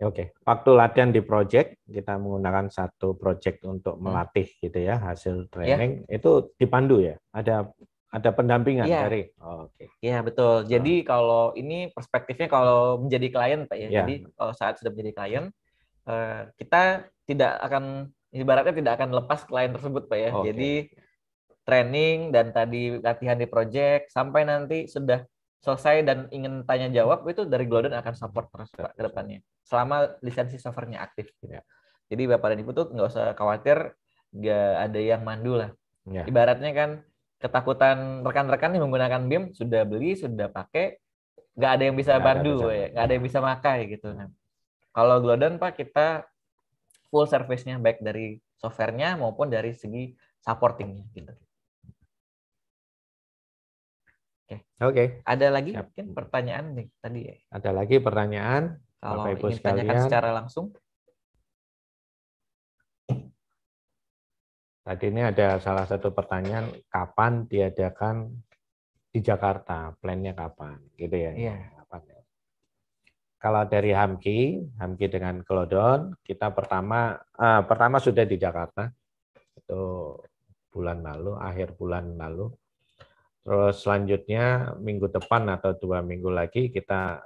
Oke, okay. waktu latihan di project kita menggunakan satu project untuk hmm. melatih hmm. gitu ya hasil ya. training ya. itu dipandu ya. Ada ada pendampingan ya. dari. Oh, Oke. Okay. ya betul. Ah. Jadi oh. kalau ini perspektifnya kalau menjadi klien pak ya. ya. Jadi kalau saat sudah menjadi klien eh, kita tidak akan ibaratnya tidak akan lepas klien tersebut pak ya. Okay. Jadi training dan tadi latihan di project sampai nanti sudah selesai dan ingin tanya jawab itu dari Golden akan support terus Pak ke depannya selama lisensi servernya aktif gitu Ya. Jadi Bapak dan Ibu tuh nggak usah khawatir nggak ada yang mandu lah. Ya. Ibaratnya kan ketakutan rekan-rekan yang menggunakan BIM sudah beli sudah pakai nggak ada yang bisa gak bandu ya nggak ada yang bisa makai gitu. Nah, kalau Glodon Pak kita full service-nya baik dari softwarenya maupun dari segi supportingnya gitu. Oke. Oke. Ada lagi Siap. mungkin pertanyaan nih tadi ya. Ada lagi pertanyaan kalau Bapak Ibu ingin sekalian. tanyakan secara langsung. Tadi ini ada salah satu pertanyaan kapan diadakan di Jakarta, plannya kapan, gitu ya? Iya. Kapan ya. Kalau dari Hamki, Hamki dengan Kelodon, kita pertama eh, pertama sudah di Jakarta itu bulan lalu, akhir bulan lalu Terus selanjutnya minggu depan atau dua minggu lagi kita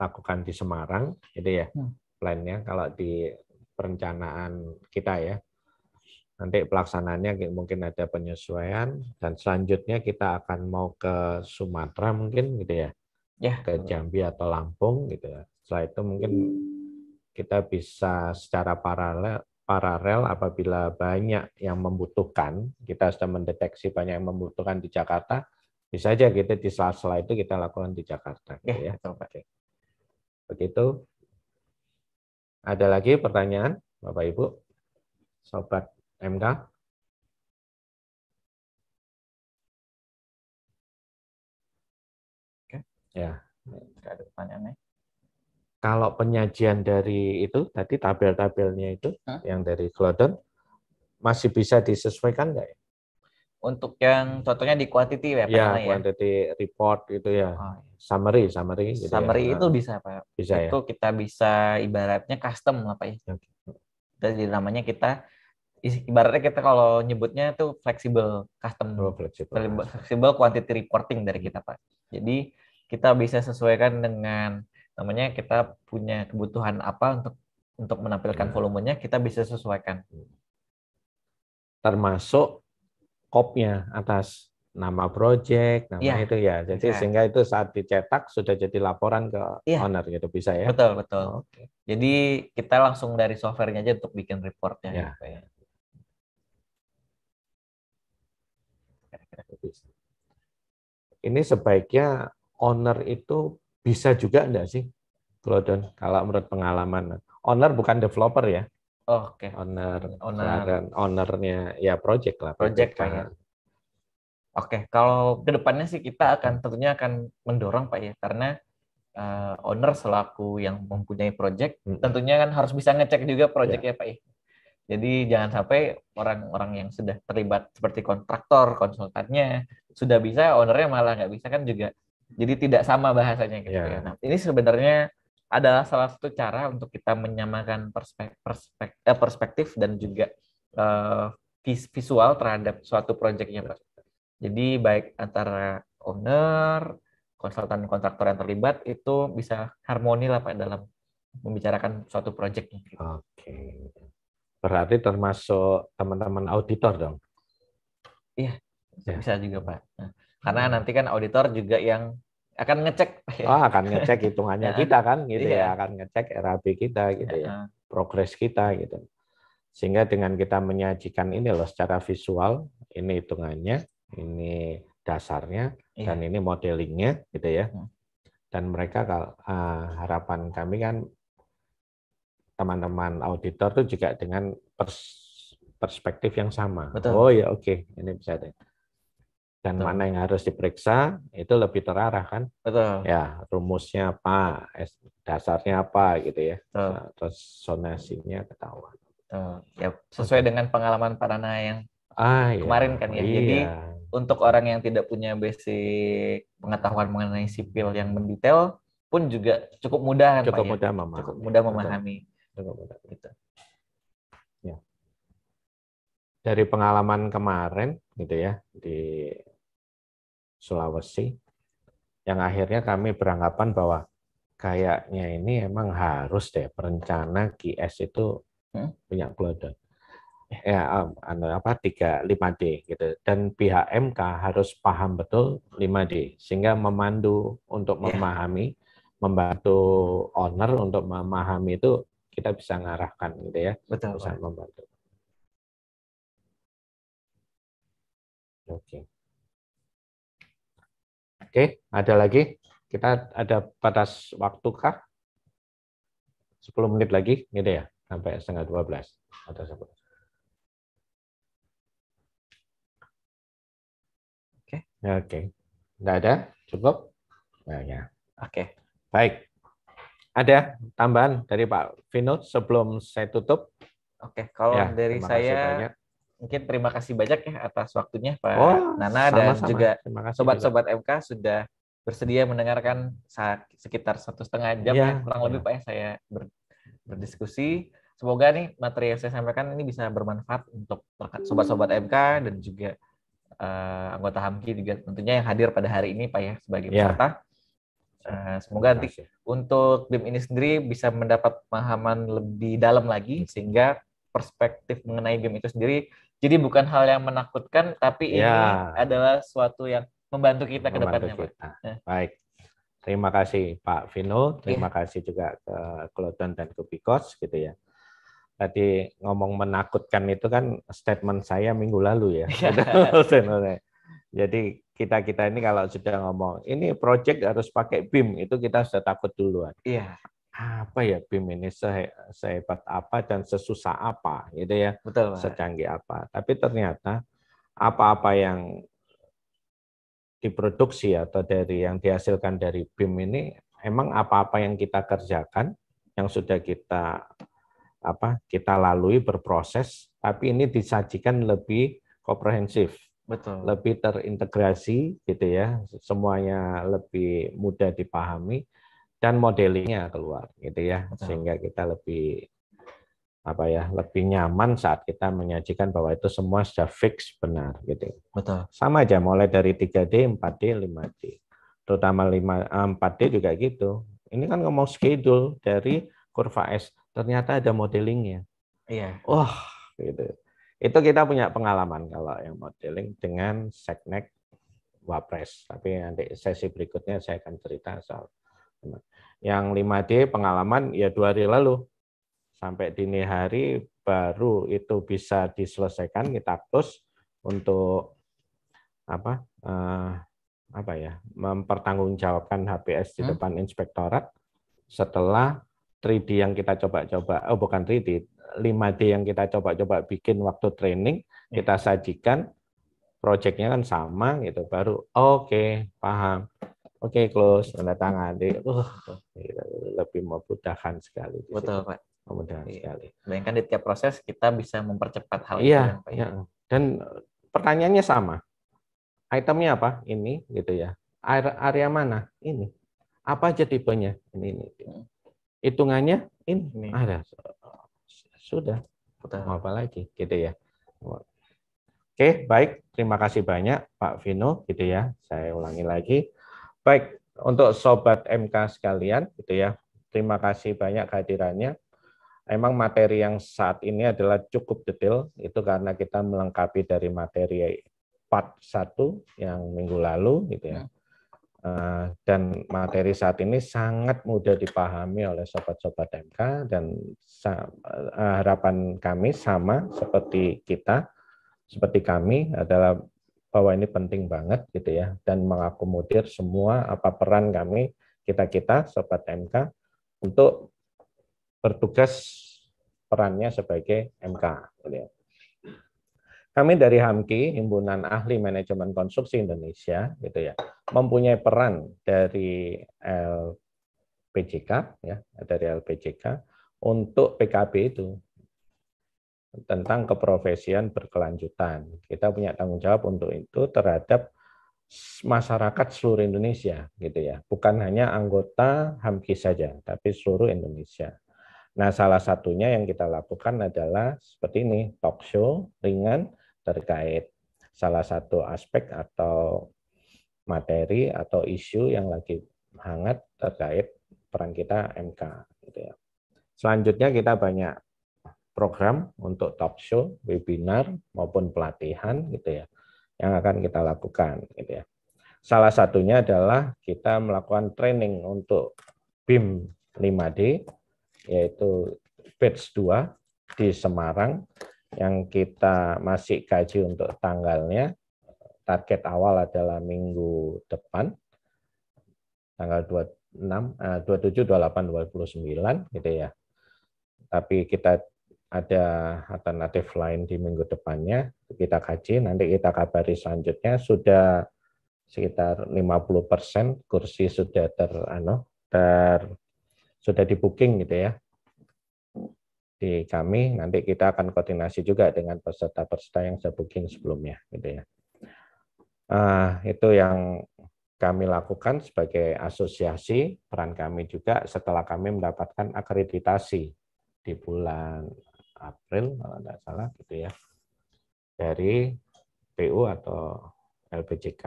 lakukan di Semarang, gitu ya hmm. plannya kalau di perencanaan kita ya. Nanti pelaksanaannya mungkin ada penyesuaian dan selanjutnya kita akan mau ke Sumatera mungkin gitu ya, ya. ke Jambi atau Lampung gitu ya. Setelah itu mungkin kita bisa secara paralel paralel apabila banyak yang membutuhkan, kita sudah mendeteksi banyak yang membutuhkan di Jakarta, bisa saja kita di sela-sela itu kita lakukan di Jakarta. Gitu ya, ya. Pak. Begitu. Ada lagi pertanyaan, Bapak Ibu, Sobat MK? Oke. Ya. Tidak ada pertanyaannya kalau penyajian dari itu tadi tabel-tabelnya itu Hah? yang dari Glodon masih bisa disesuaikan nggak ya? Untuk yang contohnya di quantity ya, ya, ya? quantity ya? report itu ya, oh, iya. summary, summary. Gitu ya. summary ya. itu bisa pak. Bisa itu ya. kita bisa ibaratnya custom lah pak ya. Okay. Jadi namanya kita ibaratnya kita kalau nyebutnya itu flexible, custom. Oh, Fleksibel quantity reporting dari kita pak. Jadi kita bisa sesuaikan dengan namanya kita punya kebutuhan apa untuk untuk menampilkan iya. volumenya kita bisa sesuaikan termasuk kopnya atas nama project, nama ya. itu ya. Jadi ya. sehingga itu saat dicetak sudah jadi laporan ke ya. owner gitu bisa ya. Betul betul. Oh, Jadi kita langsung dari softwarenya aja untuk bikin reportnya. Ya. Gitu ya. Ini sebaiknya owner itu bisa juga enggak sih? Kalau dan kalau menurut pengalaman. Owner bukan developer ya. Oh, Oke. Okay. Owner. Owner. Ownernya ya project lah. Project, project Pak ya. Oke, okay. kalau kedepannya sih kita akan tentunya akan mendorong Pak ya, karena uh, owner selaku yang mempunyai project, hmm. tentunya kan harus bisa ngecek juga project yeah. ya Pak ya. Jadi jangan sampai orang-orang yang sudah terlibat seperti kontraktor, konsultannya sudah bisa, ownernya malah nggak bisa kan juga jadi tidak sama bahasanya gitu yeah. ya. Nah, ini sebenarnya adalah salah satu cara untuk kita menyamakan perspek perspek eh, perspektif dan juga eh, visual terhadap suatu proyeknya Jadi baik antara owner, konsultan kontraktor yang terlibat itu bisa harmoni lah Pak dalam membicarakan suatu proyeknya. Oke. Okay. Berarti termasuk teman-teman auditor dong? Iya, yeah. bisa juga Pak. Nah, karena hmm. nanti kan auditor juga yang akan ngecek. <laughs> oh, akan ngecek hitungannya iya. kita kan gitu ya. iya. ya, akan ngecek RAP kita gitu ya, ya progres kita gitu. Sehingga dengan kita menyajikan ini loh secara visual, ini hitungannya, ini dasarnya iya. dan ini modelingnya gitu ya. Hmm. Dan mereka kalau uh, harapan kami kan teman-teman auditor tuh juga dengan pers perspektif yang sama. Betul. Oh ya oke, okay. ini bisa deh dan Betul. mana yang harus diperiksa itu lebih terarah kan Betul. ya rumusnya apa dasarnya apa gitu ya Betul. terus sonasinya ketahuan Betul. ya sesuai dengan pengalaman Parana yang ah, iya. kemarin iya. kan ya iya. jadi untuk orang yang tidak punya basic pengetahuan mengenai sipil yang mendetail pun juga cukup mudah kan cukup Pak, ya? mudah ya? cukup mudah memahami cukup mudah gitu ya dari pengalaman kemarin gitu ya di Sulawesi, yang akhirnya kami beranggapan bahwa kayaknya ini emang harus deh perencana GS itu hmm? punya Glodon. Ya, anu apa tiga lima d gitu dan pihak MK harus paham betul 5D sehingga memandu untuk ya. memahami membantu owner untuk memahami itu kita bisa ngarahkan gitu ya betul bisa membantu oke okay. Oke, ada lagi? Kita ada batas waktu kah? 10 menit lagi, gitu ya, sampai setengah 12 atau 11. Oke. Oke. Tidak ada? Cukup? Nah, ya. Oke. Baik. Ada tambahan dari Pak Vino sebelum saya tutup? Oke, kalau ya, dari saya banyak mungkin terima kasih banyak ya atas waktunya Pak oh, Nana sama, dan juga sobat-sobat MK sudah bersedia mendengarkan sekitar satu setengah jam ya, ya kurang ya. lebih iya. Pak ya saya ber, berdiskusi. Semoga nih materi yang saya sampaikan ini bisa bermanfaat untuk sobat-sobat MK dan juga uh, anggota HAMKI juga tentunya yang hadir pada hari ini Pak ya sebagai ya. Uh, semoga nanti untuk BIM ini sendiri bisa mendapat pemahaman lebih dalam lagi sehingga perspektif mengenai BIM itu sendiri jadi bukan hal yang menakutkan, tapi ya. ini adalah suatu yang membantu kita ke depannya, kita. Ya. Baik. Terima kasih Pak Vino, iya. terima ya. kasih juga ke Kloton dan ke Picos, gitu ya. Tadi ngomong menakutkan itu kan statement saya minggu lalu ya. ya. <laughs> Jadi kita kita ini kalau sudah ngomong ini project harus pakai BIM itu kita sudah takut duluan. Iya apa ya BIM ini sehebat apa dan sesusah apa gitu ya Betul, Pak. secanggih apa tapi ternyata apa-apa yang diproduksi atau dari yang dihasilkan dari BIM ini emang apa-apa yang kita kerjakan yang sudah kita apa kita lalui berproses tapi ini disajikan lebih komprehensif betul lebih terintegrasi gitu ya semuanya lebih mudah dipahami dan modelingnya keluar gitu ya Betul. sehingga kita lebih apa ya lebih nyaman saat kita menyajikan bahwa itu semua sudah fix benar gitu. Betul. Sama aja mulai dari 3D, 4D, 5D. Terutama 5 4D eh, juga gitu. Ini kan ngomong schedule dari kurva S, ternyata ada modelingnya. Iya. Wah, oh, gitu. Itu kita punya pengalaman kalau yang modeling dengan Seknek Wapres. Tapi nanti sesi berikutnya saya akan cerita soal yang 5D pengalaman ya dua hari lalu. Sampai dini hari baru itu bisa diselesaikan kita terus untuk apa eh, apa ya mempertanggungjawabkan HPS di hmm? depan hmm? inspektorat setelah 3D yang kita coba-coba oh bukan 3D 5D yang kita coba-coba bikin waktu training hmm. kita sajikan proyeknya kan sama gitu baru oke okay, paham oke okay, close tanda tangan jadi uh, lebih memudahkan sekali betul pak memudahkan iya. sekali bayangkan di tiap proses kita bisa mempercepat hal iya, itu ya. iya dan eh, pertanyaannya sama itemnya apa ini gitu ya area mana ini apa aja tipenya ini ini hmm. hitungannya ini, ini. ada sudah betul. mau apa lagi gitu ya Oke, baik. Terima kasih banyak Pak Vino gitu ya. Saya ulangi lagi. Baik, untuk sobat MK sekalian gitu ya. Terima kasih banyak kehadirannya. Emang materi yang saat ini adalah cukup detail itu karena kita melengkapi dari materi part 1 yang minggu lalu gitu ya. Hmm. Eh, dan materi saat ini sangat mudah dipahami oleh sobat-sobat MK dan eh, harapan kami sama seperti kita seperti kami adalah bahwa ini penting banget gitu ya dan mengakomodir semua apa peran kami kita-kita sobat MK untuk bertugas perannya sebagai MK gitu ya. Kami dari HAMKI, Himpunan Ahli Manajemen Konstruksi Indonesia, gitu ya, mempunyai peran dari LPJK, ya, dari LPJK untuk PKB itu tentang keprofesian berkelanjutan. Kita punya tanggung jawab untuk itu terhadap masyarakat seluruh Indonesia gitu ya. Bukan hanya anggota HAMKI saja, tapi seluruh Indonesia. Nah, salah satunya yang kita lakukan adalah seperti ini, talk show ringan terkait salah satu aspek atau materi atau isu yang lagi hangat terkait peran kita MK gitu ya. Selanjutnya kita banyak program untuk talk show, webinar maupun pelatihan gitu ya yang akan kita lakukan gitu ya. Salah satunya adalah kita melakukan training untuk BIM 5D yaitu batch 2 di Semarang yang kita masih kaji untuk tanggalnya. Target awal adalah minggu depan tanggal 26 27 28 29 gitu ya. Tapi kita ada alternatif lain di minggu depannya kita kaji nanti kita kabari selanjutnya sudah sekitar 50% kursi sudah ter ano, ter sudah di booking gitu ya di kami nanti kita akan koordinasi juga dengan peserta-peserta yang sudah booking sebelumnya gitu ya uh, itu yang kami lakukan sebagai asosiasi peran kami juga setelah kami mendapatkan akreditasi di bulan April kalau tidak salah gitu ya dari PU atau LPJK.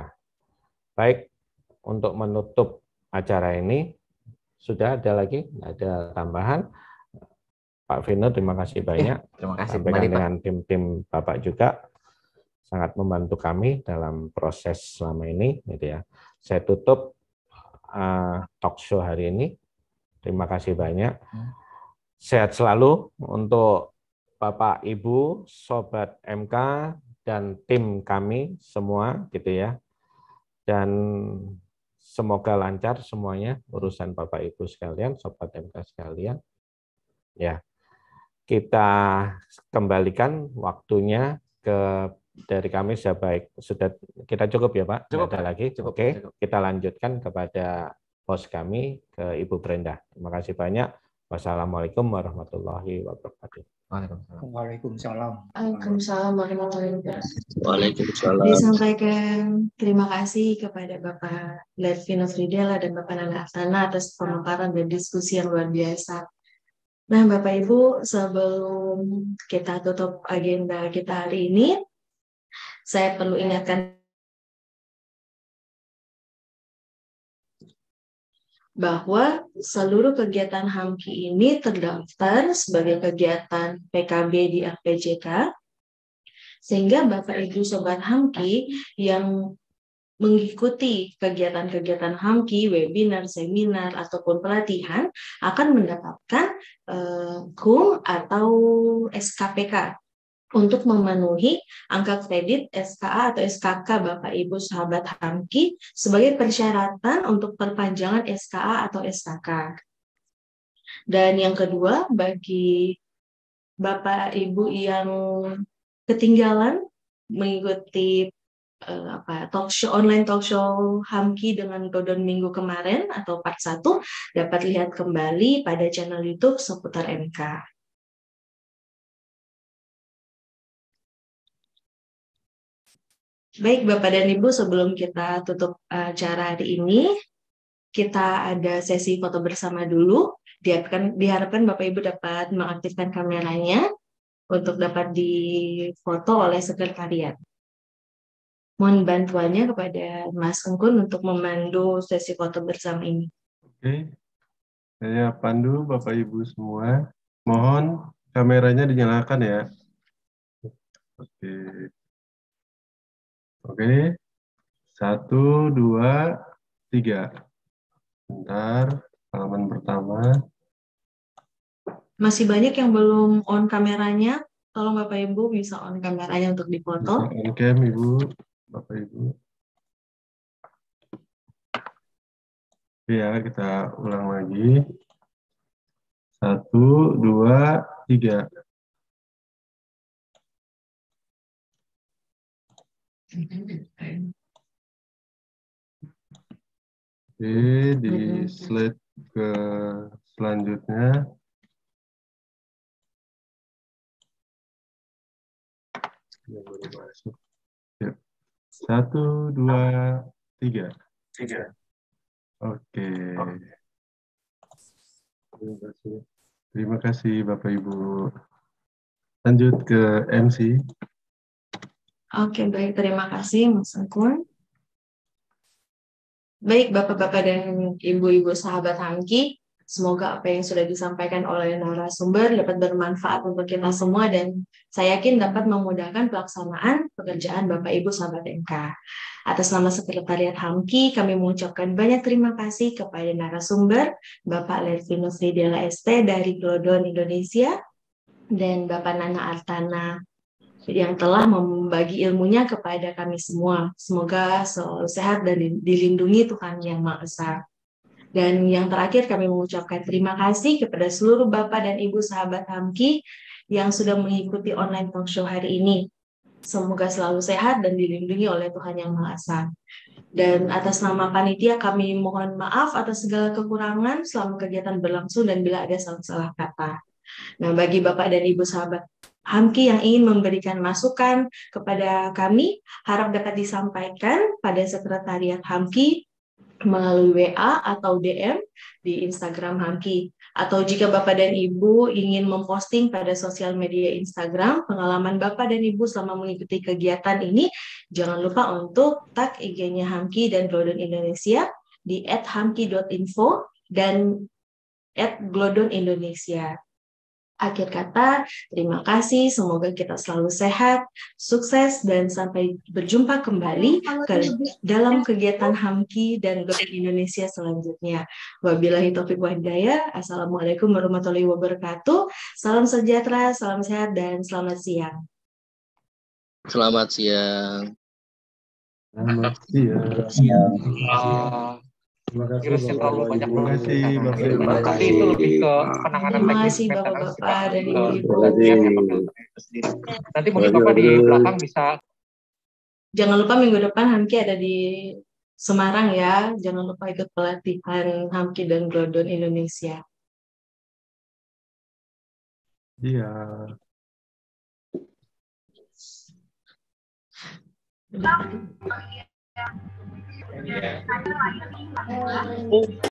Baik, untuk menutup acara ini sudah ada lagi ada tambahan Pak Vino terima kasih ya, banyak. Eh, terima kasih sampaikan kembali, dengan tim-tim Bapak juga sangat membantu kami dalam proses selama ini gitu ya. Saya tutup uh, talk show hari ini. Terima kasih banyak. Hmm. Sehat selalu untuk Bapak, Ibu, Sobat MK, dan tim kami semua gitu ya. Dan semoga lancar semuanya urusan Bapak Ibu sekalian, Sobat MK sekalian. Ya. Kita kembalikan waktunya ke dari kami sudah baik sudah kita cukup ya Pak. Cukup ada lagi. Cukup, Oke, cukup. kita lanjutkan kepada bos kami ke Ibu Brenda. Terima kasih banyak. Wassalamualaikum warahmatullahi wabarakatuh. Waalaikumsalam. Waalaikumsalam. Waalaikumsalam warahmatullahi wabarakatuh. Waalaikumsalam. Disampaikan terima kasih kepada Bapak Levino Fridela dan Bapak Nana Asana atas pemaparan dan diskusi yang luar biasa. Nah, Bapak Ibu, sebelum kita tutup agenda kita hari ini, saya perlu ingatkan bahwa seluruh kegiatan HAMKI ini terdaftar sebagai kegiatan PKB di RPJK, sehingga Bapak Ibu Sobat HAMKI yang mengikuti kegiatan-kegiatan HAMKI, webinar, seminar, ataupun pelatihan akan mendapatkan uh, eh, KUM atau SKPK untuk memenuhi angka kredit SKA atau SKK Bapak Ibu sahabat Hamki sebagai persyaratan untuk perpanjangan SKA atau SKK. Dan yang kedua, bagi Bapak Ibu yang ketinggalan mengikuti uh, apa talk show online talk show Hamki dengan Godon Minggu kemarin atau part 1 dapat lihat kembali pada channel YouTube seputar MK. Baik Bapak dan Ibu, sebelum kita tutup eh, acara hari ini, kita ada sesi foto bersama dulu. Diharapkan, diharapkan Bapak Ibu dapat mengaktifkan kameranya untuk dapat difoto oleh sekretariat. Mohon bantuannya kepada Mas Engkun untuk memandu sesi foto bersama ini. Oke, saya pandu Bapak Ibu semua. Mohon kameranya dinyalakan ya. Oke. Oke. Satu, dua, tiga. Bentar, halaman pertama. Masih banyak yang belum on kameranya. Tolong Bapak Ibu bisa on kameranya untuk difoto. Oke, on Ibu, Bapak Ibu. ya, kita ulang lagi. Satu, dua, tiga. Oke, di slide ke selanjutnya. Ya. Satu, dua, tiga. Tiga. Oke. Terima kasih. Terima kasih Bapak Ibu. Lanjut ke MC. Oke, baik. Terima kasih, Mas Angkun. Baik, Bapak-Bapak dan Ibu-Ibu sahabat Hamki, semoga apa yang sudah disampaikan oleh narasumber dapat bermanfaat untuk kita semua dan saya yakin dapat memudahkan pelaksanaan pekerjaan Bapak-Ibu sahabat MK. Atas nama Sekretariat Hamki, kami mengucapkan banyak terima kasih kepada narasumber Bapak Lervinus Sridela ST dari Glodon, Indonesia, dan Bapak Nana Artana yang telah membagi ilmunya kepada kami semua. Semoga selalu sehat dan dilindungi Tuhan Yang Maha Esa. Dan yang terakhir kami mengucapkan terima kasih kepada seluruh Bapak dan Ibu sahabat Hamki yang sudah mengikuti online talk show hari ini. Semoga selalu sehat dan dilindungi oleh Tuhan Yang Maha Esa. Dan atas nama panitia kami mohon maaf atas segala kekurangan selama kegiatan berlangsung dan bila ada salah-salah kata. Nah, bagi Bapak dan Ibu sahabat Hamki yang ingin memberikan masukan kepada kami harap dapat disampaikan pada Sekretariat Hamki melalui WA atau DM di Instagram Hamki. Atau jika Bapak dan Ibu ingin memposting pada sosial media Instagram pengalaman Bapak dan Ibu selama mengikuti kegiatan ini, jangan lupa untuk tag IG-nya Hamki dan Glodon Indonesia di @hamki.info dan @glodon_indonesia. Indonesia. Akhir kata, terima kasih. Semoga kita selalu sehat, sukses, dan sampai berjumpa kembali iya, ke dalam kegiatan HAMKI dan Gerakan Indonesia selanjutnya. Wabillahi taufiq wa Assalamualaikum warahmatullahi wabarakatuh. Salam sejahtera, salam sehat, dan selamat siang. Selamat siang. Selamat siang. Selamat siang. Terima kasih virus yang terlalu banyak kasih. Terima itu lebih ke penanganan kasih. Terima Nanti mungkin Bapak di belakang bisa. Jangan lupa minggu depan Hamki ada di Semarang ya. Jangan lupa ikut pelatihan Hamki dan Glodon Indonesia. Iya. Yeah. Iya. Iya. Oh.